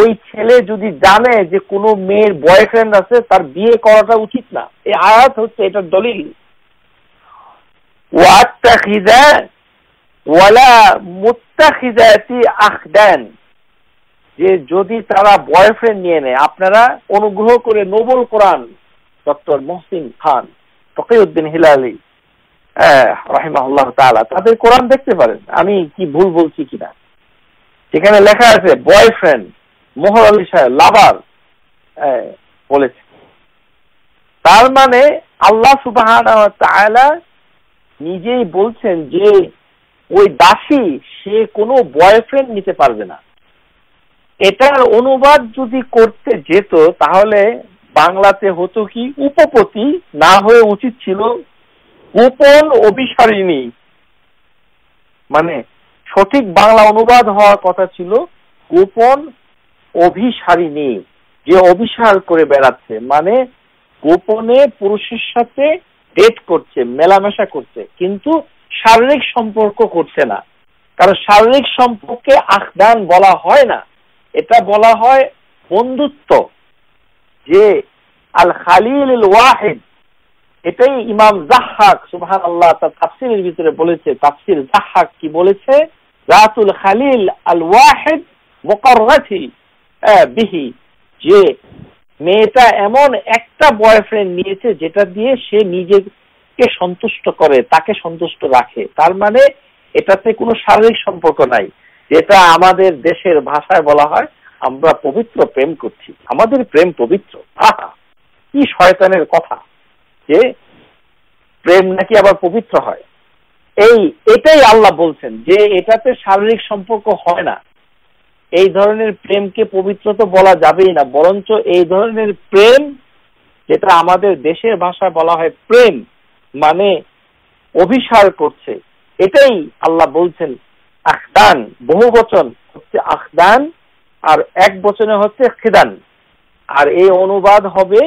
ওই ছেলে যদি জানে যে কোনো মেয়ের বয়ফ্রেন্ড আছে তার বিয়ে করাটা উচিত না এই আয়াত হচ্ছে এটার দলিল যে যদি তারা বয়ফ্রেন্ড নিয়ে নেয় আপনারা অনুগ্রহ করে noble Quran doctor Muhsin Khan Taqiuddin Hilali হ্যাঁ, তাদের কোরআন দেখতে পারেন আমি কি ভুল বলছি কিনা সেখানে লেখা আছে বয়ফ্রেন্ড মোহর আলী সাহেব লাভার হ্যাঁ, বলেছে তার মানে আল্লাহ সুবাহ নিজেই বলছেন যে ওই দাসী সে কোনো বয়ফ্রেন্ড নিতে পারবে না এটার অনুবাদ যদি করতে যেত তাহলে বাংলাতে হতো কি উপপতি না হয়ে উচিত ছিল গোপন অভিসারিণী মানে সঠিক বাংলা অনুবাদ হওয়ার কথা ছিল গোপন অভিসারিণী যে অভিসার করে বেড়াচ্ছে মানে গোপনে পুরুষের সাথে ডেট করছে মেলামেশা করছে কিন্তু শারীরিক সম্পর্ক করছে না কারণ শারীরিক সম্পর্কে আখদান বলা হয় না এটা বলা হয় বন্ধুত্ব যে আল খালিল ওয়াহেদ এটাই ইমাম জাহাক সুহান আল্লাহ তার তাফসিলের ভিতরে বলেছে তাফসিল জাহাক কি বলেছে রাতুল খালিল আল ওয়াহেদ মোকারি বিহি যে মেয়েটা এমন একটা বয়ফ্রেন্ড নিয়েছে যেটা দিয়ে সে নিজেকে সন্তুষ্ট করে তাকে সন্তুষ্ট রাখে তার মানে এটাতে কোনো শারীরিক সম্পর্ক নাই যেটা আমাদের দেশের ভাষায় বলা হয় আমরা পবিত্র প্রেম করছি আমাদের প্রেম পবিত্র আহা কি শয়তানের কথা যে প্রেম নাকি আবার পবিত্র হয় এই এটাই আল্লাহ বলছেন যে এটাতে শারীরিক সম্পর্ক হয় না এই ধরনের প্রেমকে পবিত্র তো বলা যাবেই না বরঞ্চ এই ধরনের প্রেম যেটা আমাদের দেশের ভাষায় বলা হয় প্রেম মানে অভিসার করছে এটাই আল্লাহ বলছেন আখদান বহু বচন হচ্ছে আখদান আর এক বচনে হচ্ছে খিদান আর এই অনুবাদ হবে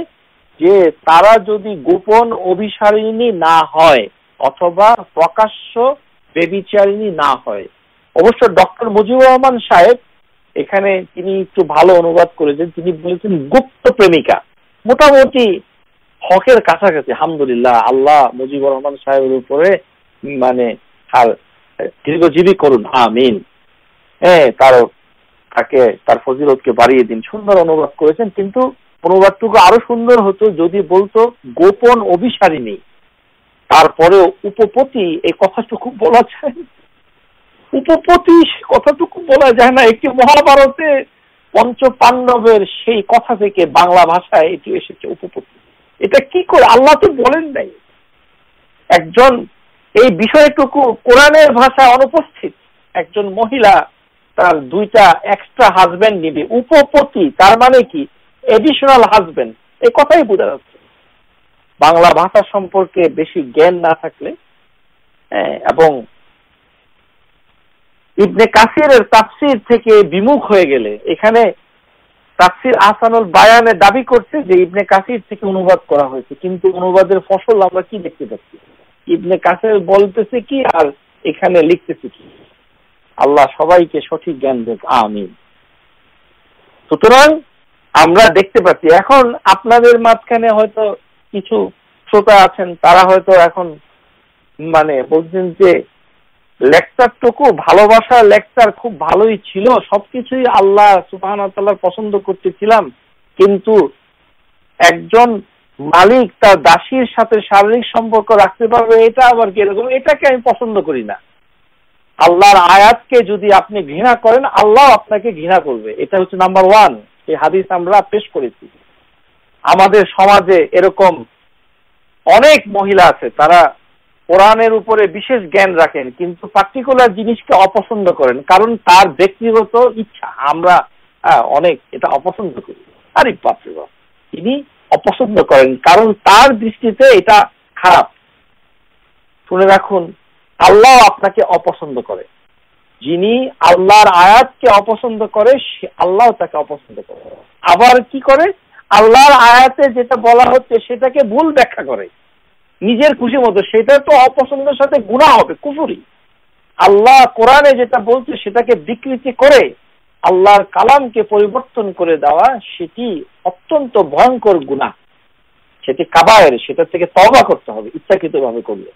যে তারা যদি গোপন অভিসারিণী না হয় অথবা প্রকাশ্য বেবিচারিণী না হয় অবশ্য ডক্টর মুজিবুর রহমান সাহেব এখানে তিনি একটু ভালো অনুবাদ করেছেন তিনি বলেছেন গুপ্ত প্রেমিকা মোটামুটি হকের কাছাকাছি আলহামদুলিল্লাহ আল্লাহ মুজিবুর রহমান সাহেবের উপরে মানে আর দীর্ঘজীবী করুন আমিন হ্যাঁ তার তাকে তার ফজিলতকে বাড়িয়ে দিন সুন্দর অনুবাদ করেছেন কিন্তু অনুবাদটুকু আরো সুন্দর হতো যদি বলতো গোপন অভিসারিণী তারপরেও উপপতি এই কথাটুকু বলা যায় উপপতি কথাটুকু বলা যায় না একটি মহাভারতে পঞ্চ পাণ্ডবের সেই কথা থেকে বাংলা ভাষায় এটি এসেছে উপপতি এটা কি করে আল্লাহ তো বলেন নাই একজন এই বিষয়টুকু কোরআনের ভাষায় অনুপস্থিত একজন মহিলা তার দুইটা এক্সট্রা হাজবেন্ড নিবে উপপতি তার মানে কি এডিশনাল হাজবেন্ড এই কথাই বোঝা যাচ্ছে বাংলা ভাষা সম্পর্কে বেশি জ্ঞান না থাকলে হ্যাঁ, এবং ইবনে কাসিরের তাফসির থেকে বিমুখ হয়ে গেলে এখানে তাফসির আসানুল বায়ানে দাবি করছে যে ইবনে কাসির থেকে অনুবাদ করা হয়েছে কিন্তু অনুবাদের ফসল আমরা কি দেখতে পাচ্ছি ইবনে কাসির বলতেছে কি আর এখানে লিখতেছে কি আল্লাহ সবাইকে সঠিক জ্ঞান দেব আমিন সুতরাং আমরা দেখতে পাচ্ছি এখন আপনাদের মাঝখানে হয়তো কিছু শ্রোতা আছেন তারা হয়তো এখন মানে বলছেন যে লেকচারটুকু ভালোবাসা লেকচার খুব ভালোই ছিল সবকিছুই আল্লাহ সুবাহান তাল্লাহ পছন্দ করতেছিলাম কিন্তু একজন মালিক তার দাসীর সাথে শারীরিক সম্পর্ক রাখতে পারবে এটা আবার কি এরকম এটাকে আমি পছন্দ করি না আল্লাহর আয়াতকে যদি আপনি ঘৃণা করেন আল্লাহ আপনাকে ঘৃণা করবে এটা হচ্ছে নাম্বার ওয়ান এই হাদিস আমরা পেশ করেছি আমাদের সমাজে এরকম অনেক মহিলা আছে তারা কোরআনের উপরে বিশেষ জ্ঞান রাখেন কিন্তু পার্টিকুলার জিনিসকে অপছন্দ করেন কারণ তার ব্যক্তিগত ইচ্ছা আমরা হ্যাঁ, অনেক এটা অপছন্দ করি আরে বাপরে তিনি অপছন্দ করেন কারণ তার দৃষ্টিতে এটা খারাপ শুনে রাখুন আল্লাহ আপনাকে অপছন্দ করে যিনি আল্লাহর আয়াতকে অপছন্দ করে সে আল্লাহ তাকে অপছন্দ করে আবার কি করে আল্লাহর আয়াতে যেটা বলা হচ্ছে সেটাকে ভুল ব্যাখ্যা করে নিজের খুশি মতো সেটা তো অপছন্দের সাথে গুণা হবে কুফুরি আল্লাহ কোরআনে যেটা বলছে সেটাকে বিকৃতি করে আল্লাহর কালামকে পরিবর্তন করে দেওয়া সেটি অত্যন্ত ভয়ঙ্কর গুণা সেটি কাবায়ের সেটা থেকে তবা করতে হবে ইচ্ছাকৃত ভাবে করলে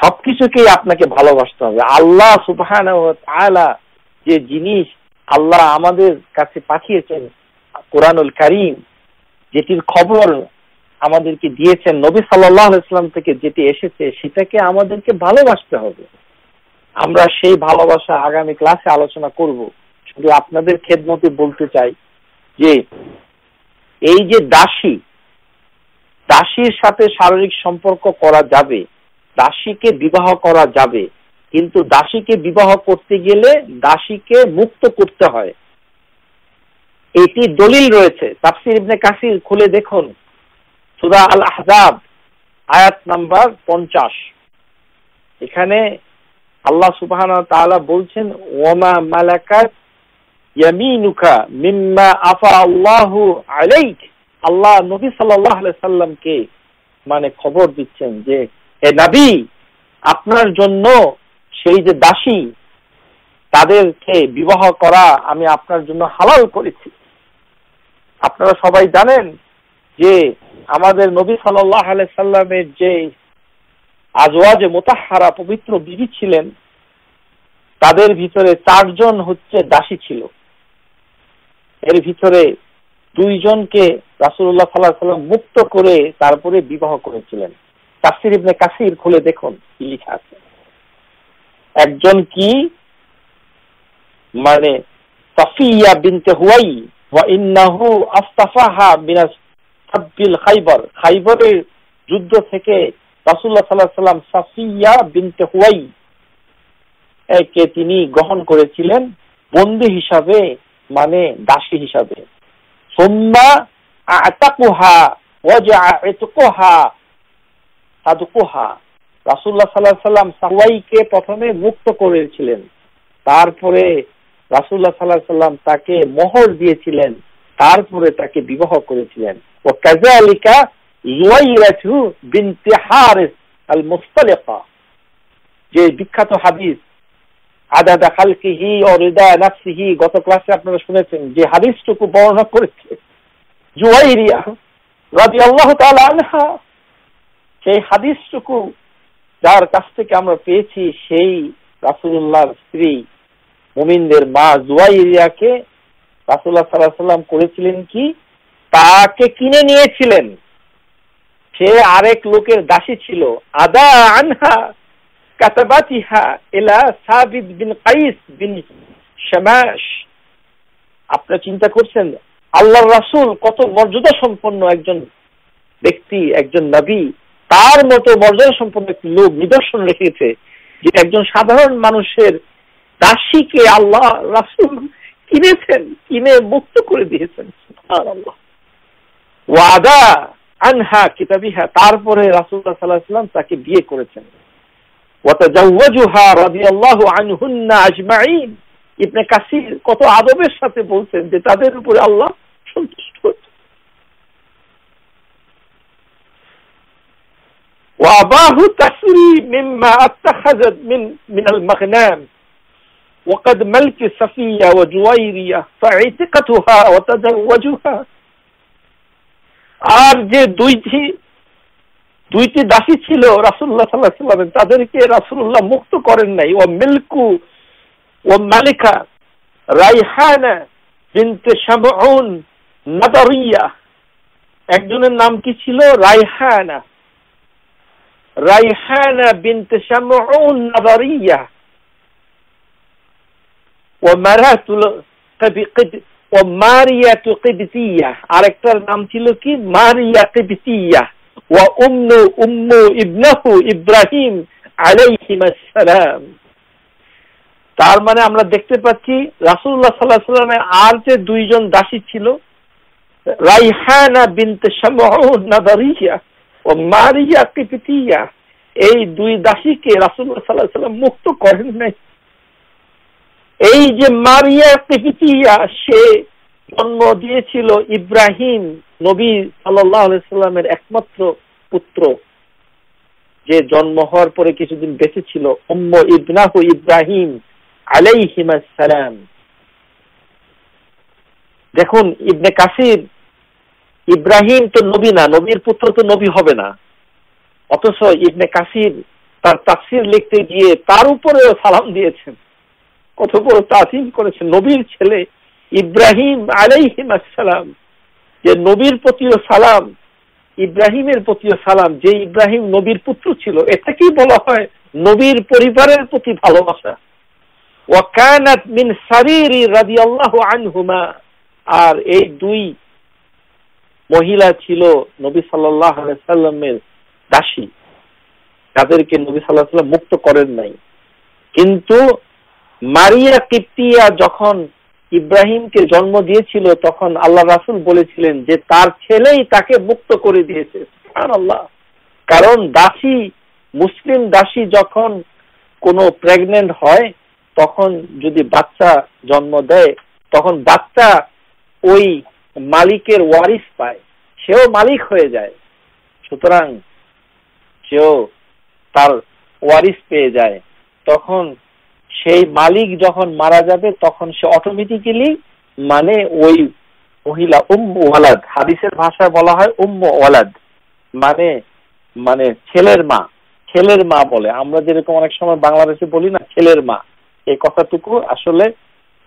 সবকিছুকেই আপনাকে ভালোবাসতে হবে আল্লাহ সুফহান যে জিনিস আল্লাহ আমাদের কাছে পাঠিয়েছেন কোরআনুল করিম যেটির খবর আমাদেরকে দিয়েছেন নবী সাল্লাম থেকে যেটি এসেছে সেটাকে আমাদেরকে ভালোবাসতে হবে আমরা সেই ভালোবাসা আগামী ক্লাসে আলোচনা করব শুধু আপনাদের খেদমতে বলতে চাই যে এই যে দাসী দাসীর সাথে শারীরিক সম্পর্ক করা যাবে দাসীকে বিবাহ করা যাবে কিন্তু দাসীকে বিবাহ করতে গেলে দাসীকে মুক্ত করতে হয় এটি দলিল রয়েছে তাফসির ইবনে কাসির খুলে দেখুন সুরা আল আহজাব আয়াত নাম্বার পঞ্চাশ এখানে আল্লাহ সুবাহ তাআলা বলছেন ওমা মালাকাত ইয়ামিনুকা মিম্মা আফা আল্লাহু আলাইক আল্লাহ নবী সাল্লাল্লাহু আলাইহি সাল্লামকে মানে খবর দিচ্ছেন যে হে নবী আপনার জন্য সেই যে দাসী তাদেরকে বিবাহ করা আমি আপনার জন্য হালাল করেছি আপনারা সবাই জানেন যে আমাদের নবী সাল্লাহ সাল্লামের যে আজওয়াজে মোতাহারা পবিত্র বিবি ছিলেন তাদের ভিতরে চারজন হচ্ছে দাসী ছিল এর ভিতরে দুইজনকে রাসুল্লাহ সাল্লাহ সাল্লাম মুক্ত করে তারপরে বিবাহ করেছিলেন কাসির ইবনে কাসির খুলে দেখুন কি লিখা আছে একজন কি মানে সাফিয়া বিনতে হুয়াই ওয়া ইন্নাহু আস্তাফাহা বিনাস খাইবার খাইবারের যুদ্ধ থেকে রাসুল্লাহ সাল্লাহ সাল্লাম সাফিয়া বিনতে হুয়াই কে তিনি গ্রহণ করেছিলেন বন্দি হিসাবে মানে দাসী হিসাবে সোম্মা আতাকুহা সাদুকুহা প্রথমে মুক্ত করেছিলেন তারপরে রাসুল্লাহ তাকে মোহর দিয়েছিলেন তারপরে তাকে বিবাহ করেছিলেন وكذلك زويرة بنت حارث المستلقة যে বিখ্যাত হাদিস আদাদা খালকিহি ও হৃদয় নাফসিহি গত ক্লাসে আপনারা শুনেছেন যে হাদিসটুকু বর্ণনা করেছে জুয়াইরিয়া রাজি আল্লাহ আনহা সেই হাদিসটুকু যার কাছ থেকে আমরা পেয়েছি সেই রাসুল্লাহর স্ত্রী মুমিনদের মা জুয়াইরিয়াকে রাসুল্লাহ সাল্লাহ সাল্লাম করেছিলেন কি তাকে কিনে নিয়েছিলেন সে আরেক লোকের দাসী ছিল আদা আনহা কাতাবাতিহা এলা সাবিদ বিন কাইস বিন শ্যামাস আপনারা চিন্তা করছেন আল্লাহ রাসুল কত মর্যাদা সম্পন্ন একজন ব্যক্তি একজন নবী তার মতো মর্যাদা সম্পন্ন একটি লোক নিদর্শন রেখেছে যে একজন সাধারণ মানুষের দাসীকে আল্লাহ রাসুল কিনেছেন কিনে মুক্ত করে দিয়েছেন আল্লাহ ওয়াদা আনহা কিতাবিহা তারপরে রাসুল্লাহ সাল্লাহ সাল্লাম তাকে বিয়ে করেছেন ওয়াতাজাওয়াজুহা রাদিয়াল্লাহু আনহুন্না আজমাইন ইবনে কাসির কত আদবের সাথে বলছেন যে তাদের উপরে আল্লাহ সন্তুষ্ট হচ্ছে وأباه تحري مما اتخذت من من المغنام وقد ملك صفية وجويرية فعتقتها وتزوجها আর যে দুইটি দুইটি দাসী ছিল রাসুল্লাহ সাল্লাহ সাল্লামের তাদেরকে রাসুল্লাহ মুক্ত করেন নাই ও মিল্কু ও মালিকা রাইহানা বিনতে শামউন নাদারিয়া একজনের নাম কি ছিল রাইহানা রাইহানা বিনতে শামউন নাদারিয়া ও মারাতুল ও মারিয়া টু কেবিসিয়া আরেকটার নাম ছিল কি মারিয়া উম্মু ইবনাহু ইব্রাহিম তার মানে আমরা দেখতে পাচ্ছি রাসুল্লাহ সাল্লাহ আর যে দুইজন দাসী ছিল রাইহানা বিনতে নাদারিয়া ও মারিয়া কিপিতিয়া এই দুই দাসীকে রাসুল্লাহ সাল্লাহ মুক্ত করেন নাই এই যে মারিয়া তেহিতিয়া সে জন্ম দিয়েছিল ইব্রাহিম নবী সাল্লামের একমাত্র পুত্র যে জন্ম হওয়ার পরে কিছুদিন বেঁচে ছিল উম্ম ইবনাহু ইব্রাহিম সালাম দেখুন ইবনে কাসির ইব্রাহিম তো নবী না নবীর পুত্র তো নবী হবে না অথচ ইবনে কাসির তার তাফসির লিখতে গিয়ে তার উপরেও সালাম দিয়েছেন অথপর তাসিম করেছে নবীর ছেলে ইব্রাহিম আলাইহিম আসসালাম যে নবীর প্রতিও সালাম ইব্রাহিমের প্রতিও সালাম যে ইব্রাহিম নবীর পুত্র ছিল এটাকেই বলা হয় নবীর পরিবারের প্রতি ভালোবাসা ওয়াকানাত মিন সারিরি আনহুমা আর এই দুই মহিলা ছিল নবী সাল্লাল্লাহু সাল্লামের দাসী তাদেরকে নবী সাল্লাল্লাহু সাল্লাম মুক্ত করেন নাই কিন্তু মারিয়া কিপ্তিয়া যখন ইব্রাহিমকে জন্ম দিয়েছিল তখন আল্লাহ রাসুল বলেছিলেন যে তার ছেলেই তাকে মুক্ত করে দিয়েছে আল্লাহ কারণ দাসী মুসলিম দাসী যখন কোন প্রেগনেন্ট হয় তখন যদি বাচ্চা জন্ম দেয় তখন বাচ্চা ওই মালিকের ওয়ারিস পায় সেও মালিক হয়ে যায় সুতরাং সেও তার ওয়ারিস পেয়ে যায় তখন সেই মালিক যখন মারা যাবে তখন সে অটোমেটিক্যালি মানে ওই মহিলা উম ওয়ালাদ হাদিসের ভাষায় বলা হয় উম ওয়ালাদ মানে মানে ছেলের মা ছেলের মা বলে আমরা যেরকম অনেক সময় বাংলাদেশে বলি না ছেলের মা এই কথাটুকু আসলে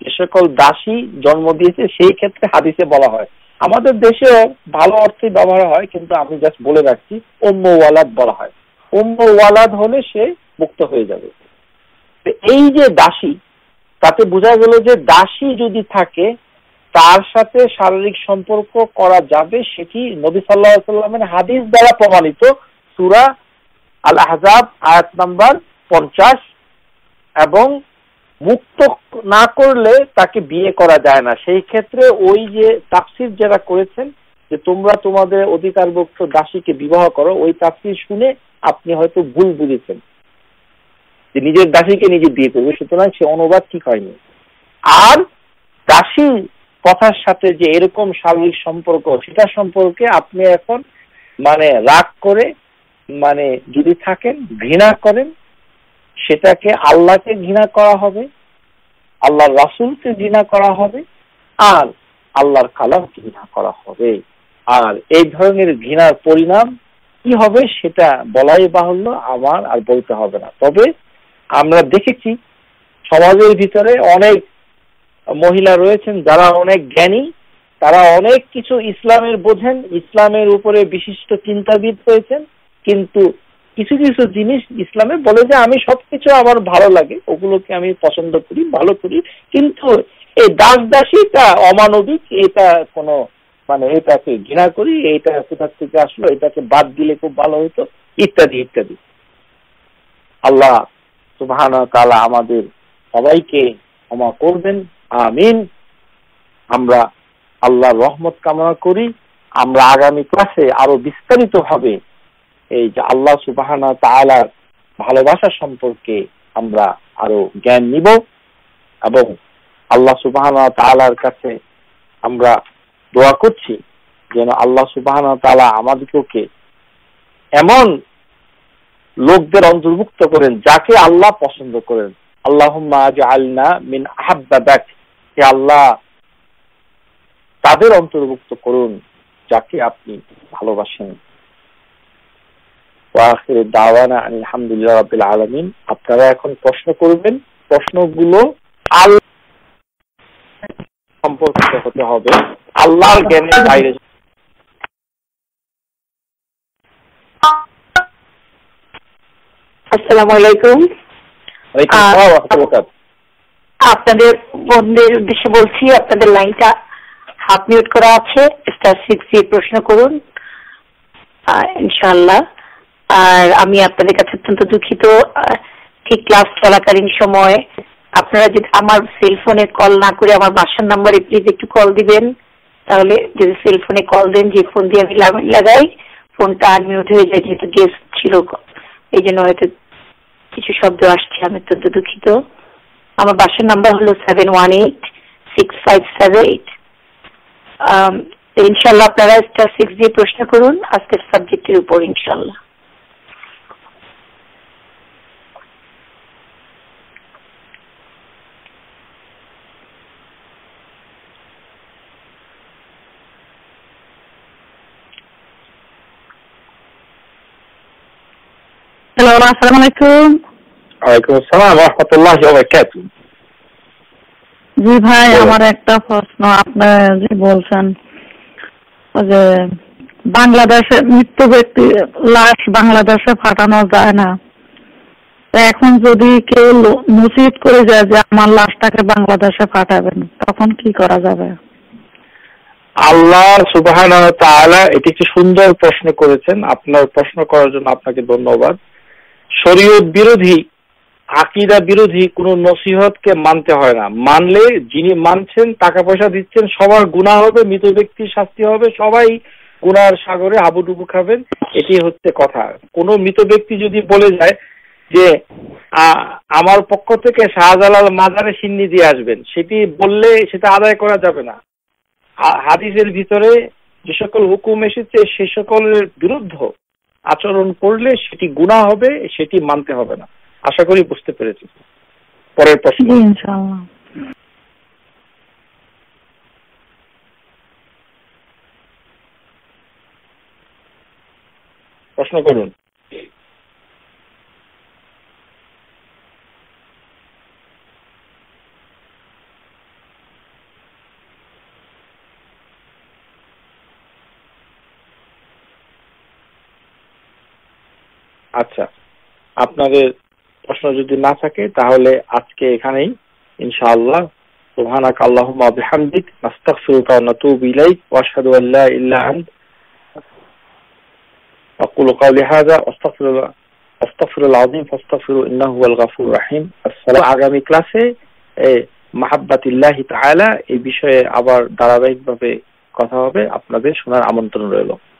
যে সকল দাসী জন্ম দিয়েছে সেই ক্ষেত্রে হাদিসে বলা হয় আমাদের দেশেও ভালো অর্থে ব্যবহার হয় কিন্তু আমি জাস্ট বলে রাখছি উম্ম ওয়ালাদ বলা হয় উম্ম ওয়ালাদ হলে সে মুক্ত হয়ে যাবে এই যে দাসী তাতে বোঝা গেল যে দাসী যদি থাকে তার সাথে শারীরিক সম্পর্ক করা যাবে সেটি নবী সাল্লাহ সাল্লামের হাদিস দ্বারা প্রমাণিত সুরা আল আহজাব আয়াত নাম্বার পঞ্চাশ এবং মুক্ত না করলে তাকে বিয়ে করা যায় না সেই ক্ষেত্রে ওই যে তাফসির যারা করেছেন যে তোমরা তোমাদের অধিকারভুক্ত দাসীকে বিবাহ করো ওই তাফসির শুনে আপনি হয়তো ভুল বুঝেছেন যে নিজের দাসীকে নিজে বিয়ে করবে সুতরাং সে অনুবাদ ঠিক হয়নি আর দাসী কথার সাথে যে এরকম স্বাভাবিক সম্পর্ক সেটা সম্পর্কে আপনি এখন মানে রাগ করে মানে যদি থাকেন ঘৃণা করেন সেটাকে আল্লাহকে ঘৃণা করা হবে আল্লাহ রাসুলকে ঘৃণা করা হবে আর আল্লাহর কালাম ঘৃণা করা হবে আর এই ধরনের ঘৃণার পরিণাম কি হবে সেটা বলাই বাহুল্য আমার আর বলতে হবে না তবে আমরা দেখেছি সমাজের ভিতরে অনেক মহিলা রয়েছেন যারা অনেক জ্ঞানী তারা অনেক কিছু ইসলামের বোঝেন ইসলামের উপরে বিশিষ্ট চিন্তাবিদ হয়েছেন কিন্তু কিছু কিছু জিনিস ইসলামে বলে যে আমি সবকিছু আমার ভালো লাগে ওগুলোকে আমি পছন্দ করি ভালো করি কিন্তু এই দাস দাসীটা অমানবিক এটা কোনো মানে এটাকে ঘৃণা করি এটা কোথার থেকে আসলো এটাকে বাদ দিলে খুব ভালো হইতো ইত্যাদি ইত্যাদি আল্লাহ সুবাহানা তালা আমাদের সবাইকে ক্ষমা করবেন আমিন আমরা আল্লাহ রহমত কামনা করি আমরা আগামী ক্লাসে আরো বিস্তারিত ভাবে এই যে আল্লাহ সুবাহানা তালার ভালোবাসা সম্পর্কে আমরা আরো জ্ঞান নিব এবং আল্লাহ সুবাহানা তালার কাছে আমরা দোয়া করছি যেন আল্লাহ সুবাহানা তালা আমাদেরকে এমন লোকদের অন্তর্ভুক্ত করেন যাকে আল্লাহ পছন্দ করেন আল্লাহ আলনা মিন আহাব্বাক হে আল্লাহ তাদের অন্তর্ভুক্ত করুন যাকে আপনি ভালোবাসেন দাওয়ানা আলহামদুলিল্লাহ রাবিল আলমিন আপনারা এখন প্রশ্ন করবেন প্রশ্নগুলো আল্লাহ সম্পর্কিত হতে হবে আল্লাহর জ্ঞানের বাইরে আসসালামু আলাইকুম uh, আপনাদের বন্ধের উদ্দেশ্যে বলছি আপনাদের লাইনটা হাফ মিউট করা আছে স্টার সিক্স দিয়ে প্রশ্ন করুন ইনশাল্লাহ আর আমি আপনাদের কাছে অত্যন্ত দুঃখিত ঠিক ক্লাস চলাকালীন সময় আপনারা যদি আমার সেল ফোনে কল না করে আমার বাসার নাম্বারে প্লিজ একটু কল দিবেন তাহলে যদি সেল ফোনে কল দেন যে ফোন দিয়ে আমি লাগাই ফোনটা আনমিউট হয়ে যায় যেহেতু গেস্ট ছিল এই জন্য হয়তো কিছু শব্দ আসছে আমি অত্যন্ত দুঃখিত আমার বাসার নাম্বার হলো seven one eight six five seven eight ইনশাল্লাহ আপনারা স্টার সিক্স দিয়ে প্রশ্ন করুন আজকের সাবজেক্টের উপর ইনশাল্লাহ হ্যালো আসসালামু আলাইকুম ওয়ালাইকুম আসসালাম রহমতুল্লাহ বারাকাতু জি ভাই আমার একটা প্রশ্ন আপনি যে বলছেন যে বাংলাদেশে মৃত্যু ব্যক্তি লাশ বাংলাদেশে পাঠানো যায় না এখন যদি কেউ মুসিদ করে যায় যে আমার লাশটাকে বাংলাদেশে পাঠাবেন তখন কি করা যাবে আল্লাহ সুবাহ এটি একটি সুন্দর প্রশ্ন করেছেন আপনার প্রশ্ন করার জন্য আপনাকে ধন্যবাদ শরীয়ত বিরোধী আকিদা বিরোধী কোনো নসিহতকে মানতে হয় না মানলে যিনি মানছেন টাকা পয়সা দিচ্ছেন সবার গুণা হবে মৃত ব্যক্তির শাস্তি হবে সবাই গুণার সাগরে হাবুডুবু খাবেন এটি হচ্ছে কথা কোনো মৃত ব্যক্তি যদি বলে যায় যে আমার পক্ষ থেকে শাহজালাল মাজারে সিন্নি দিয়ে আসবেন সেটি বললে সেটা আদায় করা যাবে না হাদিসের ভিতরে যে সকল হুকুম এসেছে সে সকলের বিরুদ্ধ আচরণ করলে সেটি গুণা হবে সেটি মানতে হবে না আশা করি বুঝতে পেরেছি পরের প্রশ্ন প্রশ্ন করুন আচ্ছা আপনাদের প্রশ্ন যদি না থাকে তাহলে আজকে এখানেই ইনশাআল্লাহ সুবহানাক আল্লাহুম্মা বিহামদিক নাস্তাগফিরুকা ওয়া নাতুবু ইলাইক ওয়া আশহাদু আল লা ইলাহা আন্ত أقول قولي هذا أستغفر الله أستغفر العظيم فاستغفروا إنه هو الغفور الرحيم السلام আগামী ক্লাসে মাহাব্বাতিল্লাহি তাআলা এই বিষয়ে আবার ধারাবাহিকভাবে কথা হবে আপনাদের শোনার আমন্ত্রণ রইলো